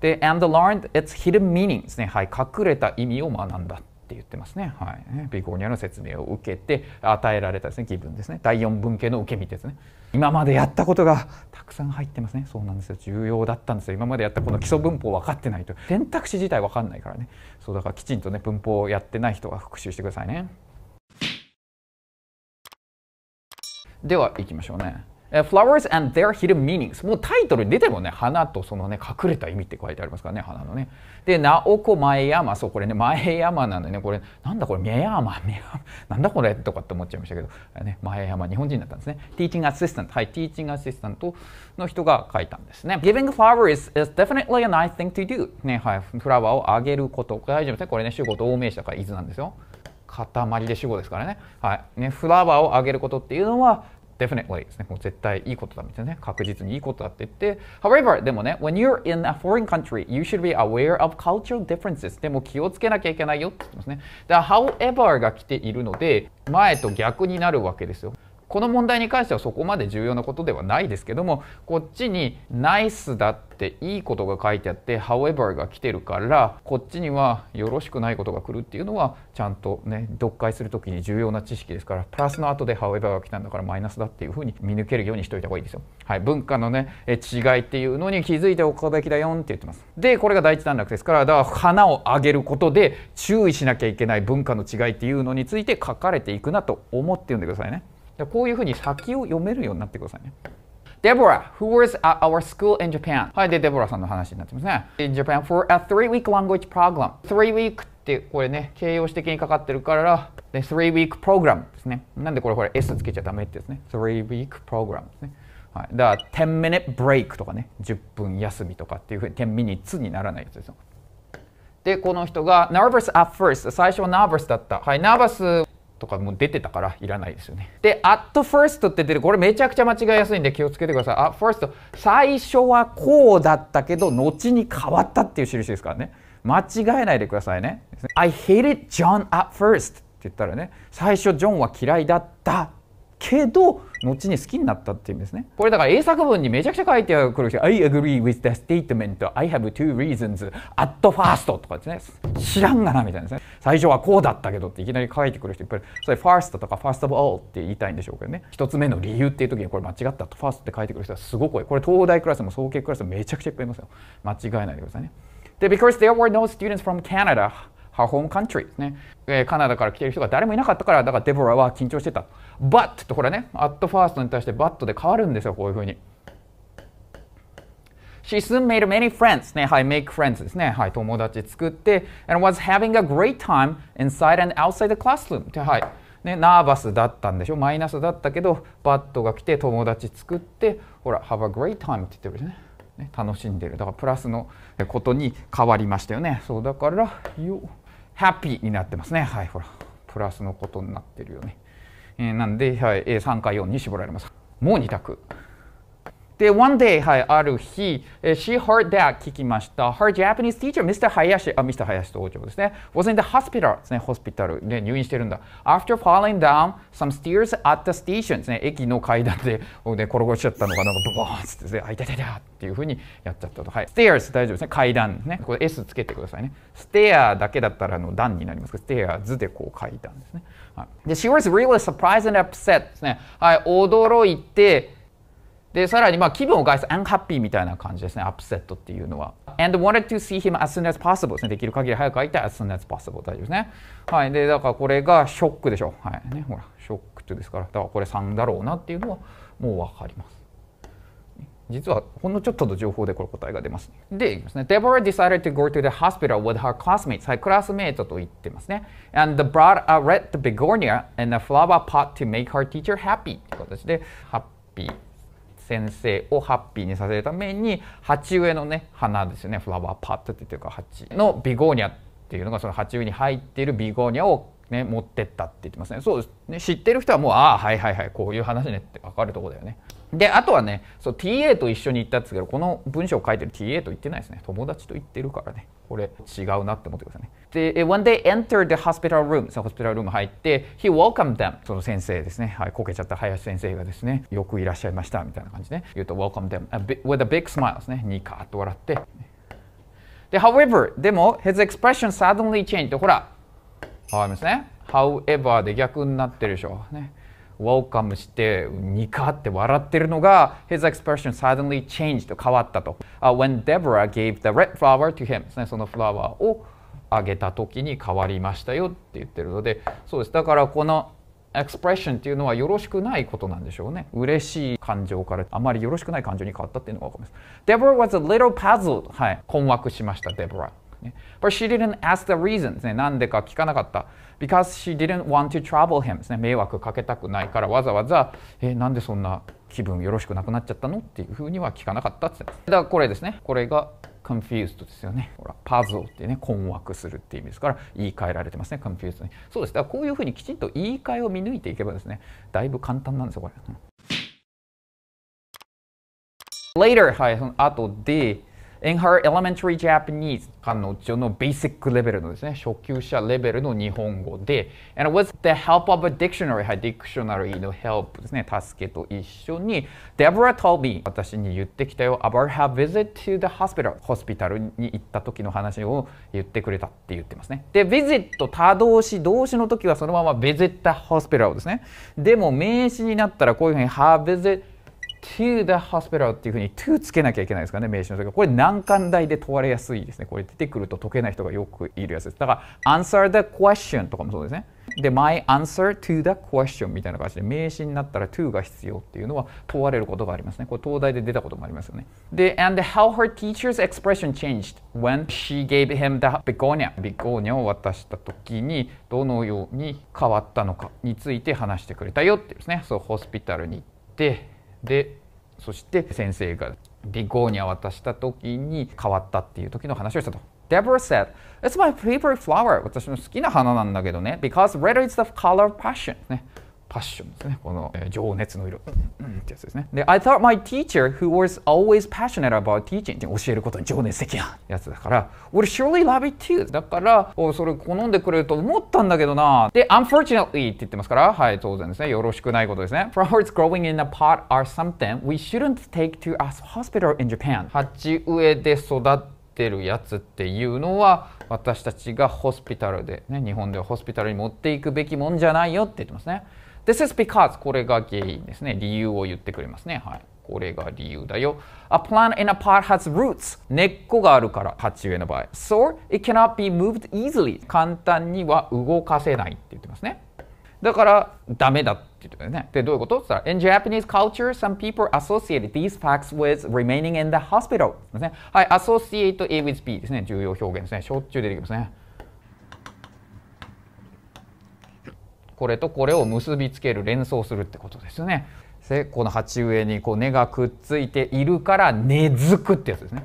で and learned its hidden meaning ですねはい隠れた意味を学んだって言ってますね。はい、ビゴニアの説明を受けて与えられたですね、気分ですね。第4文型の受け身ですね。今までやったことがたくさん入ってますね。そうなんですよ。重要だったんですよ。今までやったこの基礎文法分かってないと。選択肢自体分かんないからね。そうだからきちんとね、文法をやってない人は復習してくださいね。では行きましょうね。Flowers and their hidden meanings もうタイトルに出てもね花とそのね隠れた意味って書いてありますからね花のねで、なおこ前山、そう、これね、前山なんでね、これ、なんだこれ、宮山、宮山、なんだこれとかって思っちゃいましたけど、ね、前山、日本人だったんですね。ティーチングアシスタント、はい、ティーチングアシスタントの人が書いたんですね。Giving flower s is definitely a nice thing to do. ね、はい、フラワーをあげること。大丈夫ですね、これね、主語同名詞だから、伊豆なんですよ。塊で主語ですからね。はい。ね、フラワーをあげることっていうのは、definitely ですね。もう絶対いいことだみたいなね。確実にいいことだって言って。However, でもね、when you're in a foreign country, you should be aware of cultural differences. でも気をつけなきゃいけないよって言ってますね。だ however が来ているので、前と逆になるわけですよ。この問題に関してはそこまで重要なことではないですけどもこっちに「ナイスだっていいことが書いてあって「however」が来てるからこっちにはよろしくないことが来るっていうのはちゃんとね読解する時に重要な知識ですからプラスの後で「however」が来たんだからマイナスだっていうふうに見抜けるようにしといた方がいいですよ。はい、文化のね違いっていうのに気づいておくべきだよって言ってます。でこれが第一段落ですからだから花をあげることで注意しなきゃいけない文化の違いっていうのについて書かれていくなと思って読んでくださいね。こういうふうに先を読めるようになってくださいね。Deborah, who was at our school in Japan. はい、で、デボラさんの話になってますね。In Japan for a three-week language program. Three-week ってこれね、形容詞的にかかってるから、で、three-week program ですね。なんでこれ、これ S つけちゃダメってですね。three-week program ですね。はい、だから、10 minute break とかね、10分休みとかっていうふうに10 minutes にならないやつですよ。で、この人が nervous at first 最初は nervous だった。はい、nervous とかも出てたからいらないですよね。で、at first って出る、これめちゃくちゃ間違いやすいんで気をつけてください。at first、最初はこうだったけど、後に変わったっていう印ですからね。間違えないでくださいね。I hated John at first って言ったらね、最初ジョンは嫌いだったけど、後に好きになったっていうんですねこれだから英作文にめちゃくちゃ書いてくる人 I agree with the statement I have two reasons at first とかですね知らんがなみたいなですね最初はこうだったけどっていきなり書いてくる人やっぱりそれ first とか first of all って言いたいんでしょうけどね一つ目の理由っていう時にこれ間違ったと first って書いてくる人はすごく多いこれ東大クラスも総計クラスもめちゃくちゃいっぱいいますよ間違えないでくださいねで because there were no students from Canada her home country ですね、カナダから来ている人が誰もいなかったからだからデボラは緊張してた But とほらね At first に対して But で変わるんですよこういうふうに She soon made many friends ねはい make friends ですねはい友達作って and was having a great time inside and outside the classroom ってはいね、ナーバスだったんでしょマイナスだったけどバットが来て友達作ってほら「Have a great time」って言ってるねね楽しんでるだからプラスのことに変わりましたよねそうだから「You ハッピーになってますね。はい、ほら、プラスのことになってるよね。えー、なんで、はい、3か4に絞られます。もう2択。で、one day、はい、ある日、she heard that 聞きました。her Japanese teacher, Mr. Hayashi、あ、Mr. Hayashi と王嬢ですね、was in the hospital ですね、ホスピタルで入院してるんだ。after falling down some stairs at the station ですね、駅の階段でね、転がしちゃったのが、なんかブボーンってですね、あ、いたいたいたっていうふうにやっちゃったと。はい、stairs 大丈夫ですね、階段ね。これ S つけてくださいね。stair だけだったらあの段になりますけど、stairs でこう階段ですね。はい、で、she was really surprised and upset ですね。はい、驚いて、で、さらにまあ気分を害す unhappy みたいな感じですね、upset っていうのは。and wanted to see him as soon as possible ですね。できる限り早く会いたい as soon as possible 大丈夫ですね。はい。で、だからこれがショックでしょ。はい。ね、ほら、ショックとですから、だからこれ3だろうなっていうのはもうわかります。実はほんのちょっとの情報でこれ答えが出ます、で、いきますね。Deborah decided to go to the hospital with her classmates. はい、クラスメートと言ってますね。And brought a red begonia and a flower pot to make her teacher happy. って形で、ハッピー。先生をハッピーにさせるために鉢植えのね花ですよねフラワーパットっていうか鉢のビゴーニャっていうのがその鉢植えに入っているビゴーニャをね、持ってったって言ってますねそうですね知ってる人はもうああはいはいはいこういう話ねって分かるとこだよねであとはねそう TA と一緒に行ったんですけどこの文章を書いてる TA と言ってないですね友達と言ってるからねこれ違うなって思ってくださいねで、when they entered the hospital room そのホスピタルルーム入って he welcomed them その先生ですねはいこけちゃった林先生がですねよくいらっしゃいましたみたいな感じね言うと welcome them with a big smile ですねにかっと笑ってで however でも his expression suddenly changed ほらわりますね however で逆になってるでしょね welcome してニカって笑ってるのが his expression suddenly changed 変わったと、uh, when Deborah gave the red flower to him ね、そのフラワーを上げた時に変わりましたよって言ってるのでそうですだからこのエクスプレッションっていうのはよろしくないことなんでしょうね。嬉しい感情からあまりよろしくない感情に変わったっていうのがわかります。Deborah was a little puzzled. はい。困惑しました、Deborah。But she didn't ask the reason ですね。なんでか聞かなかった。Because she didn't want to trouble him ですね。迷惑かけたくないからわざわざ、えなんでそんな気分よろしくなくなっちゃったのっていうふうには聞かなかったって。だからこれですね。これが confused ですよね。ほら、パズルってね、困惑するっていう意味ですから、言い換えられてますね、confused に。そうです。だからこういうふうにきちんと言い換えを見抜いていけばですね、だいぶ簡単なんですよ、これ。later はい、その後で、In her elementary Japanese 彼女の basic レベルのですね初級者レベルの日本語で And w it h the help of a dictionary はい dictionary の help ですね助けと一緒に Deborah told me 私に言ってきたよ about her visit to the hospital ホスピタルに行った時の話を言ってくれたって言ってますねで visit と他動詞動詞の時はそのまま visit the hospital ですねでも名詞になったらこういうふうに her visit to the hospital っていうふうに to つけなきゃいけないですかね名詞の時はこれ難関題で問われやすいですねこれ出てくると解けない人がよくいるやつですだから answer the question とかもそうですねで my answer to the question みたいな感じで名詞になったら to が必要っていうのは問われることがありますねこれ東大で出たこともありますよねで and how her teacher's expression changed when she gave him the begonia begonia を渡した時にどのように変わったのかについて話してくれたよっていうですねそうホスピタルに行ってでそして先生がビゴーニャ渡した時に変わったっていう時の話をしたと。Deborah said, It's my favorite flower. 私の好きな花なんだけどね。Because red is the color of passion. ね。パッションですね。この、えー、情熱の色、うんうん、ってやつですね。で、I thought my teacher, who was always passionate about teaching って教えることに情熱的なやつだから、would surely love it too. だから、おそれ好んでくれると思ったんだけどな。で、unfortunately って言ってますから、はい、当然ですね。よろしくないことですね。Flowers growing in a pot are something we shouldn't take to a hospital in Japan. 鉢植えで育てるやつっていうのは、私たちがホスピタルで、ね、日本ではホスピタルに持っていくべきもんじゃないよって言ってますね。This is because これが原因ですね。理由を言ってくれますね。はい。これが理由だよ。A plant in a pot has roots. 根っこがあるから、鉢植えの場合。So it cannot be moved easily. 簡単には動かせないって言ってますね。だから、ダメだって言ってね。で、どういうことって言ったら、In Japanese culture, some people associate these facts with remaining in the hospital. ですね。はい、associate A with B ですね。重要表現ですね。しょっちゅう出てきますね。これとこれを結びつける連想するってことですよね。でこの鉢植えにこう根がくっついているから根付くってやつですね。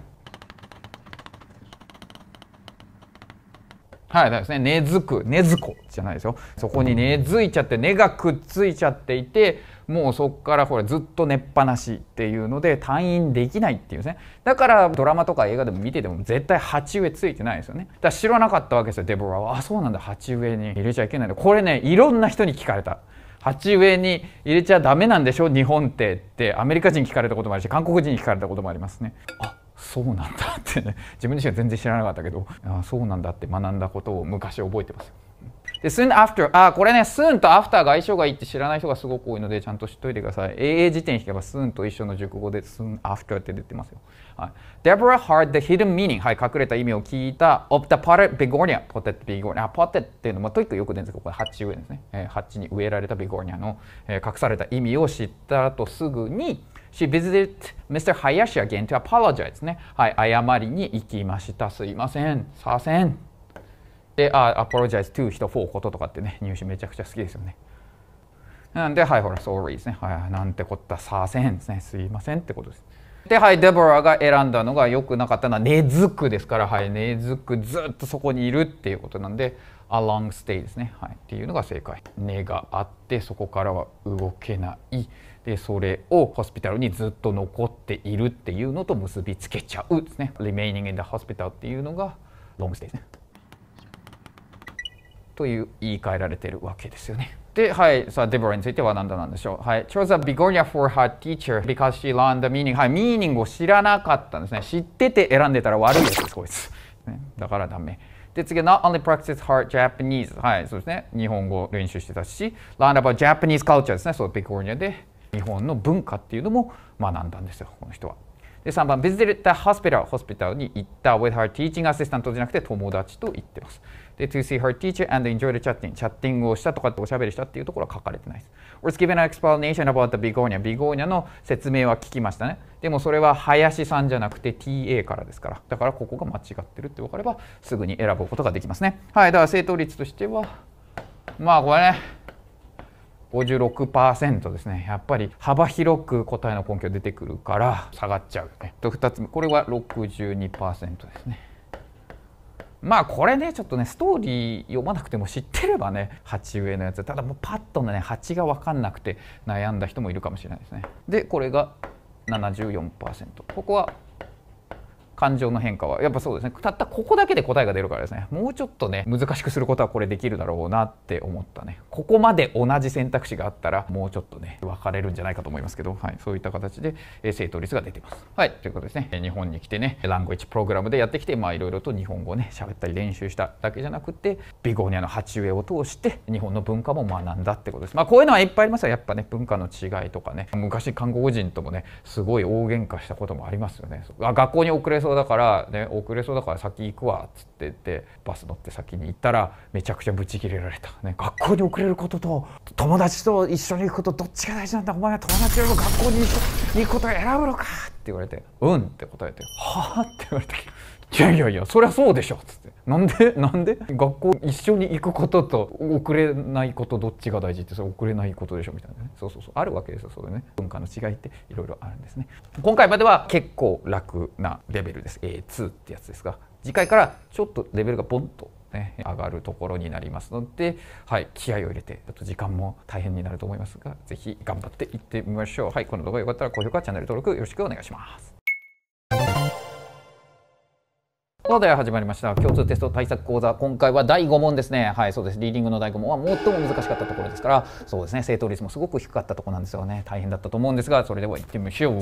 はい、ですね。根付く、根付こじゃないですよ。そこに根付いちゃって、根がくっついちゃっていて、もうそこからほらずっと寝っぱなしっていうので退院できないっていうねだからドラマとか映画でも見てても絶対鉢植えついてないですよねだから知らなかったわけですよデボラはあそうなんだ鉢植えに入れちゃいけないんだこれねいろんな人に聞かれた。鉢植えに入れちゃダメなんでしょ日本ってってアメリカ人聞かれたこともあるし韓国人に聞かれたこともありますね。あそうなんだってね自分自身は全然知らなかったけどあそうなんだって学んだことを昔覚えてますよ。で soon after あこれね soon と after が相性がいいって知らない人がすごく多いのでちゃんと知っといてください a 英辞典引けば soon と一緒の熟語で soon after って出てますよ、はい、Deborah heard the hidden meaning はい隠れた意味を聞いた of the potted begonia p o t begonia p o っていうのもとにかくよく出るんですけどこれ鉢植えですね、えー、鉢に植えられたビゴニアの、えー、隠された意味を知った後すぐに She visited Mr. Hayashi again to apologize ね。はい、謝りに行きました。すいません。させん。で、あ、apologize to 人 for こととかってね、入試めちゃくちゃ好きですよね。なんで、はい、ほら、sorry ですね。はい、なんてこったさせんですね。すいませんってことです。で、はい、デボラが選んだのが良くなかったのは、根付くですから、はい、根付く、ずっとそこにいるっていうことなんで、a long stay ですね。はい、っていうのが正解。根があって、そこからは動けない。で、それをホスピタルにずっと残っているっていうのと結びつけちゃうですね。remaining in the hospital っていうのが、ロングステイですね。という言い換えられているわけですよね。で、はい、さあ、デボラについては何だなんでしょう。はい。chose a begonia for her teacher because she learned the meaning. はい、ミーニングを知らなかったんですね。知ってて選んでたら悪いです、こいつ。ね、だからダメ。で、次、not only practice her Japanese。はい、そうですね。日本語を練習してたし、learn about Japanese culture ですね。そう、ビゴニアで日本の文化っていうのも学んだんですよ、この人は。で、3番、visited the hospital。ホスピタルに行った with her teaching assistant じゃなくて友達と行ってます。で、to see her teacher and enjoy the chatting. チャッティングをしたとかっておしゃべりしたっていうところは書かれてないです。was given an explanation about the begonia. ビゴーニャの説明は聞きましたね。でもそれは林さんじゃなくて TA からですから。だからここが間違ってるって分かればすぐに選ぶことができますね。はい、だから正答率としては、まあこれね、56%ですねやっぱり幅広く答えの根拠出てくるから下がっちゃうよねと2つ目これは62%ですねまあこれねちょっとねストーリー読まなくても知ってればね鉢植えのやつただもうパッとのね鉢が分かんなくて悩んだ人もいるかもしれないですねでこれが74%ここは感情の変化はやっぱそうですねたったここだけで答えが出るからですねもうちょっとね難しくすることはこれできるだろうなって思ったねここまで同じ選択肢があったらもうちょっとね分かれるんじゃないかと思いますけど、はい、そういった形で、え正答率が出てますはいということですね日本に来てねラングエッジプログラムでやってきてまあいろいろと日本語ね喋ったり練習しただけじゃなくてビゴニアの鉢植えを通して日本の文化も学んだってことですまあこういうのはいっぱいありますよやっぱね文化の違いとかね昔韓国人ともねすごい大喧嘩したこともありますよね学校に遅れそうだから、ね、遅れそうだから先行くわ」っつって言ってバス乗って先に行ったらめちゃくちゃブチギレられた、ね、学校に遅れることと友達と一緒に行くことどっちが大事なんだお前は友達よりも学校に行くことを選ぶのかって言われて「うん」って答えて「はあ?」って言われて。いやいやいやそりゃそうでしょ」っつって「なんで なんで学校一緒に行くことと遅れないことどっちが大事ってそれ遅れないことでしょ」みたいなねそうそうそうあるわけですよそれね文化の違いっていろいろあるんですね今回までは結構楽なレベルです A2 ってやつですが次回からちょっとレベルがポンとね、上がるところになりますので、はい、気合を入れてちょっと時間も大変になると思いますが是非頑張っていってみましょう。はい、この動画がよかったら高評価チャンネル登録よろしくお願いします。さあでは始まりました共通テスト対策講座今回は第5問ですねはいそうですリーディングの第5問は最も難しかったところですからそうですね正答率もすごく低かったところなんですよね大変だったと思うんですがそれでは行ってみましょう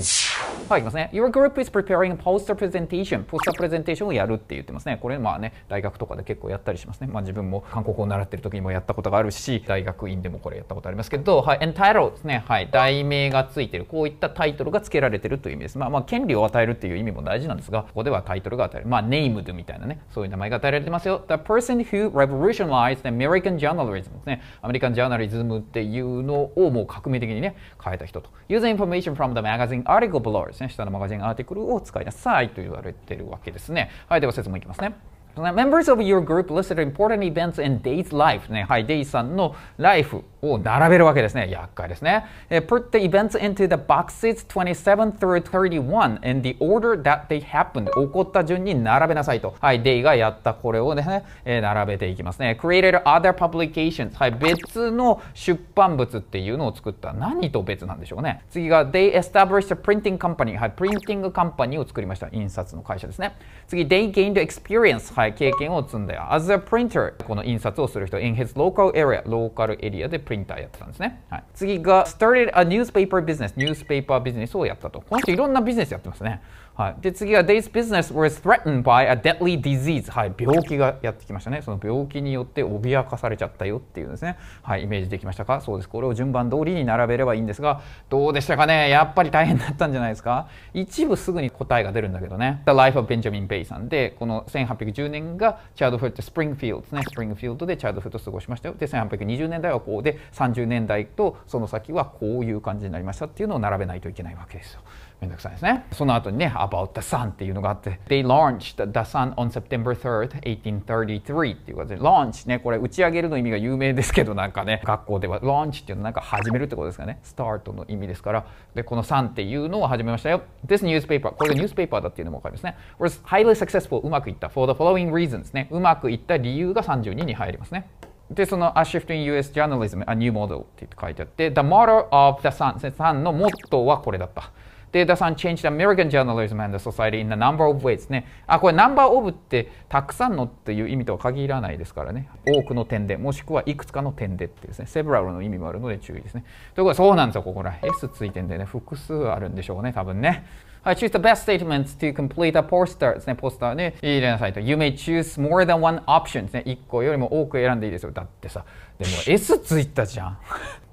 はいいきますね Your group is preparing poster presentation ポスタープレゼンテーションをやるって言ってますねこれまあね大学とかで結構やったりしますねまあ自分も韓国語を習ってる時にもやったことがあるし大学院でもこれやったことありますけどはい entitle ですねはい題名がついてるこういったタイトルが付けられてるという意味ですまあまあ権利を与えるっていう意味も大事なんですがここではタイトルが与えるまあ Name n a みたいなね、そういう名前が与えられてますよ。The person who revolutionized American journalism ですね。アメリカンジャーナリズムっていうのをもう革命的にね、変えた人と。Use information from the magazine article b l o g ですね。下のマガジンアーティクルを使いなさいと言われてるわけですね。はい、では説明いきますね。Members of your group listed important events in day's life ね、はい、デイさんのライフを並べるわけですね。厄介ですね。Put the events into the boxes 27 through 31 in the order that they happened 起こった順に並べなさいと。はい、デイがやったこれをですね、え並べていきますね。Created other publications はい、別の出版物っていうのを作った。何と別なんでしょうね。次が They established a printing company はい、プリンティングカンパニーを作りました。印刷の会社ですね。次、They gained experience はい、経験を積んだよ。As a printer この印刷をする人 in his local area ローカルエリアでプリンターやってたんですね、はい、次が started a newspaper business ニュースペーパービジネスをやったとこの人いろんなビジネスやってますねはい、で次は、Day's business was threatened by a deadly disease、はい、病気がやってきましたねその病気によって脅かされちゃったよっていうですね、はい、イメージできましたかそうですこれを順番通りに並べればいいんですがどうでしたかねやっぱり大変だったんじゃないですか一部すぐに答えが出るんだけどね The Life of Benjamin Bay さんでこの1810年がチャードフットスプリングフィールドねスプリングフィールドでチャードフット過ごしましたよで1820年代はこうで30年代とその先はこういう感じになりましたっていうのを並べないといけないわけですよめんどくさいですね。その後にね、About the Sun っていうのがあって、They launched the Sun on September 3rd, 1833っていうことで、launch ね、これ打ち上げるの意味が有名ですけど、なんかね、学校では launch っていうのはなんか始めるってことですかね、スタートの意味ですから、で、この Sun っていうのを始めましたよ。This newspaper、これがニュースペーパーだっていうのもわかりますね。was highly successful、うまくいった。for the following reasons ね、うまくいった理由が32に入りますね。で、その A Shift in US Journalism, A New Model って書いてあって、The Motto of the Sun, Sun のモットーはこれだった。データさん changed American journalism and society in a number of ways ね。あ、これ number of ってたくさんのっていう意味とは限らないですからね。多くの点で、もしくはいくつかの点でってですね。several の意味もあるので注意ですね。ということはそうなんですよ、ここら。S ついてんでね、複数あるんでしょうね、多分ね。I choose the best statements to complete a poster ですね。ポスターね、入れなさいと。You may choose more than one option ですね。1個よりも多く選んでいいですよ。だってさ、でも S ついたじゃん。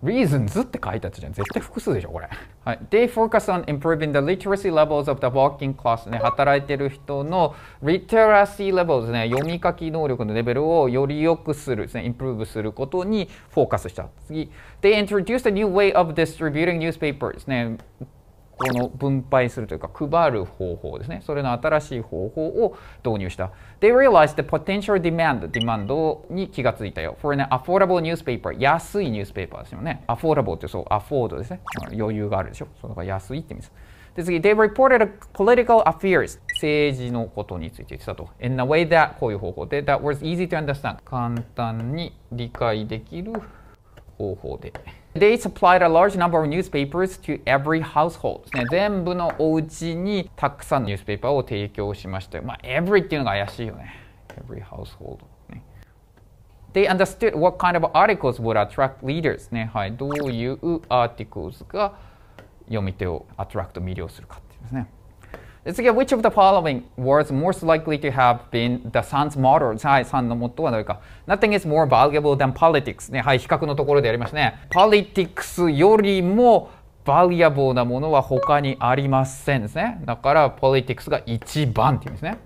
reasons って書いたじゃん。絶対複数でしょ、これ。はい。They focus on improving the literacy levels of the working class ね。働いてる人の literacy levels ね。読み書き能力のレベルをより良くするですね。improve することにフォーカスした。次。They introduced a new way of distributing newspapers ね。この分配するというか配る方法ですね。それの新しい方法を導入した。They realized the potential demand, ディマンドに気がついたよ。for an affordable newspaper, 安いニュースペーパーですよね。affordable ってそう、afford ですね。余裕があるでしょ。そのが安いって意味です。で次、They reported political affairs 政治のことについて言ってたと。In a way that こういう方法で that was easy to understand 簡単に理解できる方法で。They supplied a large number of newspapers to every household、全部のお家にたくさんのニュースペーパーを提供しましたまあ、every っていうのが怪しいよね。every household、ね。They understood what kind of articles would attract leaders ね。はい。どういうアーティクルが読み手をアトラクト魅了するかっていうですね。次は which of the following was most likely to have been the son's m o t e o はい、さんの最ットはどか。Nothing is more valuable than politics ね。はい、比較のところでやりましたね。politics よりも valuable なものは他にありませんですね。だから politics が一番って言うんですね。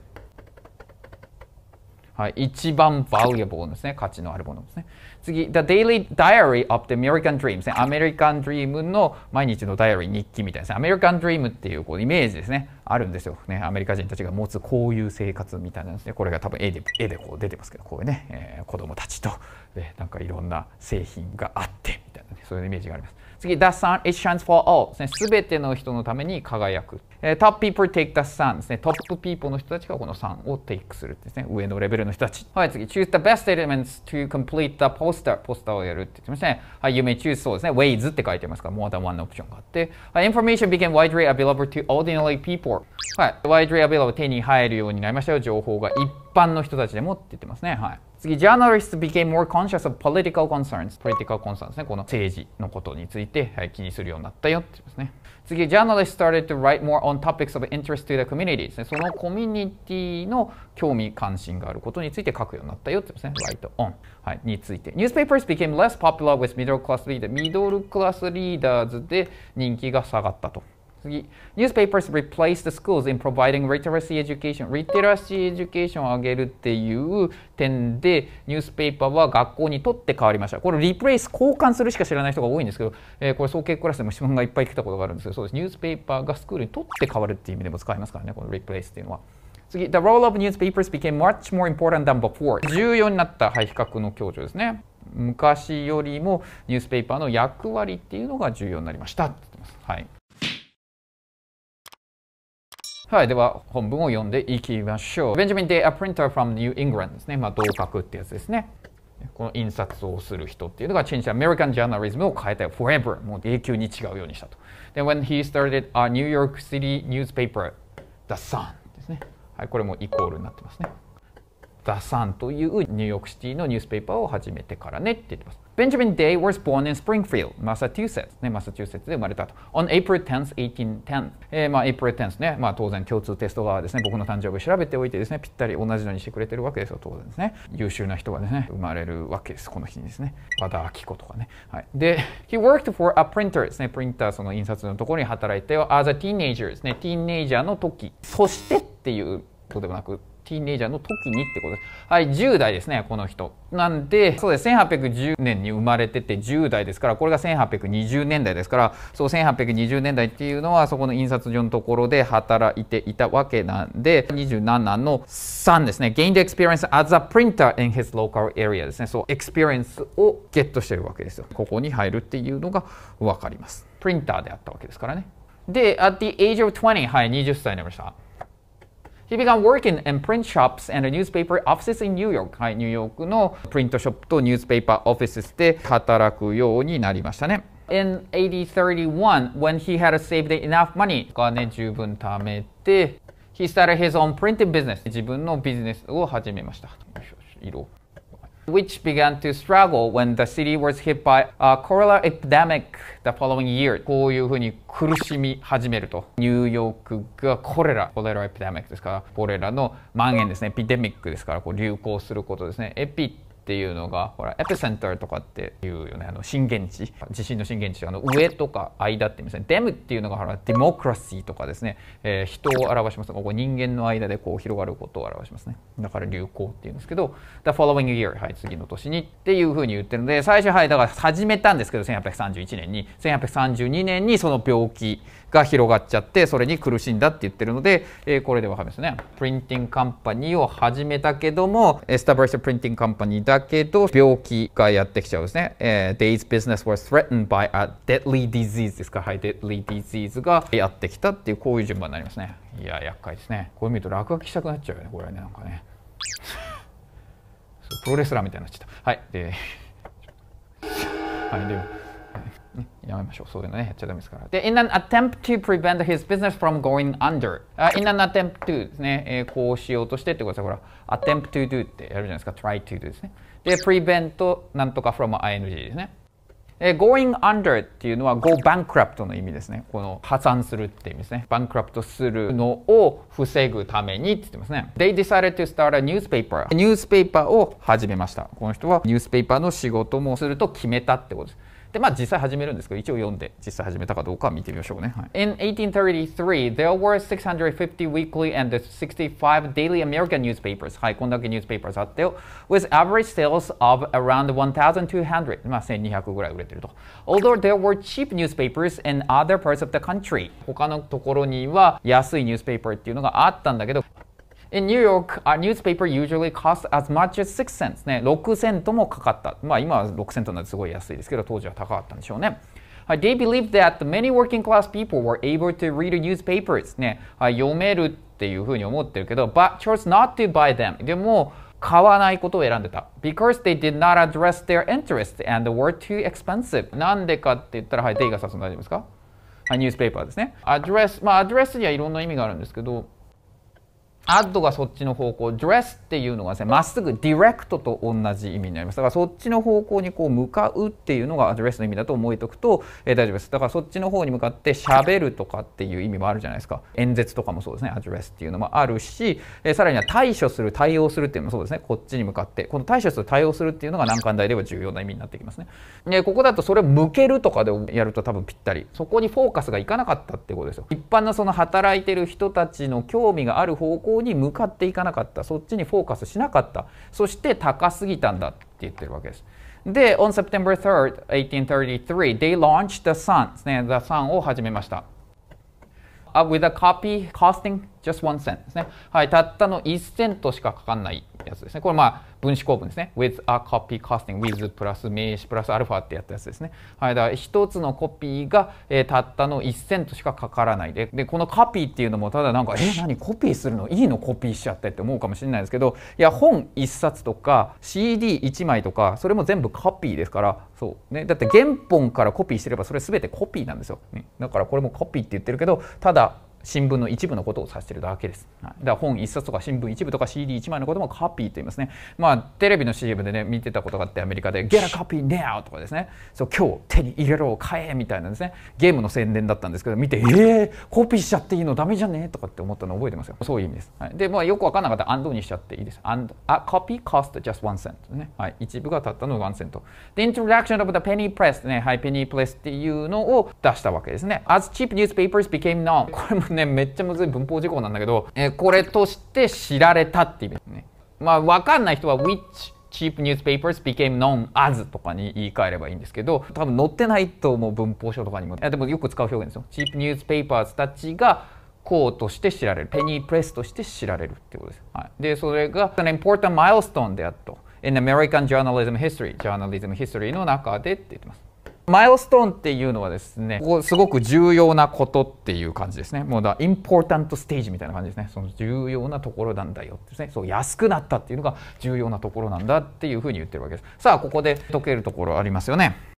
はい、一番 valuable ですね。価値のあるものですね。次、The Daily Diary of the American Dream ですね。アメリカンドリームの毎日のダイアリー、日記みたいですね。アメリカンドリームっていうこうイメージですね。あるんですよ。ね、アメリカ人たちが持つこういう生活みたいなんですね。これが多分絵で、絵でこう出てますけど、こういうね、えー、子供たちと、えなんかいろんな製品があって、みたいなね、そういうイメージがあります。次、the sun, it shines for all ですね。すべての人のために輝く。え top people take the sun ですね。トップ people の人たちがこの sun をテイクするですね。上のレベルの人たち。はい、次、choose the best elements to complete the poster。ポスターをやるって言ってましたね。はい、you may choose そうですね。ways って書いてますから、more than one option があって。はい、information became widely available to ordinary people。はい、widely available 手に入るようになりましたよ。情報が一般の人たちでもって言ってますね。はい。次、journalists became more conscious of political concerns. political concerns ね。この政治のことについて、はい、気にするようになったよってことですね。次、journalists started to write more on topics of interest to the community ですね。そのコミュニティの興味関心があることについて書くようになったよってことですね。write on、はい、について。newspapers became less popular with middle class leaders. ミドルクラスリーダーズで人気が下がったと。次、newspapers replace the schools in providing literacy education. リテラシーエデュケーションを上げるっていう点で、ニュースペーパーは学校にとって変わりました。これ、replace 交換するしか知らない人が多いんですけど、えー、これ、総計クラスでも質問がいっぱい来たことがあるんですけど、そうです。ニュースペーパーがスクールにとって変わるっていう意味でも使いますからね、この replace っていうのは。次、the role of newspapers became much more important than before. 重要になった、はい、比較の強調ですね。昔よりもニュースペーパーの役割っていうのが重要になりました。はい。はい、では本文を読んでいきましょう。Benjamin Day, a printer from New England ですね。まあ、同格ってやつですね。この印刷をする人っていうのが、チェンジアメリカンジャーナリズムを変えたよ。forever。もう永久に違うようにしたと。で、when he started a New York City newspaper, The Sun ですね。はい、これもイコールになってますね。The Sun というニューヨークシティのニュースペーパーを始めてからねって言ってます。Benjamin Day was born in Springfield, Massachusetts. ね、マサチューセッツで生まれたと。On April 10th, 1810. えー、まあ、April 10th ね。まあ、当然共通テスト側ですね。僕の誕生日調べておいてですね、ぴったり同じのにしてくれてるわけですよ、当然ですね。優秀な人がですね、生まれるわけです、この日にですね。和田明子とかね。はい。で、he worked for a printer ですね。プリンター、その印刷のところに働いて、as a teenager ですね。teenager の時。そしてっていうことでもなく、ティーネイジャーの時にってことです。はい、10代ですね、この人。なんで、そうです。1810年に生まれてて10代ですから、これが1820年代ですから、そう、1820年代っていうのは、そこの印刷所のところで働いていたわけなんで、27の3ですね。gained experience as a printer in his local area ですね。そう、エクスペリエンスをゲットしてるわけですよ。ここに入るっていうのがわかります。プリンターであったわけですからね。で、at the age of 20、はい、20歳になりました。He began working in print shops and newspaper offices in New York. はい、ニューヨークのプリントショップとニュースペーパーオフィスで働くようになりましたね。In 1831, when he had saved enough money, お金十分貯めて、he started his own printing business. 自分のビジネスを始めました。色。which began to struggle when the city was hit by a cholera epidemic the following year こういうふうに苦しみ始めるとニューヨークがコレラコレラエピデミックですからコレラの蔓延ですねエピデミックですからこう流行することですねエピっていうのがほらエピセンターとかっていうよねあの震源地地震の震源地あの上とか間って意味ですねデムっていうのがほらデモクラシーとかですね、えー、人を表しますここ人間の間でこう広がることを表しますねだから流行っていうんですけど The following year はい次の年にっていうふうに言ってるので最初はいだから始めたんですけど1831年に1832年にその病気が広がっちゃってそれに苦しんだって言ってるので、えー、これでわかりますね。プリンティングカンパニーを始めたけどもエスタブリッシュプリンティングカンパニーだけど病気がやってきちゃうんですね。えー、Day's business was threatened by a deadly disease ですかはい deadly disease がやってきたっていうこういう順番になりますね。いや厄介ですね。これ見ると落書きしたくなっちゃうよねこれねなんかね。プロレスラーみたいになっちゃった。はい。で、はい、でやめましょう。そういうのね、やっちゃダメですから。で、in an attempt to prevent his business from going under. あ、in an attempt to ですね、えー、こうしようとしてってことですほら、attempt to do ってやるじゃないですか。try to do ですね。で、prevent なんとか from ing ですね。えー、going under っていうのは go bankrupt の意味ですね。この破産するって意味ですね。bankrupt するのを防ぐためにって言ってますね。They decided to start a newspaper. ニュースペーパーを始めました。この人はニュースペーパーの仕事もすると決めたってことです。で、まあ実際始めるんですけど、一応読んで実際始めたかどうか見てみましょうね。はい、In 1833, there were 650 weekly and 65 daily American newspapers. はい、こんだけニュースペーパーあってよ。With average sales of around 1,200. まあ1200ぐらい売れてると。Although there were cheap newspapers in other parts of the country. 他のところには安いニュースペーパーっていうのがあったんだけど、In New York, a newspaper usually costs as much as six cents ね、6セントもかかった。まあ今は6セントなんですごい安いですけど、当時は高かったんでしょうね。はい、They believed that many working class people were able to read newspapers ね、はい、読めるっていうふうに思ってるけど、but chose not to buy them でも買わないことを選んでた。Because they did not address their interest s and were too expensive なんでかって言ったら、はい、デイガ y が指す大丈夫ですかはい、ニュースペーパーですね。アドレス、まあアドレスにはいろんな意味があるんですけど、アッドがそっちの方向 dress っていうのがですねまっすぐ direct と同じ意味になりますだからそっちの方向にこう向かうっていうのが dress の意味だと思えとくと、えー、大丈夫ですだからそっちの方に向かってしゃべるとかっていう意味もあるじゃないですか演説とかもそうですね address っていうのもあるし、えー、さらには対処する対応するっていうのもそうですねこっちに向かってこの対処する対応するっていうのが難関大では重要な意味になってきますねでここだとそれを向けるとかでやると多分ぴったりそこにフォーカスがいかなかったってことですよ一般のその働いてる人たちの興味がある方向向に向かっていかなかったそっちにフォーカスしなかったそして高すぎたんだって言ってるわけです。で、on September 3rd, 1833, they launched the Sun ですね、the Sun を始めました。Uh, with a copy costing just one cent ですね。はい、たったの1セントしかかかんない。やつですね。これまあ分子構文ですね。with a copy casting with プラス名詞プラスアルファってやったやつですね。はい、だから1つのコピーが、えー、たったの1セントしかかからないででこのカピーっていうのもただなんかえ何コピーするのいいのコピーしちゃってって思うかもしれないですけどいや本1冊とか CD1 枚とかそれも全部カピーですからそうねだって原本からコピーしてればそれ全てコピーなんですよ、ね、だからこれもコピーって言ってるけどただ新聞の一部のことを指しているだけです。はい、だから本一冊とか新聞一部とか c d 一枚のこともカピーと言いますね。まあテレビの CM でね見てたことがあってアメリカで「Get a copy now!」とかですね「そう今日手に入れろ買え!」みたいなですねゲームの宣伝だったんですけど見て「えー、コピーしちゃっていいのダメじゃねえ?」とかって思ったの覚えてますよ。そういう意味です。はい、でまあよく分かんなかったら「a n にしちゃっていいです。and a copy cost just one cent ね。はい、一部がたったの1セント。The introduction of the penny press ね。はい、penny press っていうのを出したわけですね。As cheap newspapers became known これもね、めっちゃむずい文法事項なんだけど、えー、これとして知られたって意味ですね。まあ、わかんない人は which cheap newspapers became known as とかに言い換えればいいんですけど、多分載ってないと思う文法書とかにも。でもよく使う表現ですよ。cheap newspapers たちがこうとして知られる。ペニープレスとして知られるってことです。はい、で、それが an important milestone であると。in American journalism history、journalism history の中でって言ってます。マイルストーンっていうのはですね、ここすごく重要なことっていう感じですね。もうだ、インポータントステージみたいな感じですね。その重要なところなんだよですね。そう、安くなったっていうのが重要なところなんだっていうふうに言ってるわけです。さあ、ここで解けるところありますよね。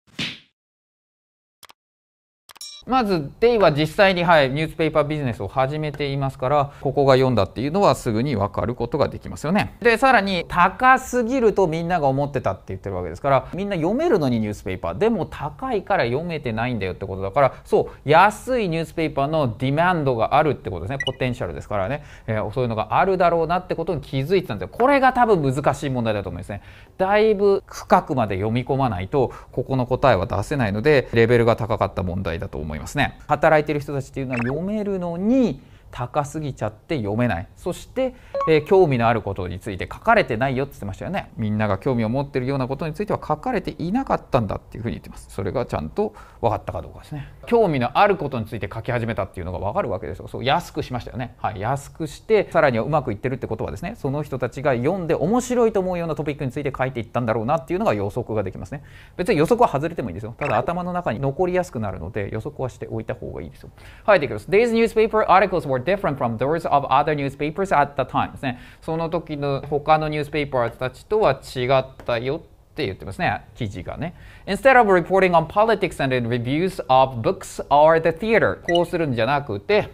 まずデイは実際に、はい、ニュースペーパービジネスを始めていますからここが読んだっていうのはすぐに分かることができますよね。でさらに高すぎるとみんなが思ってたって言ってるわけですからみんな読めるのにニュースペーパーでも高いから読めてないんだよってことだからそう安いニュースペーパーのディマンドがあるってことですねポテンシャルですからね、えー、そういうのがあるだろうなってことに気づいてたんですよこれが多分難しい問題だと思いますね。だいぶ深くまで読み込まないとここの答えは出せないのでレベルが高かった問題だと思います。思いますね働いてる人たちっていうのは読めるのに高すぎちゃって読めないそして、えー、興味のあることについて書かれてないよって言ってましたよねみんなが興味を持ってるようなことについては書かれていなかったんだっていうふうに言ってますそれがちゃんと分かったかどうかですね興味のあることについて書き始めたっていうのが分かるわけですよそう安くしましたよね、はい、安くしてさらにはうまくいってるってことはですねその人たちが読んで面白いと思うようなトピックについて書いていったんだろうなっていうのが予測ができますね別に予測は外れてもいいですよただ頭の中に残りやすくなるので予測はしておいた方がいいですよはいできます These newspaper articles were different from those of other newspapers at the time ですねその時の他のニュースペーパーたちとは違ったよって言ってますね記事がね instead of reporting on politics and reviews of books or the theater こうするんじゃなくて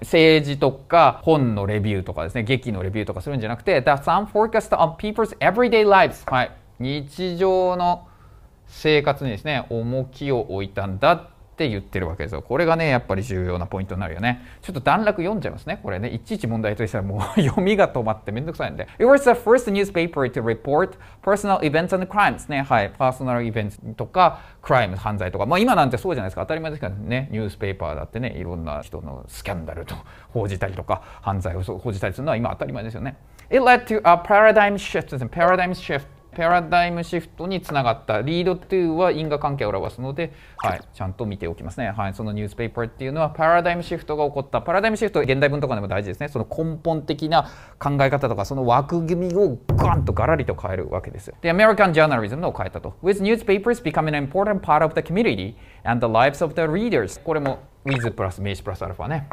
政治とか本のレビューとかですね劇のレビューとかするんじゃなくて The sun focused on people's everyday lives はい日常の生活にですね重きを置いたんだって言ってるわけですよ。これがね、やっぱり重要なポイントになるよね。ちょっと段落読んじゃいますね。これね、いちいち問題としてはもう 読みが止まってめんどくさいんで。It was the first newspaper to report personal events and crimes ね。はい。パーソナルイベントとか、クライム、犯罪とか。まあ今なんてそうじゃないですか。当たり前ですからね。ニュースペーパーだってね、いろんな人のスキャンダルと 報じたりとか、犯罪を報じたりするのは今当たり前ですよね。It led to a paradigm shift. Paradigm shift パラダイムシフトにつながったリードトゥは因果関係を表すので、はい、ちゃんと見ておきますね、はい、そのニュースペーパーっていうのはパラダイムシフトが起こったパラダイムシフト現代文とかでも大事ですねその根本的な考え方とかその枠組みをガンとガラリと変えるわけですでアメリカンジャーナリズムのを変えたと With newspapers becoming an important part of the community and the lives of the readers これも with プラス名詞プラスアルファね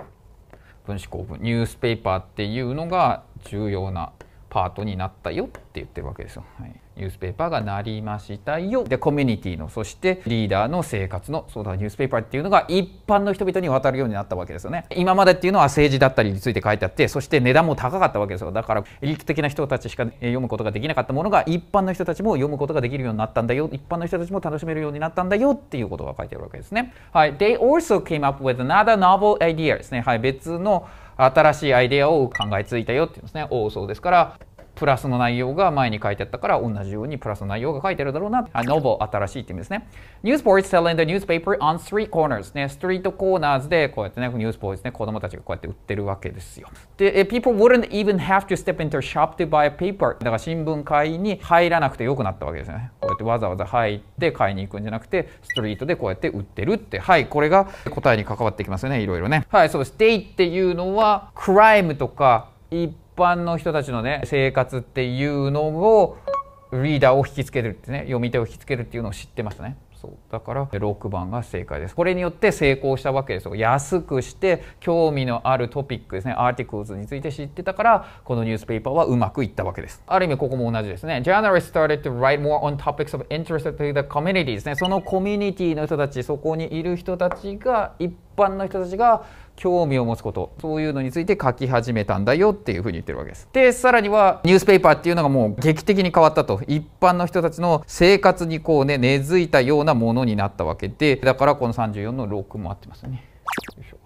分子構文ニュースペーパーっていうのが重要なパートになったよって言ってるわけですよ、はいニュースペーパーがなりましたよでコミュニティのそしてリーダーの生活のそうだニュースペーパーっていうのが一般の人々に渡るようになったわけですよね今までっていうのは政治だったりについて書いてあってそして値段も高かったわけですよだからエリート的な人たちしか読むことができなかったものが一般の人たちも読むことができるようになったんだよ一般の人たちも楽しめるようになったんだよっていうことが書いてあるわけですねはい They also came up with another novel idea ですねはい別の新しいアイデアを考えついたよっていうんですね。おお、そうですから、プラスの内容が前に書いてあったから同じようにプラスの内容が書いてあるだろうな。ノーボー新しいって意味ですね。ニュースポー a r s selling the newspaper on street corners ね、ストリートコーナーズでこうやってね、ニュースボーイズね、子供たちがこうやって売ってるわけですよ。で、people wouldn't even have to step into a shop to buy a paper だから新聞買いに入らなくてよくなったわけですね。こうやってわざわざ入って買いに行くんじゃなくて、ストリートでこうやって売ってるって。はい、これが答えに関わってきますよね、いろいろね。はい、そうです。デイっていうのは、クライムとか、一般の人たちのね生活っていうのをリーダーを引きつけるってね読み手を引きつけるっていうのを知ってましたね。そうだから6番が正解ですこれによって成功したわけですよ安くして興味のあるトピックですねアーティクルズについて知ってたからこのニュースペーパーはうまくいったわけですある意味ここも同じですね Journalists started to write more on topics of interest to the community ですねそのコミュニティの人たちそこにいる人たちが一般の人たちが興味を持つことそういうのについて書き始めたんだよっていうふうに言ってるわけですでさらにはニュースペーパーっていうのがもう劇的に変わったと一般の人たちの生活にこうね根付いたようなものになったわけでだからこの34の6も合ってますね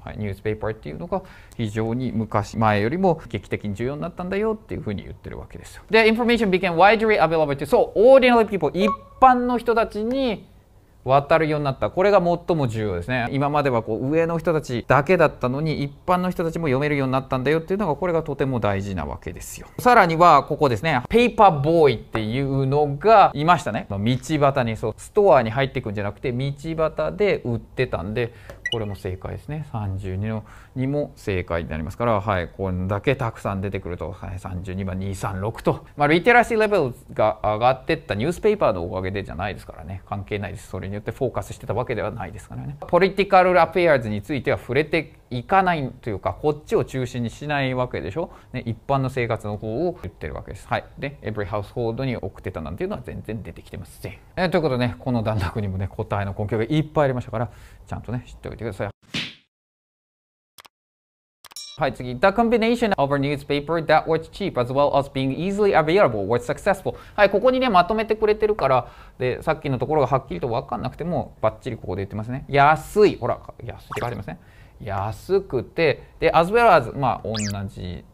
はい、ニュースペーパーっていうのが非常に昔前よりも劇的に重要になったんだよっていうふうに言ってるわけですよ。で、information became widely available to so ordinary people 一般の人たちに渡るようになったこれが最も重要ですね今まではこう上の人たちだけだったのに一般の人たちも読めるようになったんだよっていうのがこれがとても大事なわけですよさらにはここですねペーパーボーイっていうのがいましたね道端にそうストアに入っていくんじゃなくて道端で売ってたんでこれも正解ですね32のにも正解になりますから、はい、こんだけたくさん出てくると、はい、32番236と、まあ、リテラシーレベルが上がってったニュースペーパーのおかげでじゃないですからね関係ないですそれによってフォーカスしてたわけではないですからねポリティカルアペアーズについては触れていかないというかこっちを中心にしないわけでしょ、ね、一般の生活の方を言ってるわけですはいでエブリハウスホールドに送ってたなんていうのは全然出てきてません、えということでねこの段落にもね答えの根拠がいっぱいありましたからちゃんとね知っておいてくださいはい、次。The combination of a newspaper that was cheap as well as being easily available was successful. はい、ここにね、まとめてくれてるから、で、さっきのところがはっきりと分かんなくても、ばっちりここで言ってますね。安い。ほら、安いってありますね。安くて、で、as well as、まあ、同じ、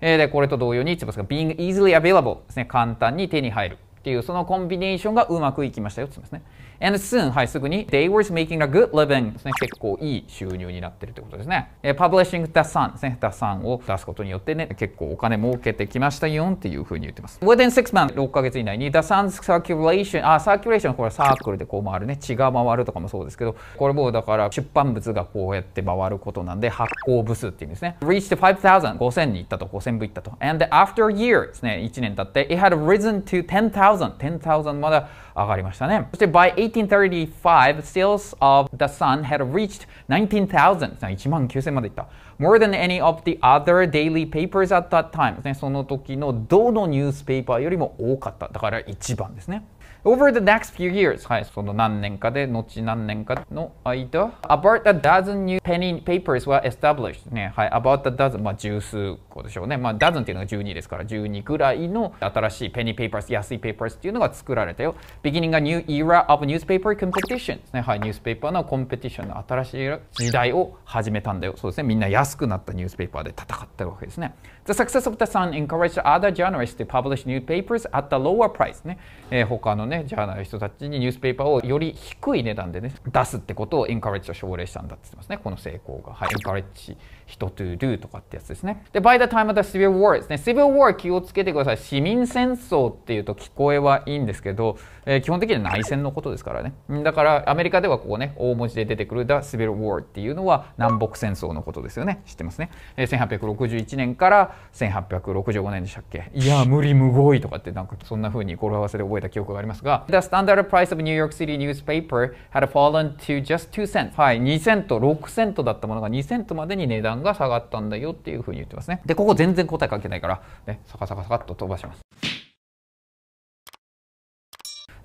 えで、これと同様に言ってますが、being easily available ですね。簡単に手に入る。ていうそのコンビネーションがうまくいきましたよって言いますね。And soon はいすぐに they were making a good living ですね結構いい収入になってるってことですね。Publishing the Sun ですね the Sun を出すことによってね結構お金儲けてきましたよっていうふうに言ってます。Within six months 6ヶ月以内に the Sun's circulation あ circulation これサークルでこう回るね血が回るとかもそうですけどこれもだから出版物がこうやって回ることなんで発行部数っていうんですね。Reached 5000 5000に行ったと5000部行ったと。And after a year ですね1年経って it had risen to 10,000 10,000 1まで上がりましたねそして by 1835 sales of the sun had reached 19,000 1万9000までいった more than any of the other daily papers at that time その時のどのニュースペーパーよりも多かっただから一番ですね Over the next few years はいその何年かで後何年かの間 About a dozen new penny papers were established ねはい About a dozen まあ十数個でしょうねまあ dozen っていうのが12ですから12ぐらいの新しい penny papers 安い papers っていうのが作られたよ Beginning a new era of newspaper competition ねはいニュースペーパーのコンペティションの新しい時代を始めたんだよそうですねみんな安くなったニュースペーパーで戦ったわけですね The success of the Sun encouraged other journalists to publish new papers at the lower price ね、えー、他のね、ジャーナリストたちにニュースペーパーをより低い値段でね、出すってことを encourage 奨励したんだって言ってますね、この成功が。はい、encourage 人 to do とかってやつですね。で、by the time of the civil war ですね。civil war 気をつけてください。市民戦争っていうと聞こえはいいんですけど、えー、基本的には内戦のことですからね。だからアメリカではここね、大文字で出てくる the civil war っていうのは南北戦争のことですよね。知ってますね。えー、1861年から1865年でしたっけ。いや、無理無合意とかってなんかそんな風に語呂合わせで覚えた記憶がありますが、the standard price of New York City newspaper had fallen to just 2 cents。はい、2セント、6セントだったものが2セントまでに値段段が下がったんだよっていうふうに言ってますね。で、ここ全然答え書けないから、ね、サカサカサカっと飛ばします。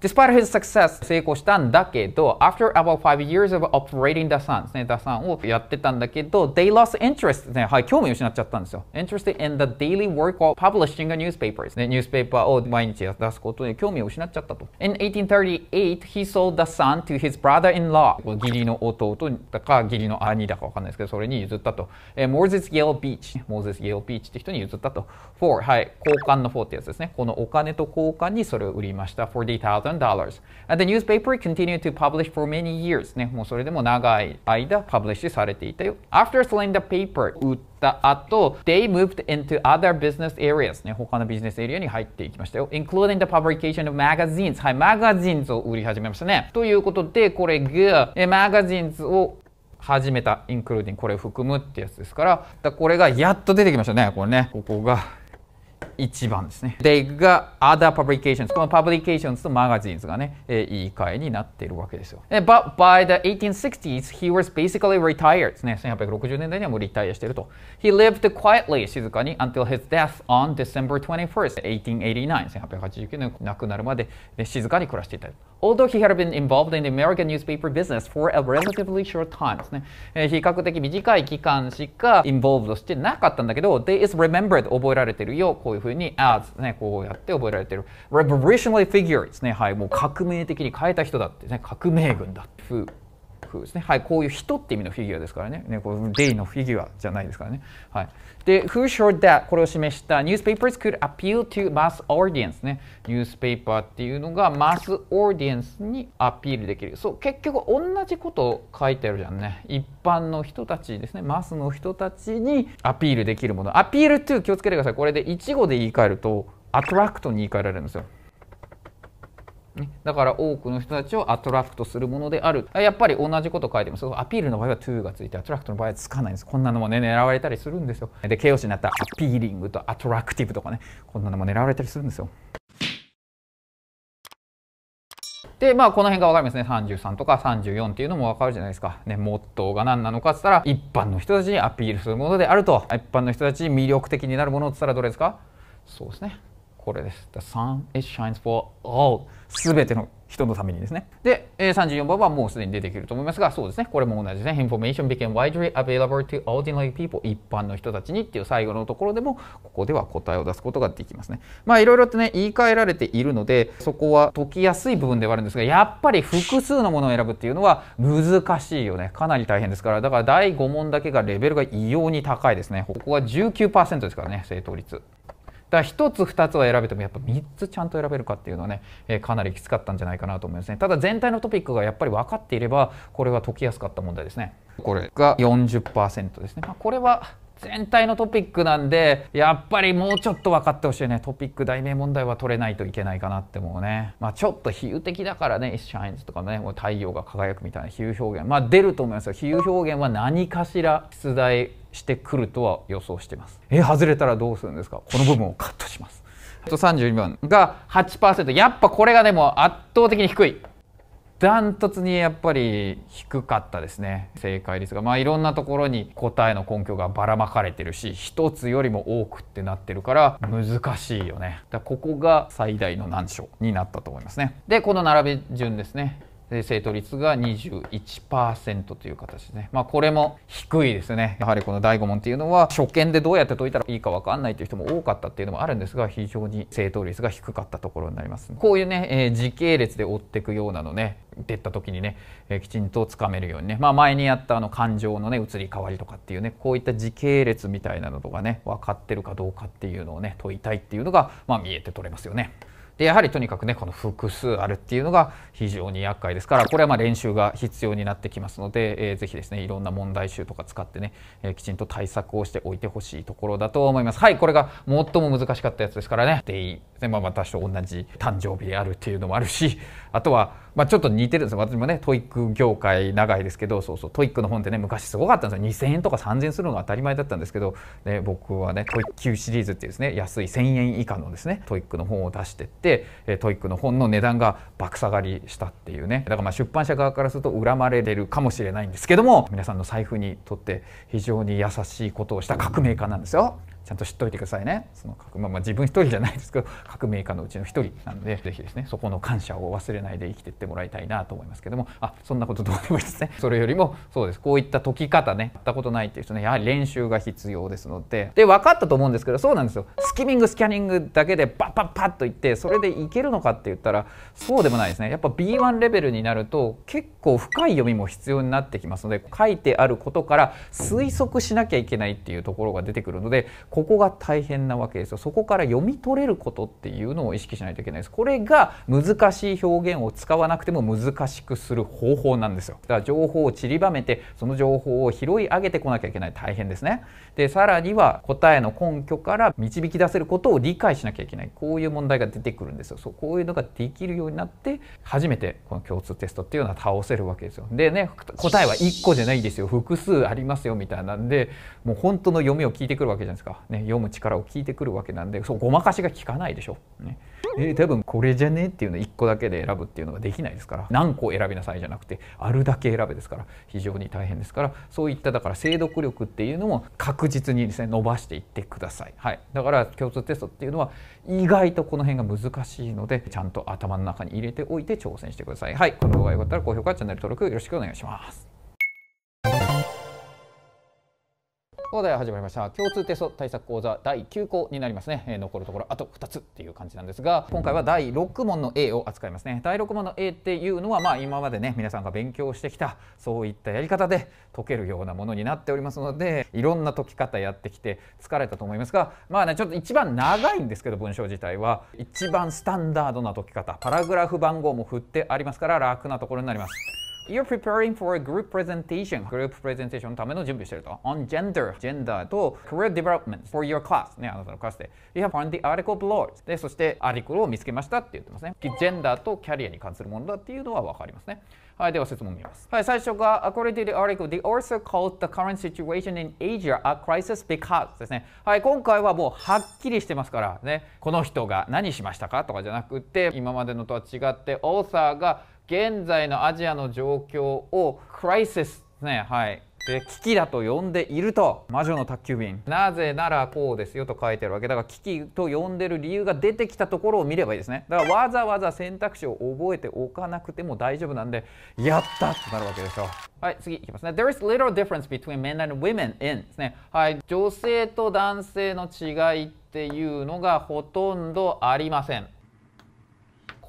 Despite his success 成功したんだけど After about five years of operating the sun ですね the sun をやってたんだけど They lost interest ねはい興味を失っちゃったんですよ Interest in the daily work of publishing a newspaper ねニュースペーパーを毎日出すことに興味を失っちゃったと In 1838 he sold the sun to his brother-in-law 義理の弟だか義理の兄だかわかんないですけどそれに譲ったと、えー、e ーゼス・ゲル・ビーチモーゼス・ゲル・ビーチって人に譲ったと For はい交換の4ってやつですねこのお金と交換にそれを売りました40,000 American dollars. And the newspaper continued to publish for many years. ね、もうそれでも長い間パブリッシュされていたよ。After selling the paper, 売った後、they moved into other business areas. ね、他のビジネスエリアに入っていきましたよ。Including the publication of magazines. はい、マガジンズを売り始めましたね。ということで、これが、えマガジンズを始めた、including これを含むってやつですから、だこれがやっと出てきましたね、これね。ここが。一番ですね。でが other publications この publications とマガジン z がね、えー、言い換えになっているわけですよ。But by the 1860s he was basically retired ですね。1860年代にはもうリタイアしていると。He lived quietly 静かに until his death on December 21st 1889年亡くなるまで、ね、静かに暮らしていた。although he had been involved in the American newspaper business for a relatively short time ですね、比較的短い期間しか involved してなかったんだけど they is remembered 覚えられてるよこういうふうに as ねこうやって覚えられてる revolutionary figure ですねはいもう革命的に変えた人だってね革命軍だってですね。はい、こういう人って意味のフィギュアですからね。ねこのデイのフィギュアじゃないですからね。はい、で、Who showed that? これを示した Newspapers could appeal to mass audience ね。ニュースペーパーっていうのがマスオーディエンスにアピールできる。そう、結局同じこと書いてあるじゃんね。一般の人たちですね。マスの人たちにアピールできるもの。アピール to 気をつけてください。これで1語で言い換えると、アトラクトに言い換えられるんですよ。だから多くの人たちをアトラクトするものであるやっぱり同じこと書いてますアピールの場合は2がついてアトラクトの場合はつかないんですこんなのもね狙われたりするんですよで形容詞になったアピーリングとアトラクティブとかねこんなのも狙われたりするんですよでまあこの辺が分かりますね33とか34っていうのも分かるじゃないですかねモットーが何なのかっつったら一般の人たちにアピールするものであると一般の人たちに魅力的になるものっつったらどれですかそうですねこれです。The sun is shines for all すべての人のためにですね。で、34番はもうすでに出てくると思いますが、そうですね。これも同じですね。Information became widely available to ordinary people 一般の人たちにっていう最後のところでも、ここでは答えを出すことができますね。まあいろいろとね、言い換えられているので、そこは解きやすい部分ではあるんですが、やっぱり複数のものを選ぶっていうのは難しいよね。かなり大変ですから、だから第5問だけがレベルが異様に高いですね。ここは19%ですからね、正答率。だから1つ2つは選べてもやっぱ3つちゃんと選べるかっていうのはね、えかなりきつかったんじゃないかなと思いますねただ全体のトピックがやっぱり分かっていればこれは解きやすかった問題ですねこれが40%ですね、まあ、これは全体のトピックなんでやっぱりもうちょっと分かってほしいねトピック題名問題は取れないといけないかなって思うねまあちょっと比喩的だからね「シャインズ」とかね「太陽が輝く」みたいな比喩表現まあ出ると思いますよ比喩表現は何かしら出題してくるとは予想しています。え外れたらどうするんですかこの部分をカットします。と32番が8%やっぱこれがでも圧倒的に低いダントツにやっぱり低かったですね正解率がまあいろんなところに答えの根拠がばらまかれてるし一つよりも多くってなってるから難しいよねだここが最大の難所になったと思いますねでこの並び順ですね正答率が21%という形で、ね、まあ、これも低いですねやはりこの第5問っていうのは初見でどうやって解いたらいいか分かんないという人も多かったっていうのもあるんですが非常に正答率が低かったところになりますこういうね、えー、時系列で追っていくようなのね出た時にね、えー、きちんとつかめるようにね、まあ、前にやったあの感情のね移り変わりとかっていうねこういった時系列みたいなのとかね分かってるかどうかっていうのをね問いたいっていうのが、まあ、見えて取れますよね。でやはりとにかくねこの複数あるっていうのが非常に厄介ですからこれはま練習が必要になってきますので、えー、ぜひですねいろんな問題集とか使ってね、えー、きちんと対策をしておいてほしいところだと思いますはいこれが最も難しかったやつですからね全部、私と同じ誕生日であるっていうのもあるしあとは、まあ、ちょっと似てるんですよ私もねトイック業界長いですけどそうそうトイックの本ってね昔すごかったんですよ2,000円とか3,000円するのが当たり前だったんですけど、ね、僕はねトイック Q シリーズっていうですね安い1,000円以下のですねトイックの本を出してってトイックの本の値段が爆下がりしたっていうねだからまあ出版社側からすると恨まれれるかもしれないんですけども皆さんの財布にとって非常に優しいことをした革命家なんですよ。ちゃんと知っといてくださいねその各、まあ、まあ自分一人じゃないですけど革命家のうちの一人なので是非ですねそこの感謝を忘れないで生きていってもらいたいなと思いますけどもあそんなことどうでもいいですねそれよりもそうですこういった解き方ねやったことないっていう人ねやはり練習が必要ですのでで分かったと思うんですけどそうなんですよスキミングスキャニングだけでパッパッパッといってそれでいけるのかって言ったらそうでもないですねやっぱ B1 レベルになると結構深い読みも必要になってきますので書いてあることから推測しなきゃいけないっていうところが出てくるのでこここが大変なわけですよそこから読み取れることっていうのを意識しないといけないですこれが難しい表現を使わなくても難しくする方法なんですよだから情報を散りばめてその情報を拾い上げてこなきゃいけない大変ですねでさらには答えの根拠から導き出せることを理解しなきゃいけないこういう問題が出てくるんですよそうこういうのができるようになって初めてこの共通テストっていうのは倒せるわけですよでね答えは1個じゃないですよ複数ありますよみたいなんでもう本当の読みを聞いてくるわけじゃないですかね、読む力を聞いてくるわけなんでそうごまかしが効かないでしょ、ねえー、多分これじゃねえっていうの1個だけで選ぶっていうのができないですから何個選びなさいじゃなくてあるだけ選べですから非常に大変ですからそういっただから精読力っていうのも確実にですね伸ばしていってください、はい、だから共通テストっていうのは意外とこの辺が難しいのでちゃんと頭の中に入れておいて挑戦してくださいはいこの動画が良かったら高評価チャンネル登録よろしくお願いします始まりました共通テスト対策講座第9項になりますね、えー、残るところあと2つっていう感じなんですが今回は第6問の A を扱いますね第6問の A っていうのはまあ今までね皆さんが勉強してきたそういったやり方で解けるようなものになっておりますのでいろんな解き方やってきて疲れたと思いますがまあねちょっと一番長いんですけど文章自体は一番スタンダードな解き方パラグラフ番号も振ってありますから楽なところになります You're preparing for a group presentation. グループプレゼンテーションのための準備をしていると。On gender. ジェンダーと career development for your class. ね、あなたのクラスで。You have found the article below. で、そしてアリクルを見つけましたって言ってますね。gender とキャリアに関するものだっていうのはわかりますね。はい、では説問見ます。はい、最初が、according to the article, t h e a u t h o r called the current situation in Asia a crisis because ですね。はい、今回はもうはっきりしてますからね、この人が何しましたかとかじゃなくて、今までのとは違って、オーサーが現在のアジアの状況をクライシスねはいで危機だと呼んでいると魔女の宅急便なぜならこうですよと書いてるわけだから危機と呼んでる理由が出てきたところを見ればいいですねだからわざわざ選択肢を覚えておかなくても大丈夫なんでやったってなるわけでしょうはい次いきますね There is little difference between men and women in ですねはい女性と男性の違いっていうのがほとんどありません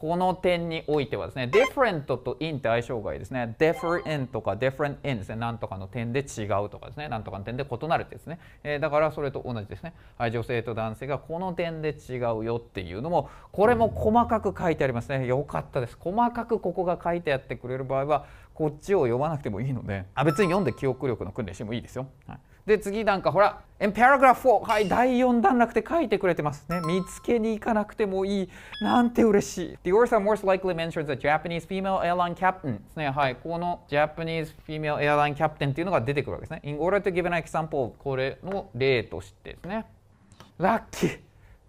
この点においてはですね different と in って相性がいいですね different とか different in ですねなんとかの点で違うとかですねなんとかの点で異なるってですね、えー、だからそれと同じですね、はい、女性と男性がこの点で違うよっていうのもこれも細かく書いてありますねよかったです細かくここが書いてやってくれる場合はこっちを読まなくてもいいのであ別に読んで記憶力の訓練してもいいですよ、はいで次なんかほら「In paragraph 4」はい第4段落で書いてくれてますね見つけに行かなくてもいいなんて嬉しい The author most likely mentions a Japanese female airline captain ですねはいこの Japanese female airline captain っていうのが出てくるわけですね In order to give an example これの例としてですねラッキー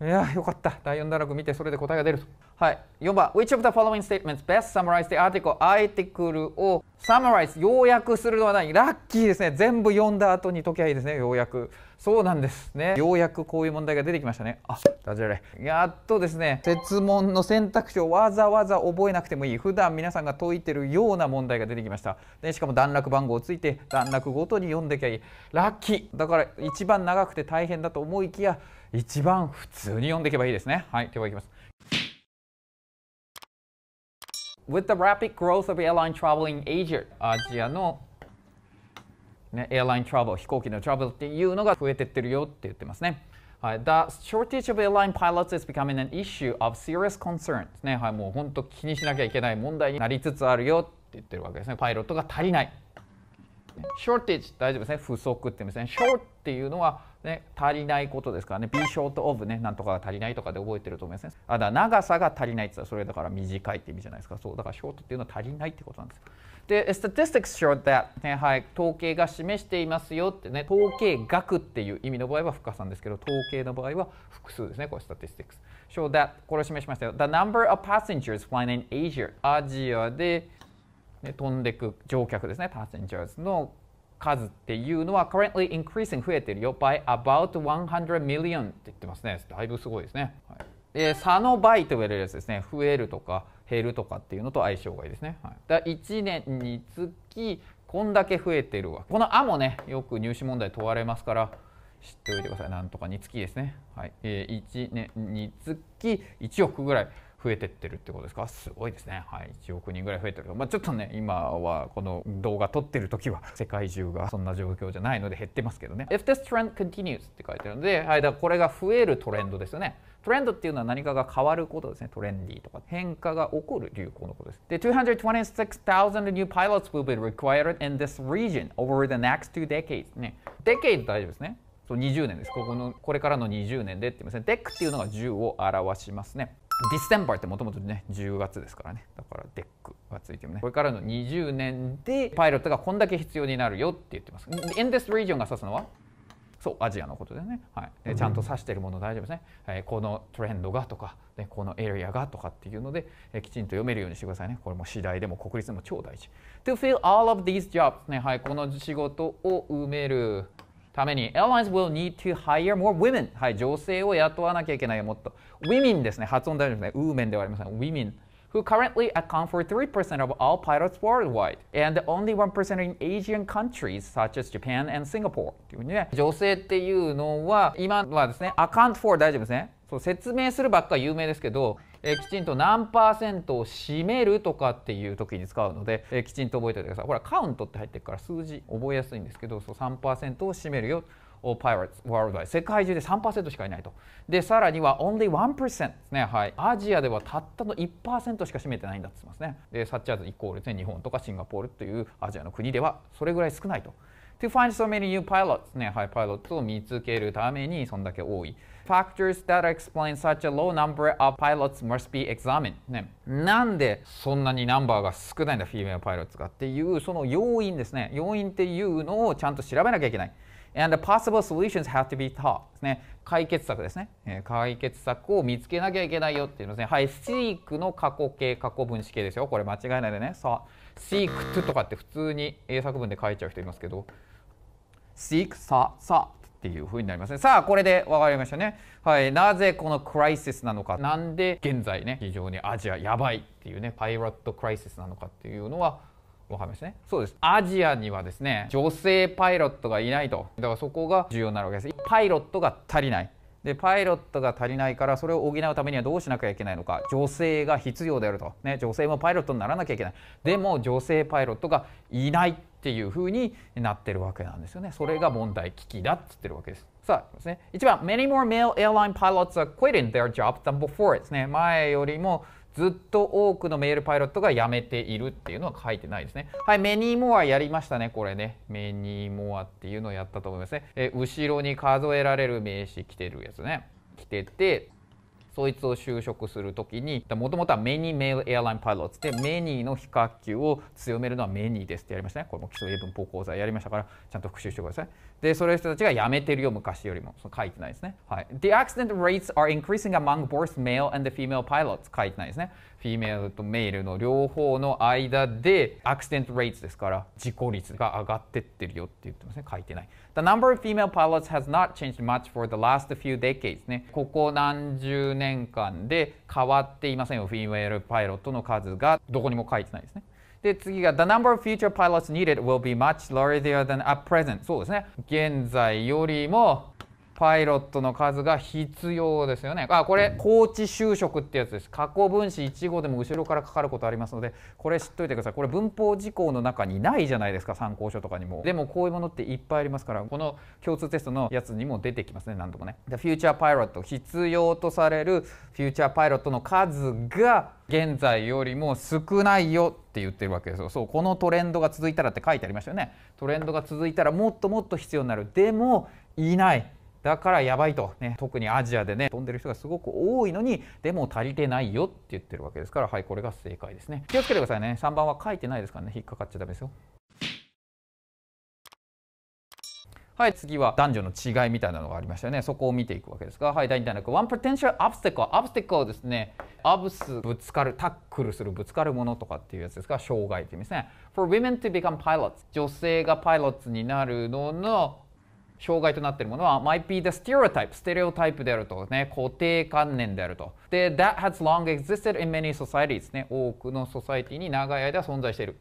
いやよかった第4段落見てそれで答えが出るとはい、4番 Which of the following statements best summarize the article? アイティクルを summarize 要約するのは何ラッキーですね全部読んだ後に解きゃいいですねようやくそうなんですねようやくこういう問題が出てきましたねあダジャレやっとですね設問の選択肢をわざわざ覚えなくてもいい普段皆さんが解いてるような問題が出てきましたでしかも段落番号をついて段落ごとに読んできゃいいラッキーだから一番長くて大変だと思いきや一番普通に読んでいけばいいですねはいではいきます with the rapid growth of airline travel in Asia アジアの、ね、airline travel 飛行機のトラブルっていうのが増えてってるよって言ってますねはい、The shortage of airline pilots is becoming an issue of serious concern でね、はい、もう本当気にしなきゃいけない問題になりつつあるよって言ってるわけですねパイロットが足りない shortage 大丈夫ですね不足って言うんすね short っていうのはね、足りないことですからね b シ short of ねなんとかが足りないとかで覚えてると思いますねあだ長さが足りないって言ったらそれだから短いって意味じゃないですかそうだからショートっていうのは足りないってことなんですで statistics show that、ねはい、統計が示していますよってね統計学っていう意味の場合は深さんですけど統計の場合は複数ですねこれ statistics show that これを示しましたよ the number of passengers flying in Asia アジアで、ね、飛んでく乗客ですね passengers の数っていうのは currently increasing 増えてるよ by about 100 million って言ってますねだいぶすごいですね、はい、で差の倍と言われるやつですね増えるとか減るとかっていうのと相性がいいですね、はい、だ1年につきこんだけ増えてるわこの「あ」もねよく入試問題問われますから知っておいてくださいなんとかにつきですね、はいえー、1年につき1億ぐらい増えてってるってことですかすごいですねはい1億人ぐらい増えてるまあちょっとね今はこの動画撮ってる時は 世界中がそんな状況じゃないので減ってますけどね If this trend continues って書いてるのではいだからこれが増えるトレンドですよねトレンドっていうのは何かが変わることですね。トレンディーとか変化が起こる流行のことです。で、226,000 new pilots will be required in this region over the next two decades ね。decade 大丈夫ですね。そう20年です。ここのこれからの20年でって言いますね。デックっていうのが10を表しますね。December ってもともとね10月ですからねだからデックがついてもねこれからの20年でパイロットがこんだけ必要になるよって言ってますインデスリージョンが指すのはそうアジアのことでね、はい、ちゃんと指してるもの大丈夫ですね、えー、このトレンドがとか、ね、このエリアがとかっていうので、えー、きちんと読めるようにしてくださいねこれも次第でも国立でも超大事 To fill all of these jobs ねはいこの仕事を埋めるために airlines will need to hire more women はい女性を雇わなきゃいけないよもっと women ですね発音大丈夫ですね women ではありません women who currently account for 3% of all pilots worldwide and only 1% in Asian countries such as Japan and Singapore というふうにね女性っていうのは今はですね account for 大丈夫ですねそう説明するばっか有名ですけどえきちんと何パーセントを占めるとかっていう時に使うので、えきちんと覚えておいてください。ほらカウントって入ってるから数字覚えやすいんですけどそう3%を占めるよ。pirates worldwide 世界中で3%しかいないとでさらには only 1%ですねはいアジアではたったの1%しか占めてないんだって言いますねでサッチャーズイコールで、ね、日本とかシンガポールというアジアの国ではそれぐらい少ないと to find so many new pilots ねはいパイロットを見つけるためにそんだけ多い factors that explain such a low number of pilots must be examined、ね、なんでそんなにナンバーが少ないんだフィーメイルパイロットがっていうその要因ですね要因っていうのをちゃんと調べなきゃいけない And the possible solutions have to be taught ですね解決策ですね、え解決策を見つけなきゃいけないよっていうのですねはい seek の過去形過去分詞形ですよこれ間違いないでねさ seek to とかって普通に英作文で書いちゃう人いますけど seek ささっていう風になりますねさあこれで分かりましたねはいなぜこのクライシスなのかなんで現在ね非常にアジアやばいっていうねパイロットクライシスなのかっていうのはわかりますねそうですアジアにはですね女性パイロットがいないとだからそこが重要になるわけですパイロットが足りないでパイロットが足りないからそれを補うためにはどうしなきゃいけないのか女性が必要であると、ね、女性もパイロットにならなきゃいけないでも女性パイロットがいないっていうふうになってるわけなんですよね。それが問題危機だって言ってるわけです。さあですね、1番、Many more male airline pilots are quitting their job than before ですね。前よりもずっと多くのメールパイロットが辞めているっていうのは書いてないですね。はい、メニーモアやりましたね、これね。メニーモアっていうのをやったと思いますね。え後ろに数えられる名詞来てるやつね。来てて、そいつを就職するときにもともとは Many Male Airline Pilots で Many の比較級を強めるのは Many ですってやりましたねこれも基礎英文法講座やりましたからちゃんと復習してくださいで、それ人たちが辞めてるよ、昔よりも。そ書いてないですね。はい。The accident rates are increasing among both male and female pilots 書いてないですね。フィメールとメールの両方の間で、アクシデント rates ですから、事故率が上がってってるよって言ってますね。書いてない。The number of female pilots has not changed much for the last few decades ね。ここ何十年間で変わっていませんよ。フィメールパイロットの数がどこにも書いてないですね。the number of future pilots needed will be much larger than at present. そうですね。現在よりもパイロットの数が必要ですよね。あこれ高知就職ってやつです。過去分子1号でも後ろからかかることありますのでこれ知っといてください。これ文法事項の中にないじゃないですか参考書とかにも。でもこういうものっていっぱいありますからこの共通テストのやつにも出てきますね何度もね。でフューチャーパイロット必要とされるフューチャーパイロットの数が現在よりも少ないよって言ってるわけですよそうこのトレンドが続いたらって書いてありましたよねトレンドが続いたらもっともっと必要になるでもいないだからやばいと、ね、特にアジアでね飛んでる人がすごく多いのにでも足りてないよって言ってるわけですからはいこれが正解ですね気をつけてくださいね3番は書いてないですからね引っかかっちゃダメですよはい次は男女の違いみたいなのがありましたよねそこを見ていくわけですがはい第2弾の One potential obstacle obstacle ですねアブスぶつかるタックルするぶつかるものとかっていうやつですが障害って意味ですね For women to become pilots 女性がパイロットになるのの障害となっているものは might be the stereotype ステレオタイプであるとね固定観念であるとで that has long existed in many societies ね多くのソサイティに長い間存在している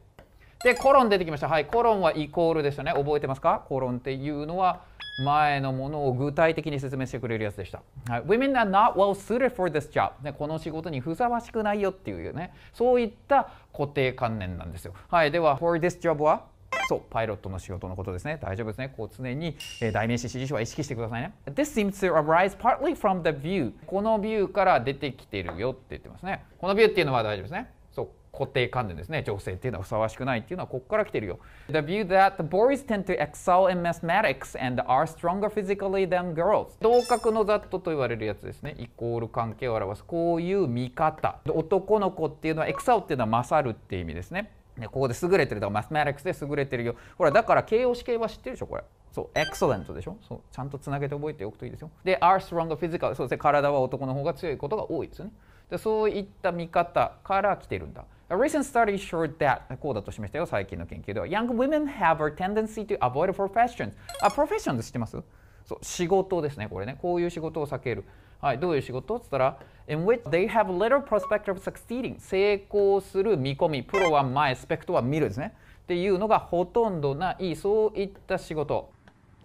でコロン出てきましたはいコロンはイコールでしたね覚えてますかコロンっていうのは前のものを具体的に説明してくれるやつでした。はい、Women are not well suited for this job、ね。この仕事にふさわしくないよっていうね、そういった固定観念なんですよ。はい、では、for this job はそう、パイロットの仕事のことですね。大丈夫ですね。こう常に、えー、代名詞、指示書は意識してくださいね。This seems to arise partly from the view. このビューから出てきてるよって言ってますね。このビューっていうのは大丈夫ですね。そう、固定観念ですね。女性っていうのはふさわしくないっていうのはここから来てるよ。The view that the boys tend to excel in mathematics and are stronger physically than girls. 同格のざっとと言われるやつですね。イコール関係を表す。こういう見方。男の子っていうのは excel っていうのは勝るっていう意味ですね。ね、ここで優れてるだかマスマティックスで優れてるよほらだから形容詞形は知ってるでしょこれそうエクセレントでしょそうちゃんとつなげて覚えておくといいですよで a r ス s ン r o n g physical そうですね体は男の方が強いことが多いですよねでそういった見方から来てるんだ A recent study showed that こうだとしましたよ最近の研究では Young women have a tendency to avoid professions あ professions 知ってますそう仕事ですねこれねこういう仕事を避けるはい、どういう仕事って言ったら In which they have little prospect of succeeding 成功する見込みプロは前スペクトは見るですねっていうのがほとんどないそういった仕事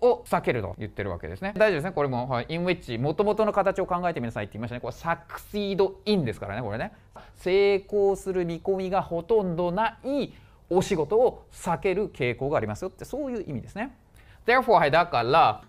を避けると言ってるわけですね大丈夫ですねこれも、はい、in which もとの形を考えてみなさいって言いましたねこれ succeed in ですからねこれね成功する見込みがほとんどないお仕事を避ける傾向がありますよってそういう意味ですね Therefore はいだから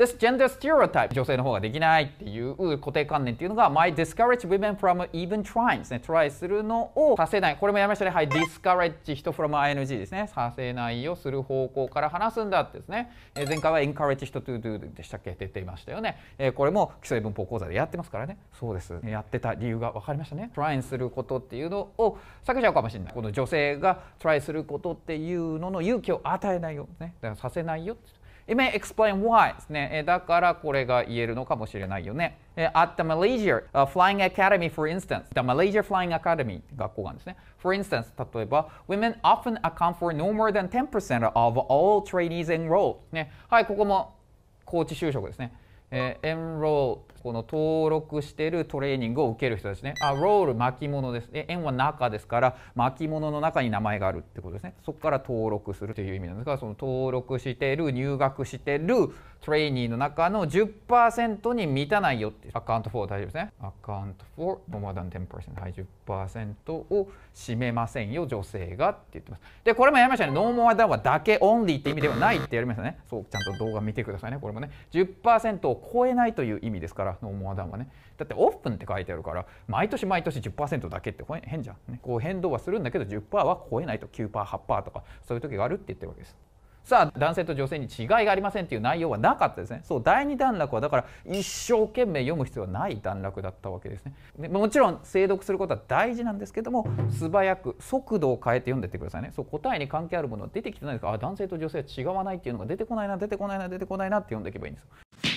This gender stereotype 女性の方ができないっていう固定観念っていうのが might discourage women from even trying ですね try するのをさせないこれもやめましたねはい discourage 人 from ing ですねさせないをする方向から話すんだってですね、えー、前回は encourage 人 to do でしたっけ出ていましたよね、えー、これも基礎文法講座でやってますからねそうですやってた理由が分かりましたねトライすることっていうのを避けちゃうかもしれないこの女性が try することっていうのの勇気を与えないよ、ね、させないよって It may explain why ですね。だからこれが言えるのかもしれないよね。At the Malaysia、uh, Flying Academy, for instance, the Malaysia Flying Academy 学校がんですね。For instance, 例えば、Women often account for no more than 10% of all trainees enrolled、ね。はい、ここも高知就職ですね。え enroll この登録してるトレーニングを受ける人たちねあロール巻物ですで円は中ですから巻物の中に名前があるってことですねそこから登録するという意味なんですがその登録してる入学してるトレーニーの中の10%に満たないよってアカウント4大丈夫ですねアカウント4 more t 10%はい10%を占めませんよ女性がって言ってますでこれもやりましたねノーモアダンはだけオンリーって意味ではないってやりましたねそうちゃんと動画見てくださいねこれもね10%を超えないという意味ですからからノーモアダンはねだってオープンって書いてあるから毎年毎年10%だけって変じゃん、ね、こう変動はするんだけど10%は超えないと 9%8% とかそういう時があるって言ってるわけですさあ男性と女性に違いがありませんっていう内容はなかったですねそう第二段落はだから一生懸命読む必要はない段落だったわけですねでもちろん精読することは大事なんですけども素早く速度を変えて読んでってくださいねそう答えに関係あるものは出てきてないですからあ男性と女性は違わないっていうのが出てこないな出てこないな出てこないなって読んでいけばいいんですよ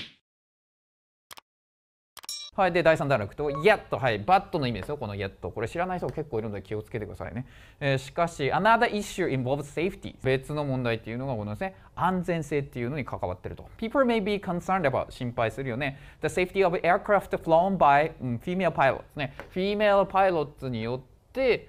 はい、で第3段落と「やっと」はいバットの意味ですよこの「やっと」これ知らない人結構いるので気をつけてくださいね、えー、しかし another issue involves safety 別の問題っていうのがこのですね安全性っていうのに関わってると people may be concerned about 心配するよね the safety of aircraft flown by、うん、female pilots ね female pilots によって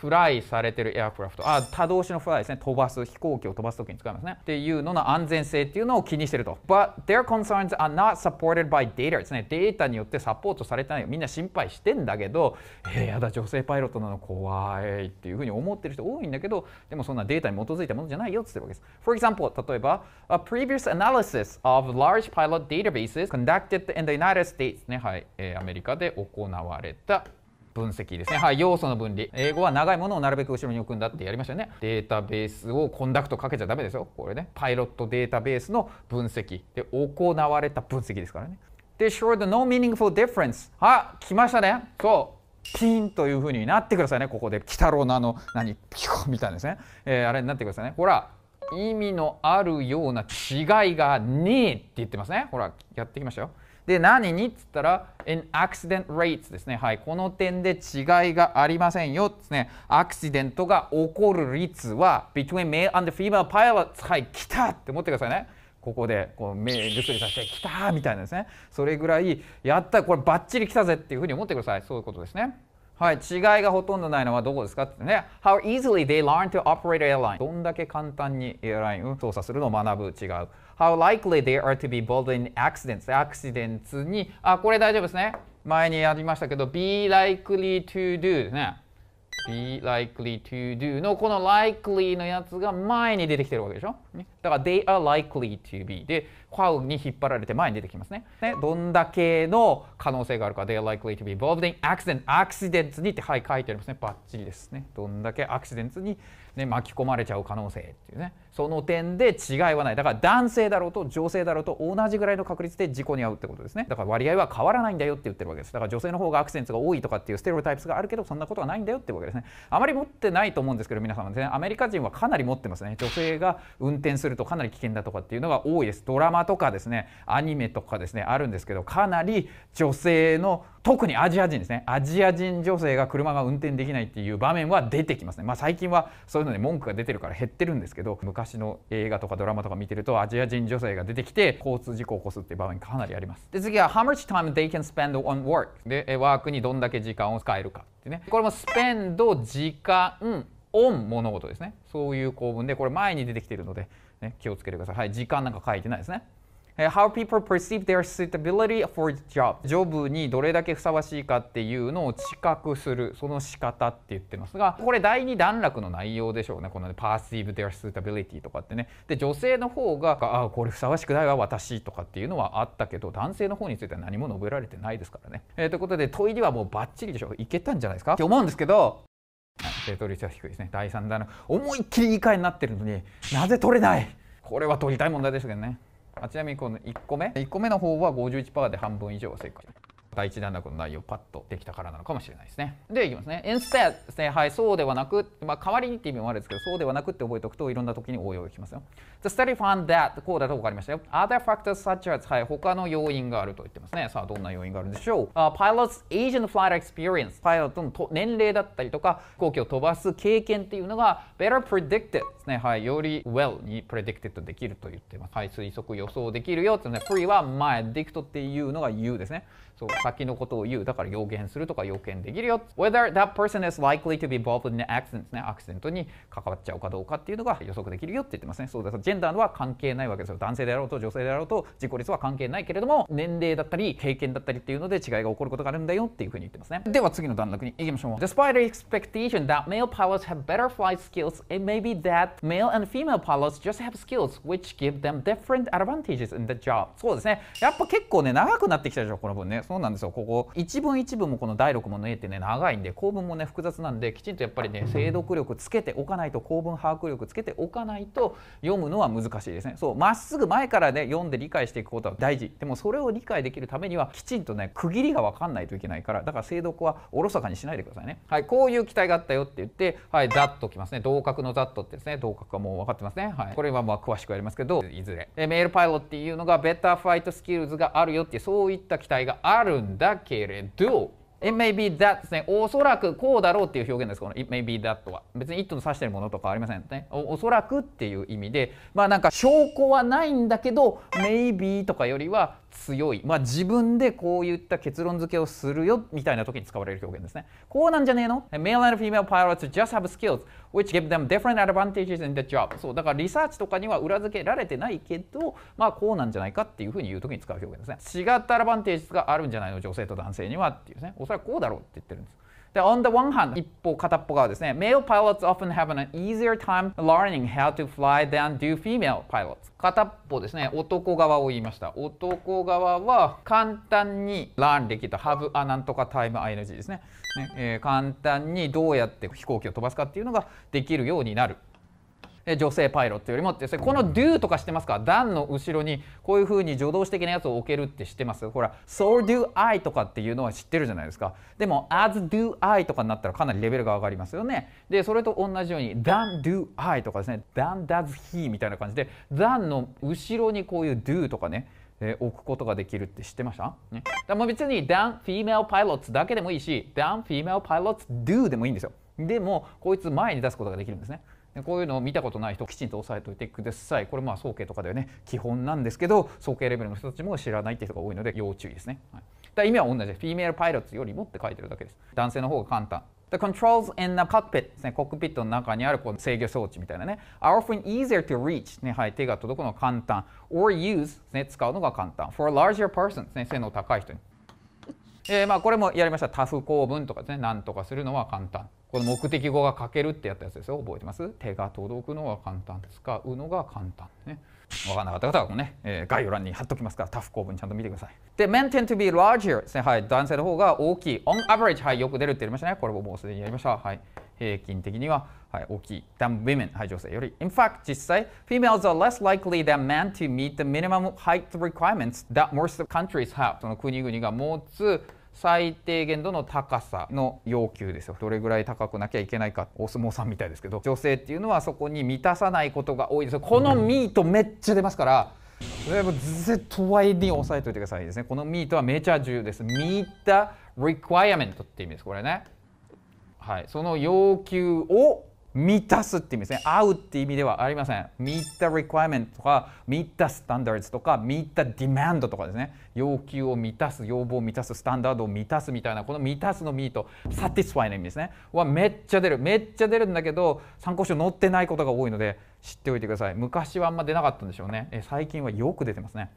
フライされてるエアクラフトあ多動詞のフライですね飛ばす飛行機を飛ばすときに使いますねっていうのの安全性っていうのを気にしてると But their concerns are not supported by data ですねデータによってサポートされてないよ。みんな心配してんだけどえー、やだ女性パイロットなの怖いっていうふうに思ってる人多いんだけどでもそんなデータに基づいたものじゃないよって言ってるわけです For example 例えば A previous analysis of large pilot databases conducted in the United States ねはい、えー、アメリカで行われた分析ですね。はい、要素の分離。英語は長いものをなるべく後ろに置くんだってやりましたよね。データベースをコンダクトかけちゃダメですよ。これね。パイロットデータベースの分析。で、行われた分析ですからね。で、showed no meaningful difference。あ、来ましたね。そう。ピンという風になってくださいね。ここで、鬼太郎のあの、何、ピコみたいですね。えー、あれになってくださいね。ほら、意味のあるような違いがねえって言ってますね。ほら、やってきましたよ。で何にっつったら in accident rates ですねはいこの点で違いがありませんよですねアクシデントが起こる率は between male and female pilots はい来たって思ってくださいねここでこう目ぐすりさせて来たみたいなですねそれぐらいやったこれバッチリ来たぜっていうふうに思ってくださいそういうことですねはい、違いがほとんどないのはどこですかってね。How easily they learn to operate airline. どんだけ簡単にエアラインを操作するのを学ぶ、違う。how likely they are to be involved in accidents アクシデンツにあこれ大丈夫ですね前にやりましたけど be likely to do ですね be likely to do のこの likely のやつが前に出てきてるわけでしょだから they are likely to be で how に引っ張られて前に出てきますねねどんだけの可能性があるか they are likely to be involved in accident a c c i d e n t にってはい書いてありますねバッチリですねどんだけアクシデンツに、ね、巻き込まれちゃう可能性っていうねその点で違いはないだから男性だろうと女性だろうと同じぐらいの確率で事故に遭うってことですねだから割合は変わらないんだよって言ってるわけですだから女性の方がアクセントが多いとかっていうステレオタイプスがあるけどそんなことはないんだよってわけですねあまり持ってないと思うんですけど皆様ですねアメリカ人はかなり持ってますね女性が運転するとかなり危険だとかっていうのが多いですドラマとかですねアニメとかですねあるんですけどかなり女性の特にアジア人ですねアジア人女性が車が運転できないっていう場面は出てきますねまあ最近はそういうので文句が出てるから減ってるんですけど昔昔の映画とかドラマとか見てるとアジア人女性が出てきて交通事故を起こすっていう場面かなりあります。で次は How much time they can spend on work でワークにどんだけ時間を使えるかってねこれも spend 時間 on 物事ですねそういう構文でこれ前に出てきてるので、ね、気をつけてください。はい時間なんか書いてないですね。how people perceive their suitability for job ジョブにどれだけふさわしいかっていうのを知覚するその仕方って言ってますがこれ第2段落の内容でしょうねこのね perceive their suitability とかってねで女性の方がああこれふさわしくないわ私とかっていうのはあったけど男性の方については何も述べられてないですからね、えー、ということで問いにはもうバッチリでしょいけたんじゃないですかって思うんですけど正答率は低いですね第3弾の思いっきりいい回になってるのになぜ取れないこれは取りたい問題ですけどねあちなみにこの1個目1個目の方は51%で半分以上正解第一段落の内容パッとできたからなのかもしれないですね。でいきますね。instead はい、そうではなく、まあ、代わりにって意味もあるんですけど、そうではなくって覚えておくといろんな時に応用できますよ。The study found that こうだと分かりましたよ。Other factors such as はい、他の要因があると言ってますね。さあ、どんな要因があるんでしょう。Uh, pilot's a s i a n flight experience パイロットの年齢だったりとか、飛行機を飛ばす経験っていうのが better predicted ですね。はい、より well に predicted できると言ってます。はい、推測予想できるよっていうのは、ね、pre は前、dict っていうのが u ですね。そう先のことを言うだから予言するとか予見できるよ whether that person is likely to be involved in an accident ねアクセントに関わっちゃうかどうかっていうのが予測できるよって言ってますねそうですジェンダーは関係ないわけですよ男性であろうと女性であろうと事故率は関係ないけれども年齢だったり経験だったりっていうので違いが起こることがあるんだよっていうふうに言ってますねでは次の段落に行きましょう Despite the expectation that male pilots have better flight skills it may be that male and female pilots just have skills which give them different advantages in the job そうですねやっぱ結構ね長くなってきたでしょこの分ねそうなんですよここ一文一文もこの第6問の A ってね長いんで構文もね複雑なんできちんとやっぱりね精読力つけておかないと構文把握力つけておかないと読むのは難しいですねそうまっすぐ前からね読んで理解していくことは大事でもそれを理解できるためにはきちんとね区切りが分かんないといけないからだから精読はおろそかにしないでくださいねはいこういう期待があったよって言ってはいざっときますね同格のざっとってですね同格はもう分かってますねはいこれはまあ詳しくやりますけどいずれメールパイロっていうのがベターファイトスキルズがあるよってそういった期待があるあるんだけれど It may be that ですね。おそらくこうだろうっていう表現です。この It may be that は。別に it の指してるものとかありませんねお。おそらくっていう意味で、まあなんか証拠はないんだけど、maybe とかよりは強い、まあ、自分でこういった結論付けをするよみたいな時に使われる表現ですね。こうなんじゃねえの ?Male and female pilots just have skills which give them different advantages in the job. そうだからリサーチとかには裏付けられてないけど、まあこうなんじゃないかっていうふうに言う時に使う表現ですね。違ったアドバンテージがあるんじゃないの女性と男性にはっていうね。おそらくこうだろうって言ってるんです。で、on the one hand、一方片っぽ側ですね。Male pilots often have an easier time learning how to fly than do female pilots. 片っぽですね、男側を言いました。男側は簡単に learn できた have a なんとか time ing ですねね、えー、簡単にどうやって飛行機を飛ばすかっていうのができるようになる。女性パイロットよりもってこの do とかしてますか段の後ろにこういうふうに助動詞的なやつを置けるって知ってますほら so do I とかっていうのは知ってるじゃないですかでも as do I とかになったらかなりレベルが上がりますよねでそれと同じように than do I とかですね than does he みたいな感じで than の後ろにこういう do とかねえー、置くことができるって知ってました、ね、だもう別に d ンフィ f e m a l ロ pilots だけでもいいし d ンフィ f e m a l ロ pilots do でもいいんですよでもこいつ前に出すことができるんですねこういうのを見たことない人きちんと押さえておいてくださいこれまあ総計とかではね基本なんですけど総計レベルの人たちも知らないって人が多いので要注意ですね、はい、だ意味は同じですフィメールパイロットよりもって書いてるだけです男性の方が簡単 The controls in the cockpit ですね、コックピットの中にあるこの制御装置みたいなね、are often easier to reach ね、はい、手が届くのが簡単、or use ね、使うのが簡単、for a larger person ですね、性能高い人に。えー、まあこれもやりました、タフ構文とかですね、なんとかするのは簡単。この目的語が書けるってやったやつですよ覚えてます手が届くのは簡単使うのが簡単ね分からなかった方はこのね、えー、概要欄に貼っときますからタフ構文ちゃんと見てくださいで men tend to be larger ですねはい男性の方が大きい on average はいよく出るって言いましたねこれももうすでにやりましたはい平均的には、はい、大きい than women はい女性より in fact 実際 females are less likely than men to meet the minimum height requirements that most countries have その国々が持つ最低限度の高さの要求ですよどれぐらい高くなきゃいけないかお相撲さんみたいですけど女性っていうのはそこに満たさないことが多いですこのミートめっちゃ出ますから。それは絶対に押さえておいてくださいですね。このミートはめちゃ重要です。ミータ requirement って意味です。これね。はい。その要求を満たすって意味ですね。合うって意味ではありません。meet the requirement とか、meet the standards とか、meet the demand とかですね。要求を満たす、要望を満たす、スタンダードを満たすみたいな、この満たすの meet、satisfy の意味ですね。はめっちゃ出る。めっちゃ出るんだけど、参考書載ってないことが多いので、知っておいてください。昔はあんま出なかったんでしょうね。え最近はよく出てますね。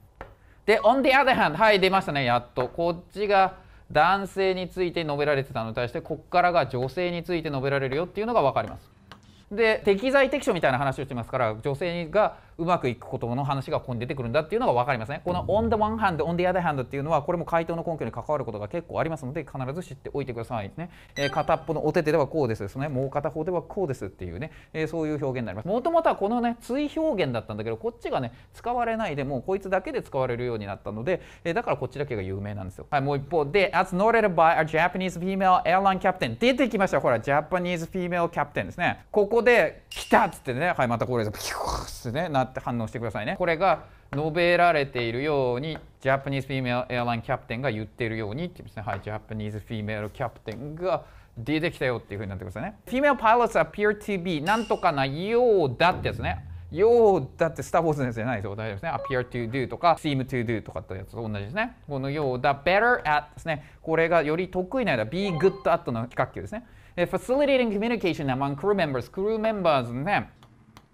で、on the other hand、はい、出ましたね。やっと。こっちが、男性について述べられてたのに対してここからが女性について述べられるよっていうのが分かります。で適材適所みたいな話をしてますから女性がうまくいくことの話がここに出てくるんだっていうのが分かりますねこの on the one hand on the other hand っていうのはこれも回答の根拠に関わることが結構ありますので必ず知っておいてくださいね、えー、片っぽのお手手ではこうですですねもう片方ではこうですっていうね、えー、そういう表現になりますもともとはこのね対表現だったんだけどこっちがね使われないでもうこいつだけで使われるようになったので、えー、だからこっちだけが有名なんですよはいもう一方で as noted by a Japanese female airline captain 出てきましたほら Japanese female captain ですねここで来たっつってねはいまたこれですピューッてねなってって反応してくださいねこれが述べられているようにジャパニーズフィメールエアラインキャプテンが言っているようにってですねはいジャパニーズフィメールキャプテンが出てきたよっていうふうになってくださいね Female pilots appear to be なんとかなようだってやつねようだってスター・ウォーズのやつじゃないですよ。大丈夫ですね。appear to do とか seem to do とかってやつと同じですね。このようだ better at ですね。これがより得意なやつ、だ be good at の企画級ですね。facilitating communication among crew members。crew members ね。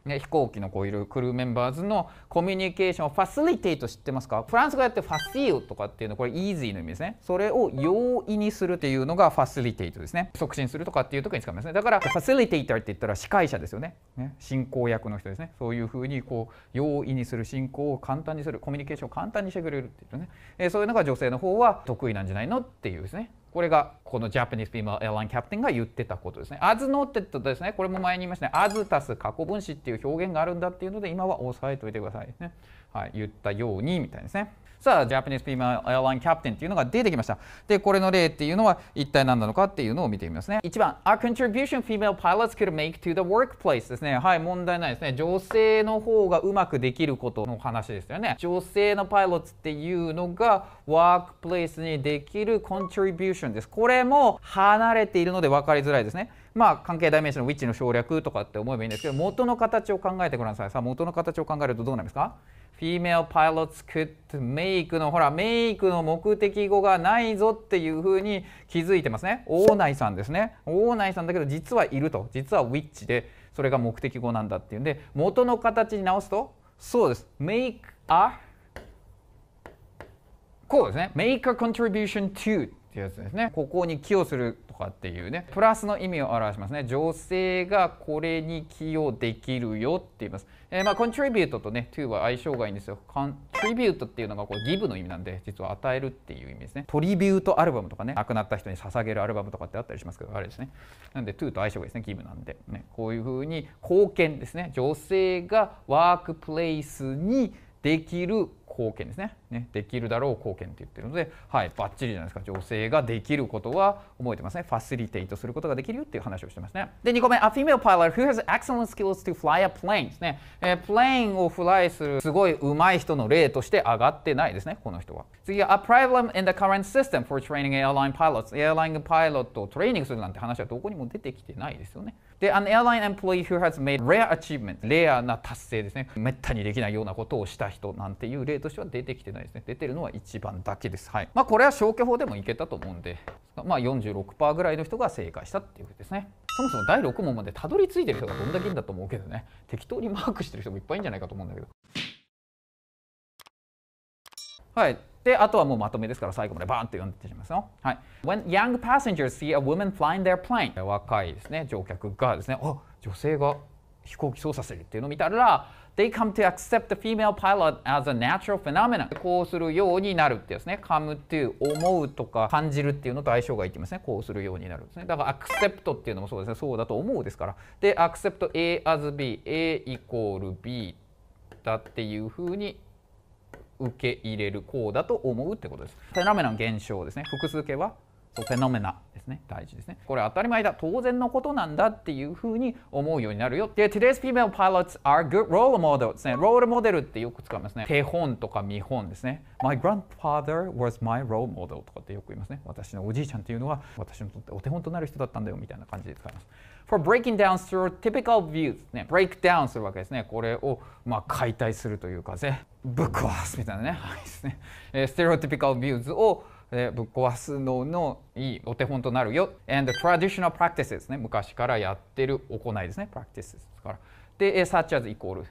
ね、飛行機のこういるクルーメンバーズのコミュニケーションをファシリテイト知ってますかフランス語やってファシーとかっていうのこれイージーの意味ですねそれを容易にするっていうのがファシリテイトですね促進するとかっていう時に使いますねだからファシリテイターって言ったら司会者ですよねね進行役の人ですねそういうふうにこう容易にする進行を簡単にするコミュニケーションを簡単にしてくれるっていうね、えー、そういうのが女性の方は得意なんじゃないのっていうですねこれがこのジャパニーズ・フィマー・エアライン・キャプテンが言ってたことですね。as noted とですね、これも前に言いましたね、as たす過去分詞っていう表現があるんだっていうので、今は押さえておいてくださいね。はい、言ったようにみたいですね。さあ、ジャパニーズ・ピーマン・エア i u m a i r l i n いうのが出てきました。で、これの例っていうのは一体何なのかっていうのを見てみますね。1番、Our contribution female pilots could make to the workplace ですね。はい、問題ないですね。女性の方がうまくできることの話ですよね。女性のパイロットっていうのがワークプレイスにできるコントリビューションです。これも離れているので分かりづらいですね。まあ、関係代名詞のウィッチの省略とかって思えばいいんですけど、元の形を考えてください。さあ、元の形を考えるとどうなりますか female pilots could make のほらメイクの目的語がないぞっていうふうに気づいてますね大内さんですね大内さんだけど実はいると実はウィッチでそれが目的語なんだっていうんで元の形に直すとそうです make a こうですね make a contribution to っていうやつですねここに寄与するとかっていうねプラスの意味を表しますね女性がこれに寄与できるよって言います、えー、まあ c o n t r i b とね to は相性がいいんですよコントリビュートっていうのがこうギブの意味なんで実は与えるっていう意味ですねトリビュートアルバムとかね亡くなった人に捧げるアルバムとかってあったりしますけどあれですねなんで to と相性がいいですねギブなんで、ね、こういうふうに貢献ですね女性がワークプレイスにできる貢献ですねね、できるだろう貢献って言ってるので、はい、バッチリじゃないですか女性ができることは覚えてますねファシリテイトすることができるよっていう話をしてますねで2個目 A female pilot who has excellent skills to fly a plane ですね、えー、プレーンをフライするすごい上手い人の例として上がってないですねこの人は次は A problem in the current system for training airline pilots airline pilot をトレーニングするなんて話はどこにも出てきてないですよねで、an airline employee who has made rare achievement レアな達成ですねめったにできないようなことをした人なんていう例としては出てきてないないですね出てるのは1番だけです、はいまあ、これは消去法でもいけたと思うんで、まあ46、46%ぐらいの人が正解したっていうことですねそもそも第6問までたどり着いてる人がどんだけいいんだと思うけどね適当にマークしてる人もいっぱいいるんじゃないかと思うんだけどはいであとはもうまとめですから最後までバーンと読んでいきますよ。はい。When young passengers see a woman flying their plane 若いですね乗客がですねあ女性が飛行機操作するっていうのを見たら they come to accept the female pilot as a natural phenomenon こうするようになるってですね come to 思うとか感じるっていうのと相性がいきますねこうするようになるんですねだから accept っていうのもそうですねそうだと思うですからで accept A as B A イコール B だっていうふうに受け入れるこうだと思うってことですフェナメナン現象ですね複数形はフェノメナですね大事ですねこれ当たり前だ当然のことなんだっていうふうに思うようになるよで Today's female pilots are good role models ですねロールモデルってよく使いますね手本とか見本ですね My grandfather was my role model とかってよく言いますね私のおじいちゃんっていうのは私にとってお手本となる人だったんだよみたいな感じで使います For breaking down stereotypical views ね break down するわけですねこれをまあ解体するというかねぶっ壊すみたいなねはいですね、え stereotypical views をえー、ぶっ壊すののいいお手本となるよ and traditional practices ね昔からやってる行いですね practices ですからで such as イコール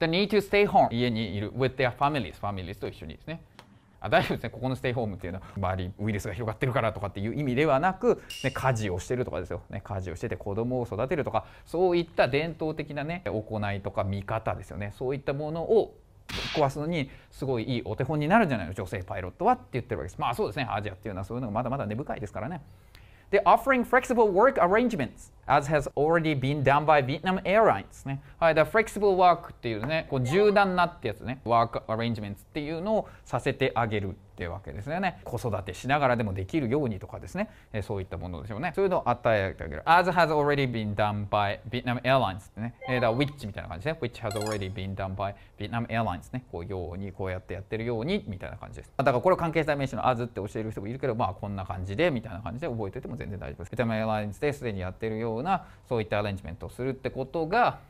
the need to stay home 家にいる with their families families と一緒にですねあ大丈夫ですね、ここのステイホームっていうのは周りウイルスが広がってるからとかっていう意味ではなく、ね、家事をしてるとかですよ、ね、家事をしてて子供を育てるとかそういった伝統的なね行いとか見方ですよねそういったものを壊すのにすごいいいお手本になるんじゃないの女性パイロットはって言ってるわけです。まあそうですね、アジアっていうのはそういうのがまだまだ根深いですからね。で、offering flexible work arrangements as has already been done by Vietnam Airlines ね。はい、で、flexible work っていうね、こう柔軟なってやつね、work arrangements っていうのをさせてあげるていうわけですよね子育てしながらでもできるようにとかですね、そういったものでしょうねそういうのを与えてあげる as has already been done by Vietnam Airlines ってね、えー、だ which みたいな感じで which has already been done by Vietnam Airlines ねこうようにこうやってやってるようにみたいな感じですだからこれ関係者名詞の as って教える人もいるけどまあこんな感じでみたいな感じで覚えておいても全然大丈夫です Vietnam Airlines ですでにやってるようなそういったアレンジメントをするってことが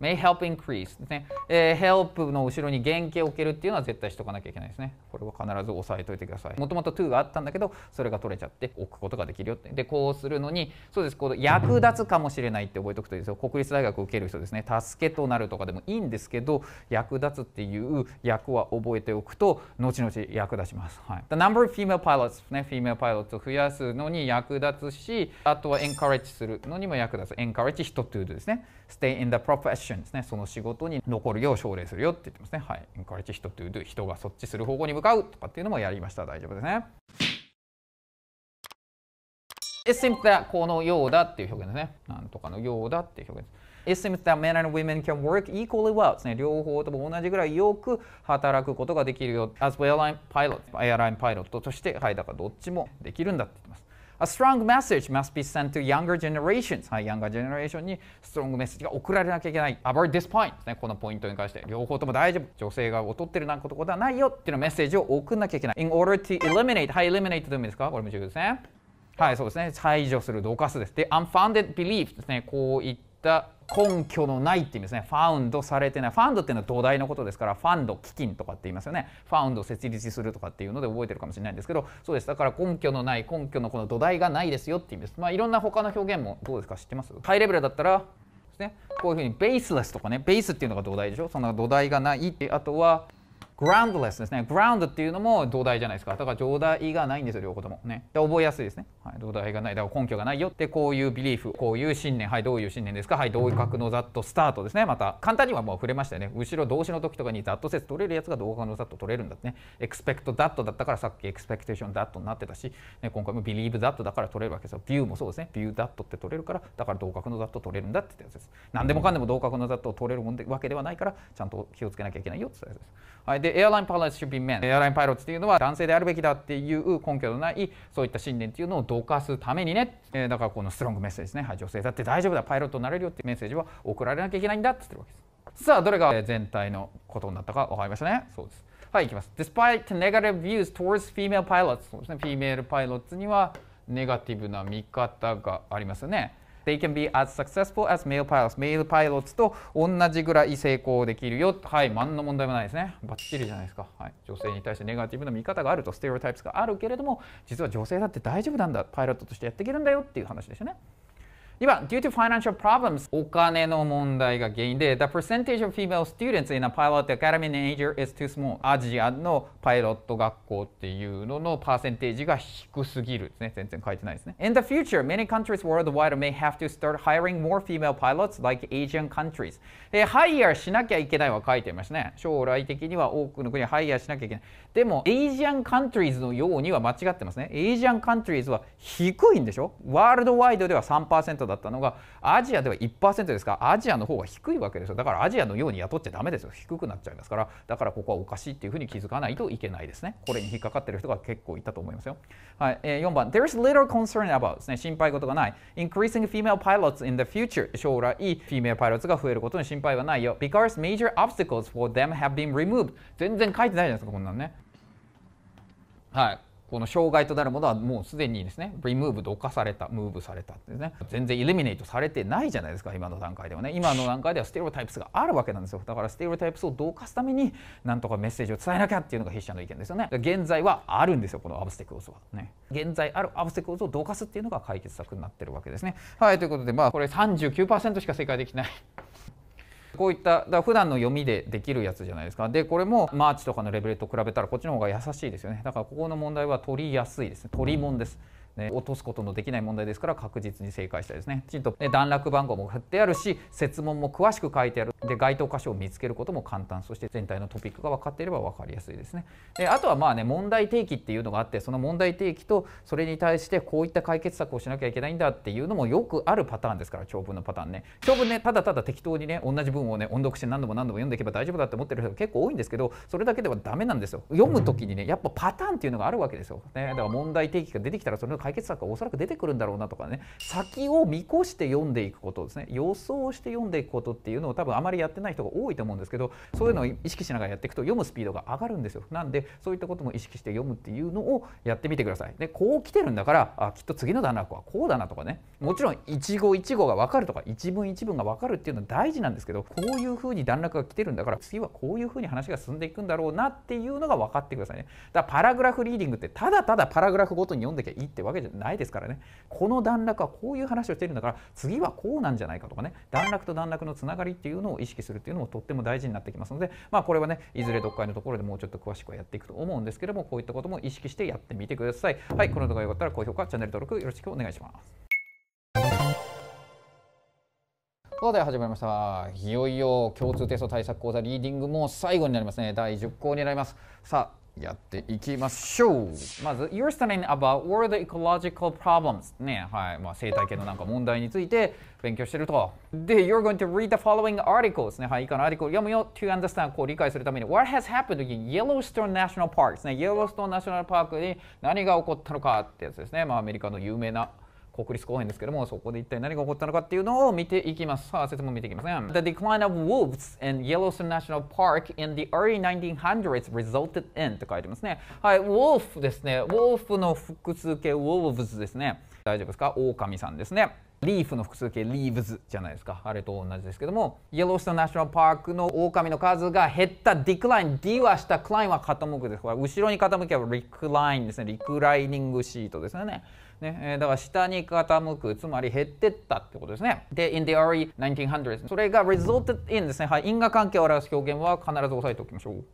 may help increase ですね、えー、help の後ろに原型を置けるっていうのは絶対しとかなきゃいけないですねこれは必ず押さえといてくださいもともと to があったんだけどそれが取れちゃって置くことができるよってでこうするのにそうですこう役立つかもしれないって覚えておくといいですよ国立大学を受ける人ですね助けとなるとかでもいいんですけど役立つっていう役は覚えておくと後々役立ちます、はい、The number of female pilots ね female pilots を増やすのに役立つしあとは encourage するのにも役立つ encourage 人 to do ですね stay in the profession ですね。その仕事に残るよう奨励するよって言ってますね。はい。encourage 人 to do 人がそっちする方向に向かうとかっていうのもやりました。大丈夫ですね。It seems that このようだっていう表現ですね。なんとかのようだっていう表現です。It seems that men and women can work equally well ですね。両方とも同じぐらいよく働くことができるよ。As well airline pilot、エアラインパイロットとして、はい、だからどっちもできるんだって言ってます。A strong message must be sent to younger generations. はい、younger generation にストロングメッセージが送られなきゃいけない。About this point ですね。このポイントに関して。両方とも大丈夫。女性が劣ってるなんてことはないよっていうのメッセージを送らなきゃいけない。In order to eliminate はい、eliminate という意味ですかこれも重要ですね。はい、そうですね。排除する、どかすです。で、unfounded belief ですね。こういったった根拠のないって意味ですね。ファウンドされてない。ファンドっていうのは土台のことですから、ファンド、基金とかって言いますよね。ファウンド設立するとかっていうので覚えてるかもしれないんですけど、そうです。だから根拠のない、根拠のこの土台がないですよって意味です。まあいろんな他の表現もどうですか知ってますハイレベルだったら、ね、こういうふうにベースレスとかね、ベースっていうのが土台でしょその土台がないって、あとはグラウンド d l ですね。グラウンドっていうのも土台じゃないですか。だから土台がないんですよ、両方とも。ね。で、覚えやすいですね。はい。土台がない。だから根拠がないよって、こういうビリーフ、こういう信念。はい、どういう信念ですかはい、同格のざっとスタートですね。また、簡単にはもう触れましたよね。後ろ動詞の時とかにざっと説取れるやつが同格のざっと取れるんだってね。expect that だったからさっき expectation that になってたし、ね、今回も believe that だから取れるわけですよ。view もそうですね。view that って取れるから、だから同格のざっと取れるんだってやつです。何でもかんでも同格のざっと取れるわけではないから、ちゃんと気をつけなきゃいけないよってやつです。はい。でで、エアラインパイロット s エアラインパイロットというのは男性であるべきだっていう根拠のない、そういった信念というのをどかするためにね、えー、だからこのストロングメッセージね。はい、女性だって大丈夫だ、パイロットになれるよってメッセージは送られなきゃいけないんだって言ってるわけです。さあ、どれが全体のことになったか分かりましたね。そうです。はい、いきます。Despite negative views towards female pilots。ですね。フィメールパイロットにはネガティブな見方がありますよね。They can be as successful as male pilots メールパイロットと同じぐらい成功できるよはい何の問題もないですねバッチリじゃないですか、はい、女性に対してネガティブな見方があるとステレオタイプスがあるけれども実は女性だって大丈夫なんだパイロットとしてやっていけるんだよっていう話でしたね今、due to financial problems お金の問題が原因で the percentage of female students in a pilot academy in Asia is too small アジアのパイロット学校っていうののパーセンテージが低すぎるですね全然書いてないですね In the future, many countries worldwide may have to start hiring more female pilots like Asian countries え、ハイヤーしなきゃいけないは書いてますね将来的には多くの国ハイヤーしなきゃいけないでも、エイジアンカントリーズのようには間違ってますね。エイジアンカントリーズは低いんでしょワールドワイドでは3%だったのが、アジアでは1%ですから、アジアの方が低いわけですよ。だからアジアのように雇っちゃダメですよ。低くなっちゃいますから、だからここはおかしいっていうふうに気づかないといけないですね。これに引っかかってる人が結構いたと思いますよ。はい、え4番、There's little concern about ですね。心配事がない。Increasing female pilots in the future 将来、female pilots が増えることに心配はないよ。Because major obstacles for them have been removed 全然書いてないじゃないですか、こんなんね。はい、この障害となるものはもうすでにですね、リムーブどかされた、ムーブされたですね、全然イルミネートされてないじゃないですか、今の段階ではね。今の段階ではステレオタイプスがあるわけなんですよ。だからステレオタイプスをどかすために、なんとかメッセージを伝えなきゃっていうのが筆者の意見ですよね。現在はあるんですよ、このアブステクロスは。ね。現在あるアブステクロスをどかすっていうのが解決策になってるわけですね。はい、ということで、まあ、これ39%しか正解できない。こういっただ普段の読みでできるやつじゃないですかでこれもマーチとかのレベルと比べたらこっちの方が優しいですよねだからここの問題は取りやすいですね取りもんです、うんね、落とすことのできない問題ですから確実に正解したいですねきちんと、ね、段落番号も振ってあるし設問も詳しく書いてあるで該当箇所を見つけることも簡単そして全体のトピックが分かっていれば分かりやすいですねであとはまあね問題提起っていうのがあってその問題提起とそれに対してこういった解決策をしなきゃいけないんだっていうのもよくあるパターンですから長文のパターンね長文ねただただ適当にね同じ文をね音読して何度も何度も読んでいけば大丈夫だって思ってる人が結構多いんですけどそれだけではダメなんですよ読む時にねやっぱパターンっていうのがあるわけですよ、ね、だから問題提起が出てきたらそれ解決策がおそらく出てくるんだろうなとかね先を見越して読んでいくことですね予想して読んでいくことっていうのを多分あまりやってない人が多いと思うんですけどそういうのを意識しながらやっていくと読むスピードが上がるんですよなんでそういったことも意識して読むっていうのをやってみてくださいでこう来てるんだからあきっと次の段落はこうだなとかねもちろん一期一語が分かるとか一文一文が分かるっていうのは大事なんですけどこういうふうに段落が来てるんだから次はこういうふうに話が進んでいくんだろうなっていうのが分かってくださいねだからパラグラフリーディングってただただパラグラフごとに読んできゃいいってわけけじゃないですからねこの段落はこういう話をしているんだから次はこうなんじゃないかとかね段落と段落のつながりっていうのを意識するっていうのもとっても大事になってきますのでまあこれはねいずれ読解のところでもうちょっと詳しくはやっていくと思うんですけどもこういったことも意識してやってみてください。はい、この動画が良かったら高評価チャンネル登録よろしくお願いします。そさて始まりました。いよいよ共通テスト対策講座リーディングも最後になりますね。第10項になります。さあやっていきましょうまず You're studying about world ecological problems ねはい、まあ、生態系のなんか問題について勉強してるとで You're going to read the following articles ねはい以下のアーティクル読むよ to understand こう理解するために What has happened in Yellowstone National Park ね Yellowstone National Park に何が起こったのかってやつですねまあアメリカの有名な国立公園ですけども、そこで一体何が起こったのかっていうのを見ていきます。さあ、説明見ていきますね。The decline of wolves in Yellowstone National Park in the early 1900s resulted in って書いてますね。はい、wolf ですね。wolf の複数形 wolves ですね。大丈夫ですか狼さんですね。リーフの複数形 leaves じゃないですか。あれと同じですけども、Yellowstone National Park の狼の数が減った decline、D は下、climb は傾くです。これ後ろに傾けば recline ですね。リクライニングシートですよね。ね、えー、だから下に傾く、つまり減ってったってことですね。で、in the early 1900s、それが resulted in ですね、はい、因果関係を表す表現は必ず押さえておきましょう。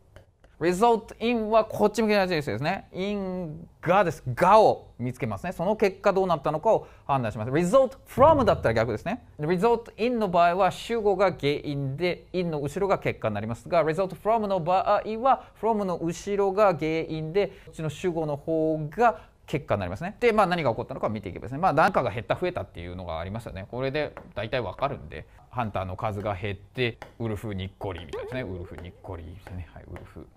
result in はこっち向きのやつですね。in がです。がを見つけますね。その結果どうなったのかを判断します。result from だったら逆ですね。result in の場合は主語が原因で、in の後ろが結果になりますが、result from の場合は from の後ろが原因で、こっちの主語の方が結果になりますね。で、まあ、何が起こったのかを見ていけばですね、まあ、何かが減った増えたっていうのがありますよね。これで大体わかるんで、ハンターの数が減って、ウルフニッコリーみたいですね。ウルフニッコリーですね。はい、ウルフ。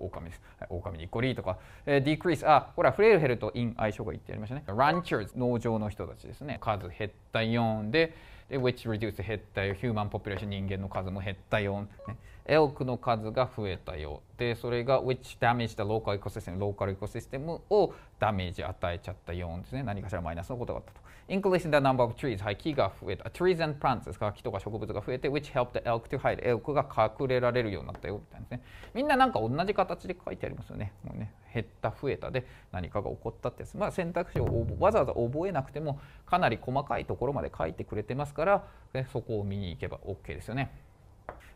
狼です。はい、狼にコリーとか、えー、d e ク r e a あ、これはフレールヘルとイン相性がいいってやりましたね。ランチャーズ、農場の人たちですね。数減った4で、で which reduced 減ったよ、ヒューマンポピュレーション、人間の数も減った4、ね。エルクの数が増えたよでそれが which damage the local ecosystem ローカルエコシステムをダメージ与えちゃったよですね何かしらマイナスのことがあったと increase the number of trees はい木が増えた trees and plants ですから木とか植物が増えて which helped the elk to hide エルクが隠れられるようになったよみたいなですねみんななんか同じ形で書いてありますよねもうね減った増えたで何かが起こったってまあ、選択肢をわざわざ覚えなくてもかなり細かいところまで書いてくれてますからそこを見に行けば OK ですよね。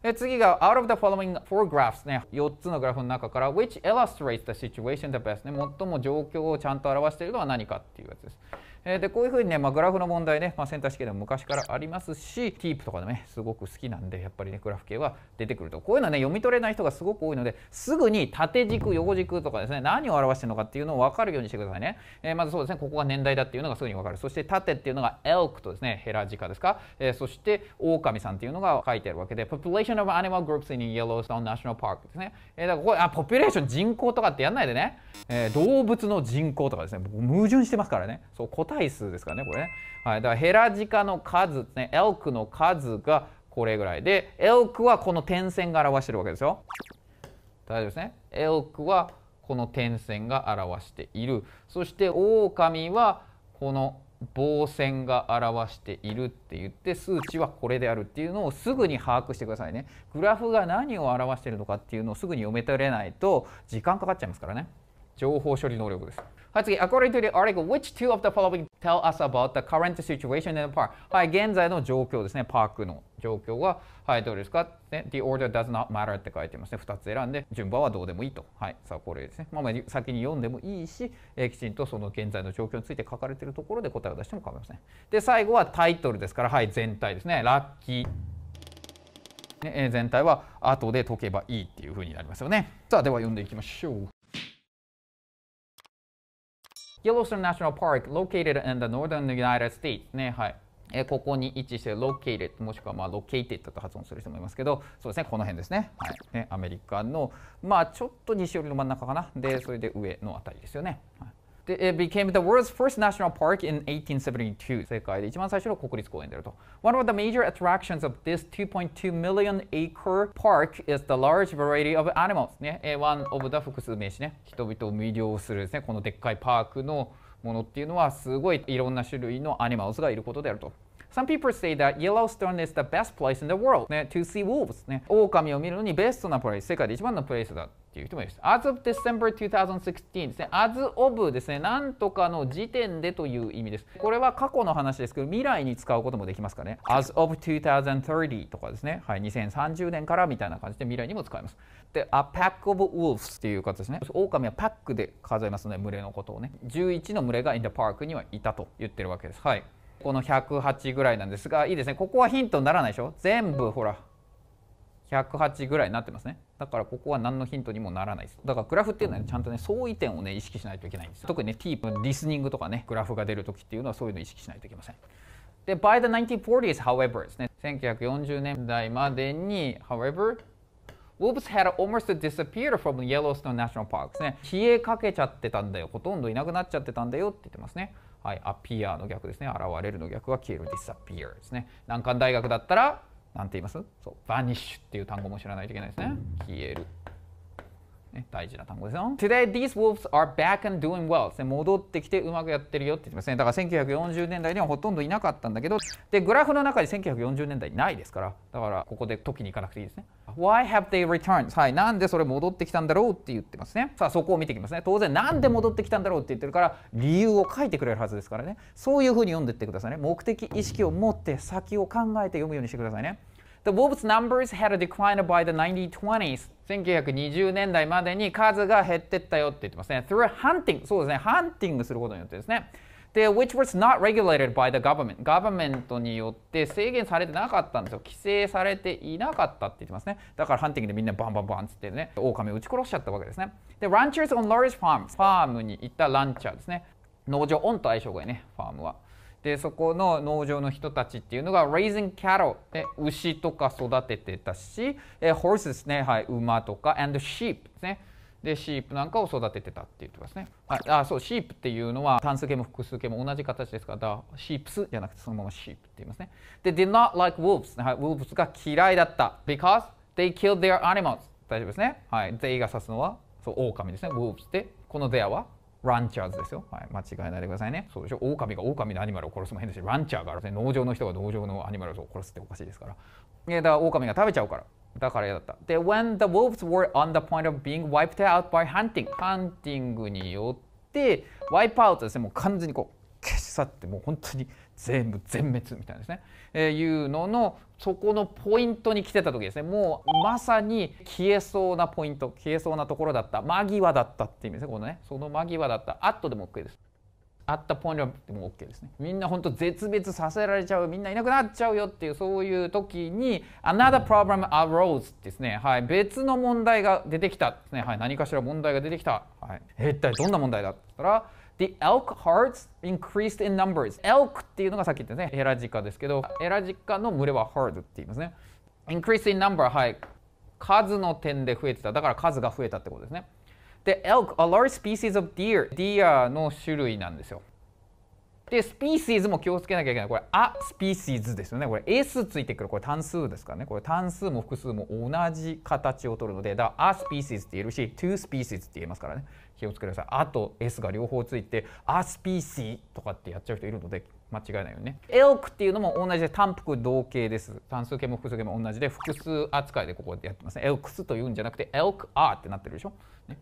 で次が out of the following four graphs ね4つのグラフの中から which illustrates the situation the best ね最も状況をちゃんと表しているのは何かっていうやつですえー、でこういうふうにね、まあ、グラフの問題ね、まあ、センター試験でも昔からありますしティープとかでもねすごく好きなんでやっぱりねグラフ系は出てくるとこういうのはね読み取れない人がすごく多いのですぐに縦軸横軸とかですね何を表してるのかっていうのを分かるようにしてくださいね、えー、まずそうですねここが年代だっていうのがすぐに分かるそして縦っていうのがエルクとですねヘラジカですか、えー、そしてオオカミさんっていうのが書いてあるわけで Population of Animal Groups in Yellowstone National Park ですね、えー、だからここあポピュレーション人口とかってやんないでね、えー、動物の人口とかですね矛盾してますからねそう答え対数ですからねこれね、はい、だからヘラジカの数ねエルクの数がこれぐらいでエルクはこの点線が表してるわけですよ大丈夫ですねエルクはこの点線が表しているそしてオオカミはこの棒線が表しているって言って数値はこれであるっていうのをすぐに把握してくださいねグラフが何を表しているのかっていうのをすぐに読め取れないと時間かかっちゃいますからね情報処理能力ですはい、次、according to the article, which two of the following tell us about the current situation in the park? はい、現在の状況ですね、パークの状況は、はい、どうですか、ね、?The order does not matter って書いてますね。2つ選んで、順番はどうでもいいと。はい、さあ、これですね。まあ、先に読んでもいいし、えー、きちんとその現在の状況について書かれているところで答えを出しても構いません。で、最後はタイトルですから、はい、全体ですね。ラッキー。ね、全体は後で解けばいいっていうふうになりますよね。さあ、では読んでいきましょう。Yellowstone National Park located in the northern United States ね、はい。えここに位置して located もしくはまあ located と発音する人もいますけどそうですねこの辺ですね,、はい、ねアメリカのまあちょっと西寄りの真ん中かなでそれで上の辺りですよね、はいで、It became the world's first national park in 1872. 世界で一番最初の国立公園であると。One of the major attractions of this 2.2 million acre park is the large variety of animals. ね、one of the 複数名詞ね。人々を魅了するですね、このでっかいパークのものっていうのはすごいいろんな種類のアニマルズがいることであると。Some people say that Yellowstone is the best place in the world、ね、to see wolves、ね。狼を見るのにベストなプレイス、世界で一番のプレイスだっていう人もいます。As of December 2016ですね。As of ですね。なんとかの時点でという意味です。これは過去の話ですけど、未来に使うこともできますかね。As of 2030とかですね。はい。2030年からみたいな感じで未来にも使えます。で、A pack of wolves っていう形ですね。狼はパックで数えますので、群れのことをね。11の群れが in the park にはいたと言ってるわけです。はい。この108ぐらいなんですが、いいですね。ここはヒントにならないでしょ全部ほら。108ぐらいになってますねだからここは何のヒントにもならないですだからグラフっていうのは、ね、ちゃんとね相違点をね意識しないといけないんですよ。特にねプのリスニングとかねグラフが出る時っていうのはそういうのを意識しないといけませんで by the 1940s however ですね1940年代までに however Wolves had almost disappeared from Yellowstone National Park ですね消えかけちゃってたんだよほとんどいなくなっちゃってたんだよって言ってますねはい appear の逆ですね現れるの逆は消える disappear ですね難関大学だったらなんて言いますそうバニッシュっていう単語も知らないといけないですね消えるね、大事な単語ですよ。Today, these wolves are back and doing well. 戻ってきてうまくやってるよって言ってますね。だから1940年代にはほとんどいなかったんだけど、で、グラフの中に1940年代ないですから、だからここで解きに行かなくていいですね。Why have they returned? はい、なんでそれ戻ってきたんだろうって言ってますね。さあ、そこを見ていきますね。当然、なんで戻ってきたんだろうって言ってるから、理由を書いてくれるはずですからね。そういうふうに読んでってくださいね。目的意識を持って先を考えて読むようにしてくださいね。The wolves' numbers had d e c l i n e by the 1920s. 1920年代までに数が減ってったよって言ってますね。through hunting そうですね、ハンティングすることによってですね。で、which was not regulated by the government ガバメントによって制限されてなかったんですよ。規制されていなかったって言ってますね。だからハンティングでみんなバンバンバン言ってね、狼を撃ち殺しちゃったわけですね。で、ranchers on large farms ファームに行ったランチャーですね。農場オンと相性がいいね、ファームは。でそこの農場の人たちっていうのが raising cattle で牛とか育ててたし、えー、horses ね、はい、馬とか and sheep ですねでシープなんかを育ててたって言ってますねああそうシープっていうのは単数形も複数形も同じ形ですからシープスじゃなくてそのままシープって言いますねで did not like wolves はい wolves が嫌いだった because they killed their animals 大丈夫ですねはい they が指すのはそう狼ですね wolves でこの there はランチャーズですよ。はい、間違えないでくださいね。そうでしょ。狼が狼のアニマルを殺すも変ですし、ランチャーがあるんですね。農場の人が農場のアニマルを殺すっておかしいですから。えだから狼が食べちゃうから。だから嫌だった。で、when the wolves were on the point of being wiped out by hunting。ハンティングによって、ワイプアウトですね。もう完全にこう、消し去って、もう本当に。全部全滅みたいなですね、えー、いうののそこのポイントに来てた時ですねもうまさに消えそうなポイント消えそうなところだった間際だったっていう意味ですねこのねその間際だったあっとでも OK です。あったポイントでも OK ですねみんな本当絶滅させられちゃうみんないなくなっちゃうよっていうそういう時に another problem arose ですねはい別の問題が出てきたですねはい何かしら問題が出てきたはい、一体どんな問題だったら The elk herds increased in numbers. elk っていうのがさっき言ったね、エラジカですけど、エラジカの群れは herd って言いますね。increased in number はい。数の点で増えてた。だから数が増えたってことですね。で、elk, a large species of deer. deer の種類なんですよ。で、スピーシーズも気をつけなきゃいけない。これ、あ、スピーシーズですよね。これ、S ついてくる。これ、単数ですからね。これ、単数も複数も同じ形を取るので、だから、あ、スピーシーズって言えるし、to スピーシーズって言えますからね。気をつけてください。あと S が両方ついて、あ、スピーシーとかってやっちゃう人いるので、間違いないよね。エルクっていうのも同じで単複同形です。単数形も複数形も同じで、複数扱いでここでやってますね。エルクスというんじゃなくて、エルクアってなってるでしょ。ね、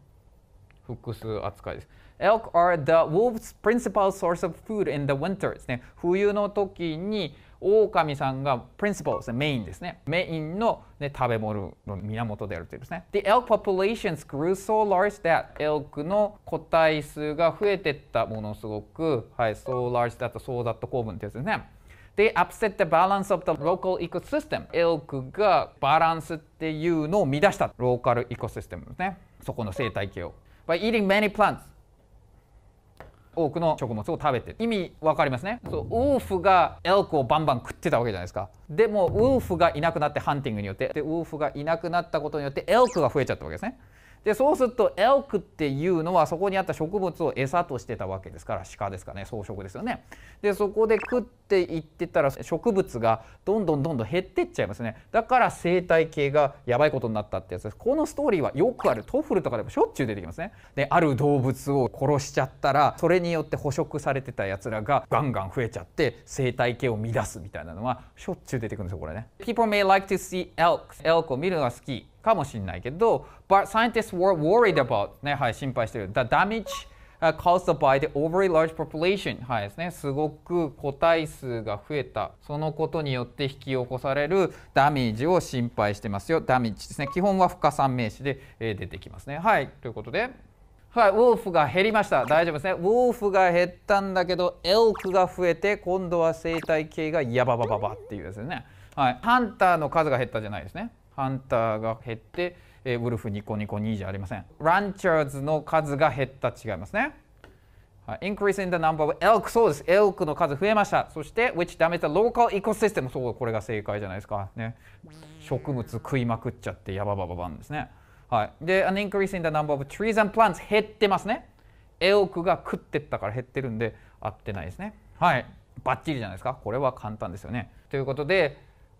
複数扱いです。Elk are the w o l f s principal source of food in the winter ですね。冬の時に狼さんが principal ですね、メインですね。メインの、ね、食べ物の源であるというですね。The elk populations grew so large that elk の個体数が増えてったものすごく、はい、so large that, so that 構文ってやつですね。They upset the balance of the local ecosystem. エルクがバランスっていうのを乱したローカルエコシステムですね。そこの生態系を。By eating many plants. 多くの食物を食べて意味わかりますねそうウーフがエルクをバンバン食ってたわけじゃないですかでもウーフがいなくなってハンティングによってでウーフがいなくなったことによってエルクが増えちゃったわけですねでそうするとエルクっていうのはそこにあった植物を餌としてたわけですから鹿ですかね草食ですよね。でそこで食っていってたら植物がどんどんどんどん減ってっちゃいますねだから生態系がやばいことになったってやつですこのストーリーはよくあるトフルとかでもしょっちゅう出てきますね。である動物を殺しちゃったらそれによって捕食されてたやつらがガンガン増えちゃって生態系を乱すみたいなのはしょっちゅう出てくるんですよこれね。People may like to see elk. elk を見るのが好きかもしれないけど But scientists were worried about ね、はい、心配している。The damage caused by the overly large population はいですね、すごく個体数が増えた、そのことによって引き起こされるダメージを心配してますよ。ダメージですね。基本は不可算名詞で、え出てきますね。はい、ということで。はい、ウォーフが減りました。大丈夫ですね。ウォーフが減ったんだけど、エルクが増えて、今度は生態系がヤババババっていうですね。はい、ハンターの数が減ったじゃないですね。ハンターが減って、えウルフニコニコニーじゃありません。ランチャーズの数が減った違いますね。はい、increase in the number of elk そうです。エオクの数増えました。そして、which damage the local ecosystem そう、これが正解じゃないですか。ね、植物食いまくっちゃってやばばばばんですね。はい、で、an increase in the number of trees and plants 減ってますね。エオクが食ってったから減ってるんで合ってないですね。はい。バッチリじゃないですか。これは簡単ですよね。ということで、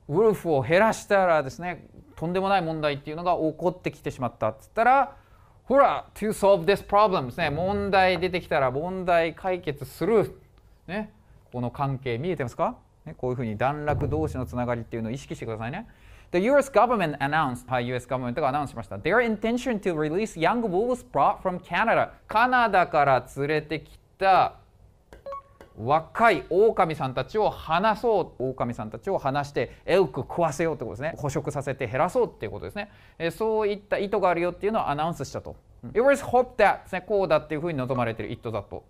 ウルフを減らしたらですねとんでもない問題っていうのが起こってきてしまったっつったらほら to solve this problem ですね問題出てきたら問題解決する、ね、この関係見えてますか、ね、こういうふうに段落同士のつながりっていうのを意識してくださいね。The US government announced, はい、US government がアナウンスしました。Their intention to release young wolves brought from Canada. カナダから連れてきた若い狼さんたちを話そう狼さんたちを話してエウク食わせようってことですね捕食させて減らそうっていうことですね、えそういった意図があるよっていうのをアナウンスしたと、It was hoped that ですねこうだっていうふうに望まれている It だと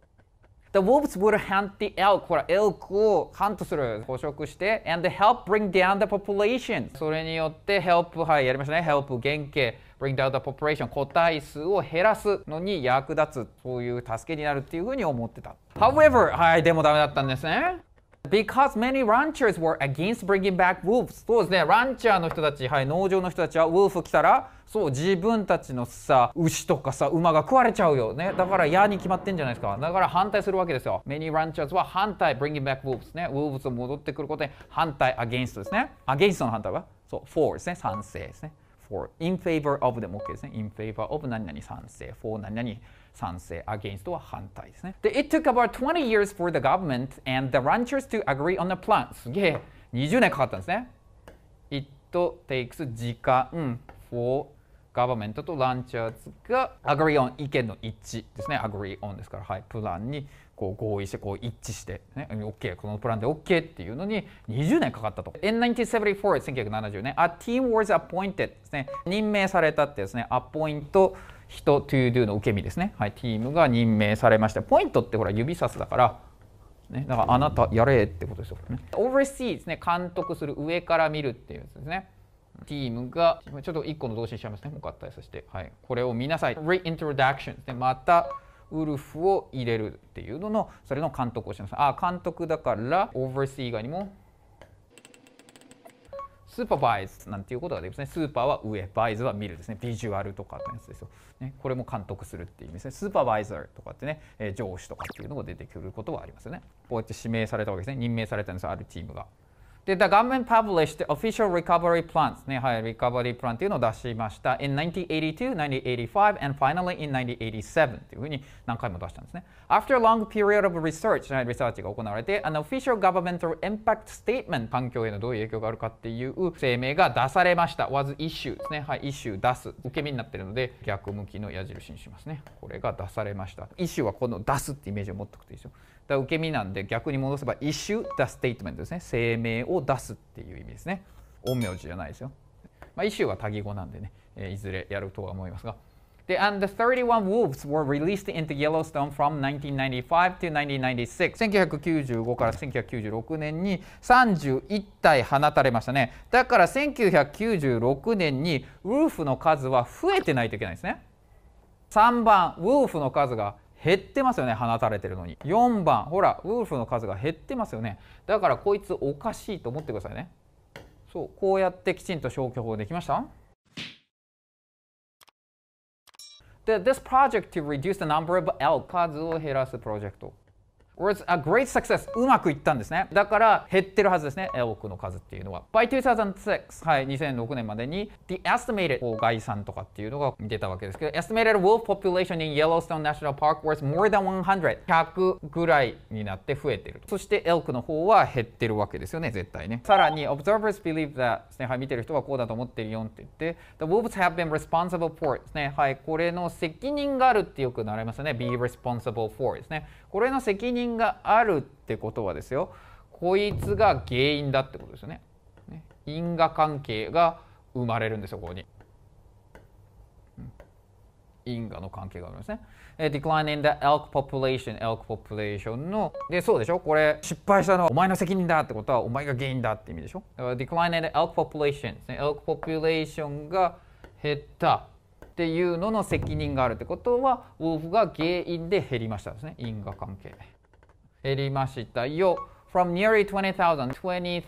The wolves would hunt the elk ほら、エルクをハントする、捕食して、and help bring down the population それによって help、はい、やりましたね。help、原型、bring down the population 個体数を減らすのに役立つ、そういう助けになるっていうふうに思ってた。However、はい、でもダメだったんですね。Because many ranchers were against bringing back wolves そうですねランチャーの人たちはい農場の人たちはウルフ来たらそう自分たちのさ牛とかさ馬が食われちゃうよねだから嫌に決まってんじゃないですかだから反対するわけですよ Many ranchers は反対 bringing back wolves ね wolves を戻ってくることに反対 against ですね against の反対はそう for ですね賛成ですね for in favor of でも OK ですね in favor of 何々賛成 for 何々賛成 against は反対ですねで It took about 20 years for the government and the ranchers to agree on the plan すげえ20年かかったんですね It takes 時間 for government とランチャーズが agree on 意見の一致ですね agree on ですからはいプランにこう合意してこう一致して、ね、OK このプランで OK っていうのに20年かかったと In 1974 1970年 a team was appointed ですね任命されたってですね appoint 人 to do の受け身ですね、はい、チームが任命されました。ポイントってほら指さすだから、ね、だからあなたやれってことですよ、ね。oversee ですね、監督する、上から見るっていうやつですね。チームが、ちょっと1個の動詞にしちゃいますね、もう合体させて、はい。これを見なさい。reintroduction ですね、またウルフを入れるっていうのの、それの監督をします。あ、監督だから、oversee 以外にもスーパーバイズなんていうことができますね。スーパーは上、バイズは見るですね。ビジュアルとかのやつですよ。ね、これも監督するっていう意味ですね。スーパーバイザーとかってね、えー、上司とかっていうのが出てくることはありますよね。こうやって指名されたわけですね。任命されたんですよ、あるチームが。で、The government published official recovery plans ね、はい、recovery plan っていうのを出しました。in 1982, 1985, and finally in 1987というふうに何回も出したんですね。After a long period of research、はい、リサーチが行われて、an official governmental impact statement 環境へのどういう影響があるかっていう声明が出されました。was issue ですね。はい、issue 出す。受け身になってるので、逆向きの矢印にしますね。これが出されました。issue はこの出すってイメージを持っておくといいですよ。だ受け身なんで逆に戻せば issue the s t ですね声明を出すっていう意味ですね陰陽師じゃないですよ、まあ、は多義語なんでね、えー、いずれやるとは思いますがで and the 31 wolves were released into Yellowstone from 1995 to 1996 1995から1996年に31体放たれましたねだから1996年にウルフの数は増えてないといけないですね3番ウルフの数が減ってますよね放たれてるのに4番ほらウルフの数が減ってますよねだからこいつおかしいと思ってくださいねそうこうやってきちんと消去法できましたで、this project to reduce the number of elk 数を減らすプロジェクト was a great success うまくいったんですねだから減ってるはずですね多くの数っていうのは by 2006はい2006年までに the estimated 概算とかっていうのが出たわけですけど estimated wolf population in Yellowstone National Park was more than 100 100ぐらいになって増えてるそしてエルクの方は減ってるわけですよね絶対ねさらに observers believe that ですねはい見てる人はこうだと思ってるよって言って the wolves have been responsible for ですねはいこれの責任があるってよく習いますよね be responsible for ですねこれの責任があるってことはですよこいつが原因だってことですよね。因果関係が生まれるんですよここに。因果の関係がありますね。decline in the elk population, elk population の、で、そうでしょこれ、失敗したのはお前の責任だってことはお前が原因だって意味でしょ decline in the elk population elk population が減った。っていうのの責任があるってことはウォーフが原因で減りましたですね因果関係減りましたよ from nearly 20,000 2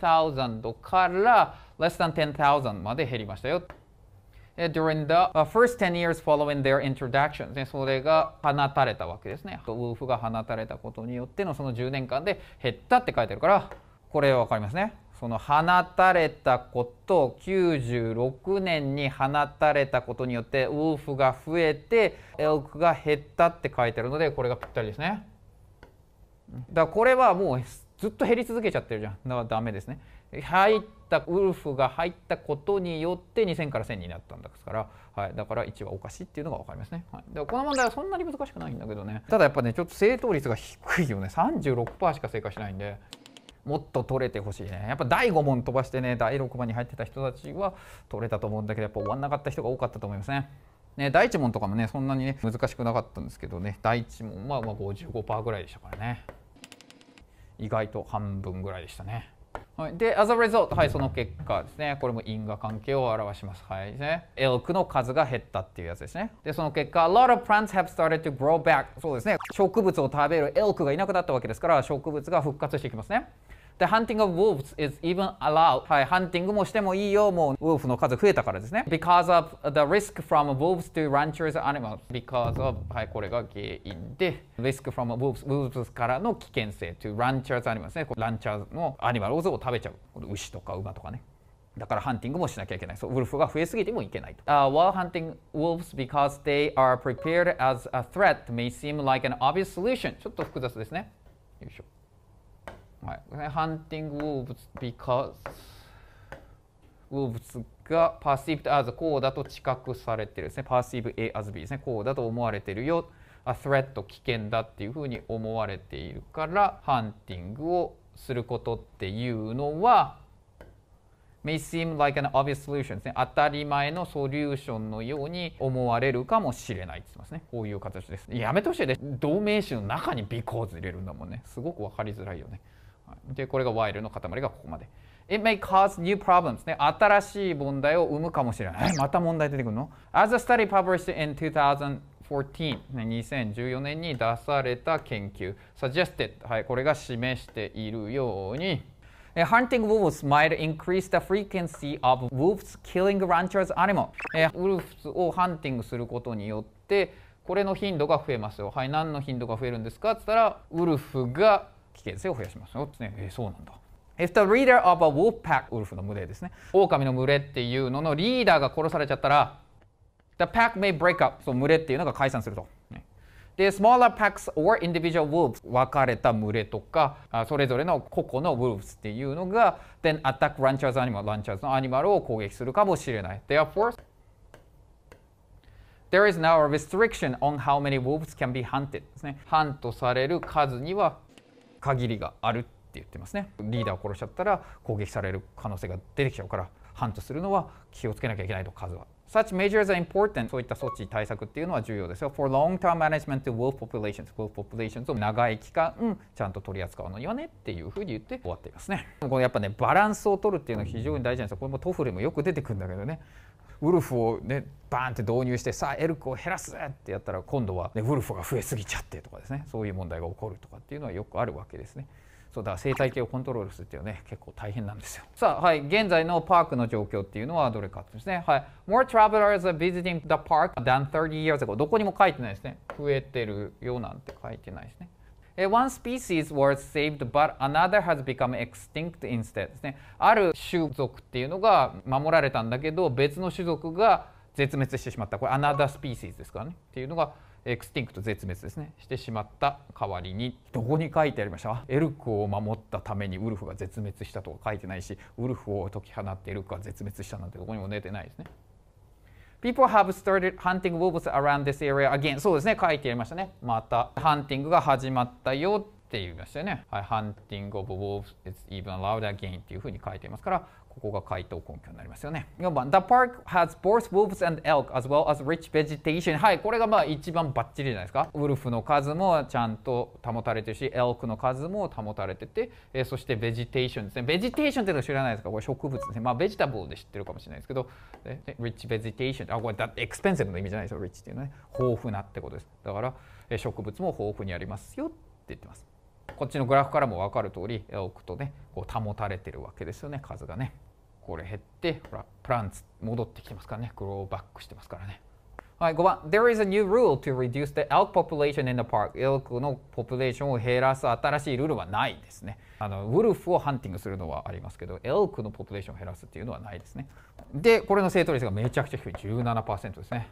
0から less than 10,000まで減りましたよ during the first 10 years following their introduction それが放たれたわけですね。ウーフが放たれたことによってのその10年間で減ったって書いてるから、これわかりますね。その放たれたこと96年に放たれたことによってウーフが増えてエルクが減ったって書いてあるのでこれがぴったりですねだからこれはもうずっと減り続けちゃってるじゃんだからダメですね入ったウルフが入ったことによって2000から1000になったんですから、はい、だから1はおかしいっていうのが分かりますね、はい、でこの問題はそんなに難しくないんだけどねただやっぱねちょっと正答率が低いよね36%しか正解しないんで。もっと取れてほしいねやっぱ第5問飛ばしてね第6番に入ってた人たちは取れたと思うんだけどやっぱ終わんなかった人が多かったと思いますね。ね、第1問とかもねそんなにね難しくなかったんですけどね第1問はまあ55%ぐらいでしたからね意外と半分ぐらいでしたね。はい、で、as a result、はい、その結果ですね、これも因果関係を表します。はいですね。エルクの数が減ったっていうやつですね。で、その結果、a lot of plants have started to grow back。そうですね。植物を食べるエルクがいなくなったわけですから、植物が復活していきますね。で、ハンティング of wolves is even allowed. はい、ハンティングもしてもいいよ。もう、ウォルフの数増えたからですね。because of the risk from wolves to ranchers animals. because of はい、これが原因で、risk from wolves, wolves からの危険性 to ranchers animals ね。ランチャーのアニマルを食べちゃう。牛とか馬とかね。だからハンティングもしなきゃいけない。そう、ウルフが増えすぎてもいけないと。Uh, while hunting wolves because they are prepared as a threat may seem like an obvious solution. ちょっと複雑ですね。よいしょ。はい、ハンティングウォーブズ because ウォーブズが perceived as こうだと知覚されてるですね perceive A as B ですねこうだと思われてるよ a threat 危険だっていうふうに思われているからハンティングをすることっていうのは may seem like an obvious solution ですね当たり前のソリューションのように思われるかもしれないって言いますねこういう形ですやめてほしいです同名詞の中に because 入れるんだもんねすごく分かりづらいよねで、これが while の塊がここまで。It may cause new problems ね。新しい問題を生むかもしれない。また問題出てくるの ?As a study published in 2014、2014年に出された研究、suggested、はい、これが示しているように、Hunting wolves might increase the frequency of wolves killing ranchers animal. s ウルフをハンティングすることによって、これの頻度が増えますよ。はい、何の頻度が増えるんですかって言ったら、ウルフが危険性を増やしますよってね、えー、そうなんだ。If the leader of a wolf pack ウルフの群れですね。狼の群れっていうののリーダーが殺されちゃったら、the pack may break up その群れっていうのが解散すると。ね、で、smaller packs or individual wolves 分かれた群れとか、あそれぞれの個々の wolves っていうのが、then attack ranchers animal ランチャーズのアニマルを攻撃するかもしれない。Therefore, There is now a restriction on how many wolves can be hunted ですね。ハントされる数には限りがあるって言ってますねリーダーを殺しちゃったら攻撃される可能性が出てきちゃうからハントするのは気をつけなきゃいけないと数は Such measures are important そういった措置対策っていうのは重要ですよ For long-term management to wolf populations wolf populations を長い期間ちゃんと取り扱うのにはねっていうふうに言って終わっていますねこのやっぱねバランスを取るっていうのは非常に大事なんですよこれもトフルもよく出てくるんだけどねウルフをねバーンって導入してさあエルクを減らすってやったら今度は、ね、ウルフが増えすぎちゃってとかですねそういう問題が起こるとかっていうのはよくあるわけですね。そうだ生態系をコントロールするっていうのはね結構大変なんですよさあはい現在のパークの状況っていうのはどれかですねはい More travelers are visiting the park than 30 years ago どこにも書いてないですね増えてるよなんて書いてないですね one species was saved but another has become extinct instead ですねある種族っていうのが守られたんだけど別の種族が絶滅してしまったこれ another species ですからねっていうのがエクスティンクト絶滅ですねしてしまった代わりにどこに書いてありましたエルクを守ったためにウルフが絶滅したとか書いてないしウルフを解き放ってエルクが絶滅したなんてどこにも出てないですね。People have started hunting wolves around this area again. そうですね。書いてありましたね。また、ハンティングが始まったよって言いましたよね。はい、hunting of wolves is even allowed again っていうふうに書いていますから、ここが回答根拠になりますよね。4番、The park has both wolves and elk as well as rich vegetation. はい、これがまあ一番バッチリじゃないですか。ウルフの数もちゃんと保たれてるし、エルクの数も保たれてて、えー、そしてベジテーションですね。ベジテーションってのは知らないですかこれ植物ですね。まあ、ベジタブルで知ってるかもしれないですけど、rich リッチベジテーション。あ、これだエクスペンセブの意味じゃないですよ、リッチっていうのはね。豊富なってことです。だから、えー、植物も豊富にありますよって言ってます。こっちのグラフからも分かる通り、エルクとね、こう保たれてるわけですよね、数がね。これ減ってほらプランツ戻ってきてますからねグローバックしてますからねはい5番 There is a new rule to reduce the elk population in the park エルクのポピュレーションを減らす新しいルールはないですねあのウルフをハンティングするのはありますけどエルクのポピュレーションを減らすっていうのはないですねでこれの正答率がめちゃくちゃ低い17%ですね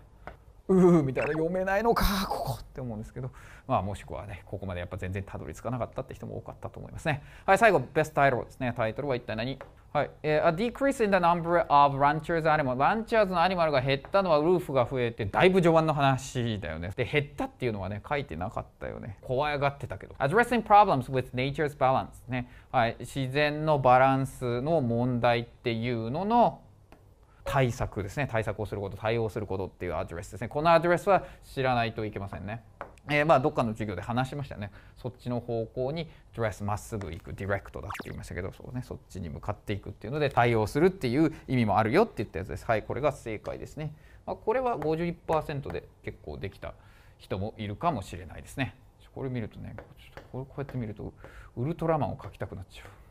うーみたいな読めないのかここって思うんですけどまあもしくはねここまでやっぱ全然たどり着かなかったって人も多かったと思いますねはい最後ベストタイトルですねタイトルは一体何はい、えー、A decrease in the number of ranchers animal ランチャーズのアニマルが減ったのはルーフが増えてだいぶ序盤の話だよねで減ったっていうのはね書いてなかったよね怖がってたけど addressing problems with nature's balance ね、はい、自然のバランスの問題っていうのの対策ですね対策をすること対応することっていうアドレスですねこのアドレスは知らないといけませんねえー、まあどっかの授業で話しましたねそっちの方向にドレスまっすぐ行くディレクトだって言いましたけどそうねそっちに向かっていくっていうので対応するっていう意味もあるよって言ったやつですはいこれが正解ですね、まあ、これは51%で結構できた人もいるかもしれないですねこれ見るとねこれこうやって見るとウルトラマンを描きたくなっちゃう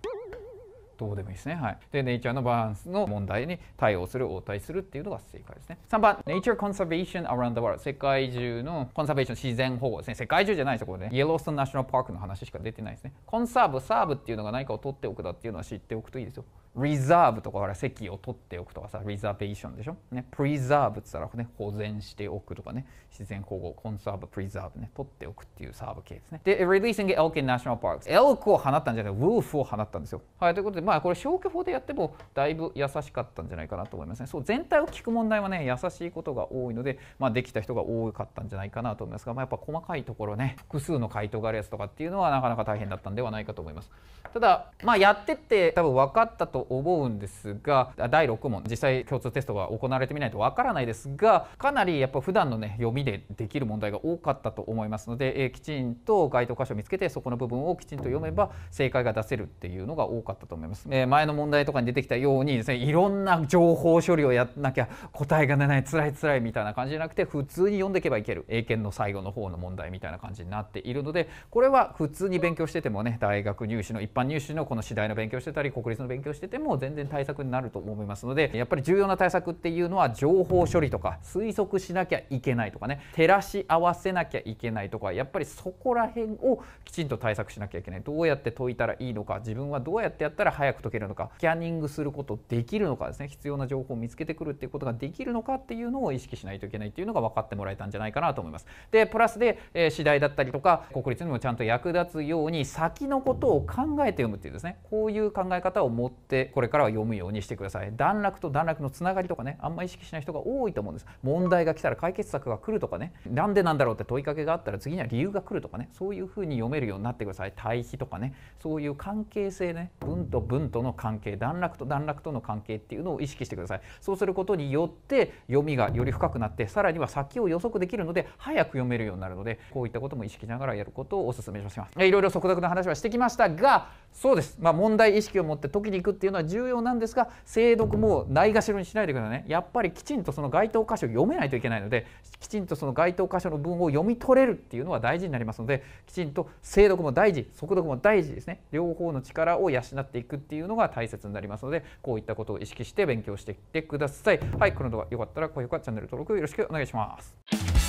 どうでもいいですね。はい。で、ネイチャーのバランスの問題に対応する、応対するっていうのが正解ですね。3番、Nature Conservation Around the World。世界中のコンサベーション、自然保護ですね。世界中じゃないですよ、これね。イエローストンナショナルパークの話しか出てないですね。コンサーブ、サーブっていうのが何かを取っておくだっていうのは知っておくといいですよ。リザーブとかから席を取っておくとかさリザー e ションでしょねプリザーブ r v っつったらね保全しておくとかね自然保護コンサーブ、プリザーブね取っておくっていうサーブ系ですねで releasing elk in national parks を放ったんじゃない w ウ l フを放ったんですよはいということでまあこれ消去法でやってもだいぶ優しかったんじゃないかなと思いますねそう全体を聞く問題はね優しいことが多いのでまあできた人が多かったんじゃないかなと思いますがまあやっぱ細かいところね複数の回答があるやつとかっていうのはなかなか大変だったんではないかと思いますただまあやってって多分分かったとと思うんですが第6問実際共通テストが行われてみないとわからないですがかなりやっぱ普段のね読みでできる問題が多かったと思いますので、えー、きちんと該当箇所を見つけてそこの部分をきちんと読めば正解が出せるっていうのが多かったと思います。えー、前の問題とかに出てきたようにですねいろんな情報処理をやんなきゃ答えが出ない辛い辛いみたいな感じじゃなくて普通に読んでいけばいける英検の最後の方の問題みたいな感じになっているのでこれは普通に勉強しててもね大学入試の一般入試のこの次第の勉強してたり国立の勉強してても全然対策になると思いますのでやっぱり重要な対策っていうのは情報処理とか推測しなきゃいけないとかね照らし合わせなきゃいけないとかやっぱりそこら辺をきちんと対策しなきゃいけないどうやって解いたらいいのか自分はどうやってやったら早く解けるのかスキャニングすることできるのかですね必要な情報を見つけてくるっていうことができるのかっていうのを意識しないといけないっていうのが分かってもらえたんじゃないかなと思います。でプラスで、えー、次第だったりとか国立にもちゃんと役立つように先のことを考えて読むっていうですねこういう考え方を持ってしこれからは読むようにしてください段落と段落のつながりとかねあんま意識しない人が多いと思うんです問題が来たら解決策が来るとかねなんでなんだろうって問いかけがあったら次には理由が来るとかねそういうふうに読めるようになってください対比とかねそういう関係性ね文と文との関係段落と段落との関係っていうのを意識してくださいそうすることによって読みがより深くなってさらには先を予測できるので早く読めるようになるのでこういったことも意識しながらやることをお勧めしますいろいろ速読の話はしてきましたがそうですまあ、問題意識を持って解きに行くっていううのは重要なんですが精読もないがしろにしないでくださいねやっぱりきちんとその該当箇所を読めないといけないのできちんとその該当箇所の文を読み取れるっていうのは大事になりますのできちんと精読も大事速読も大事ですね両方の力を養っていくっていうのが大切になりますのでこういったことを意識して勉強していってくださいはいこの動画よかったら高評価チャンネル登録よろしくお願いします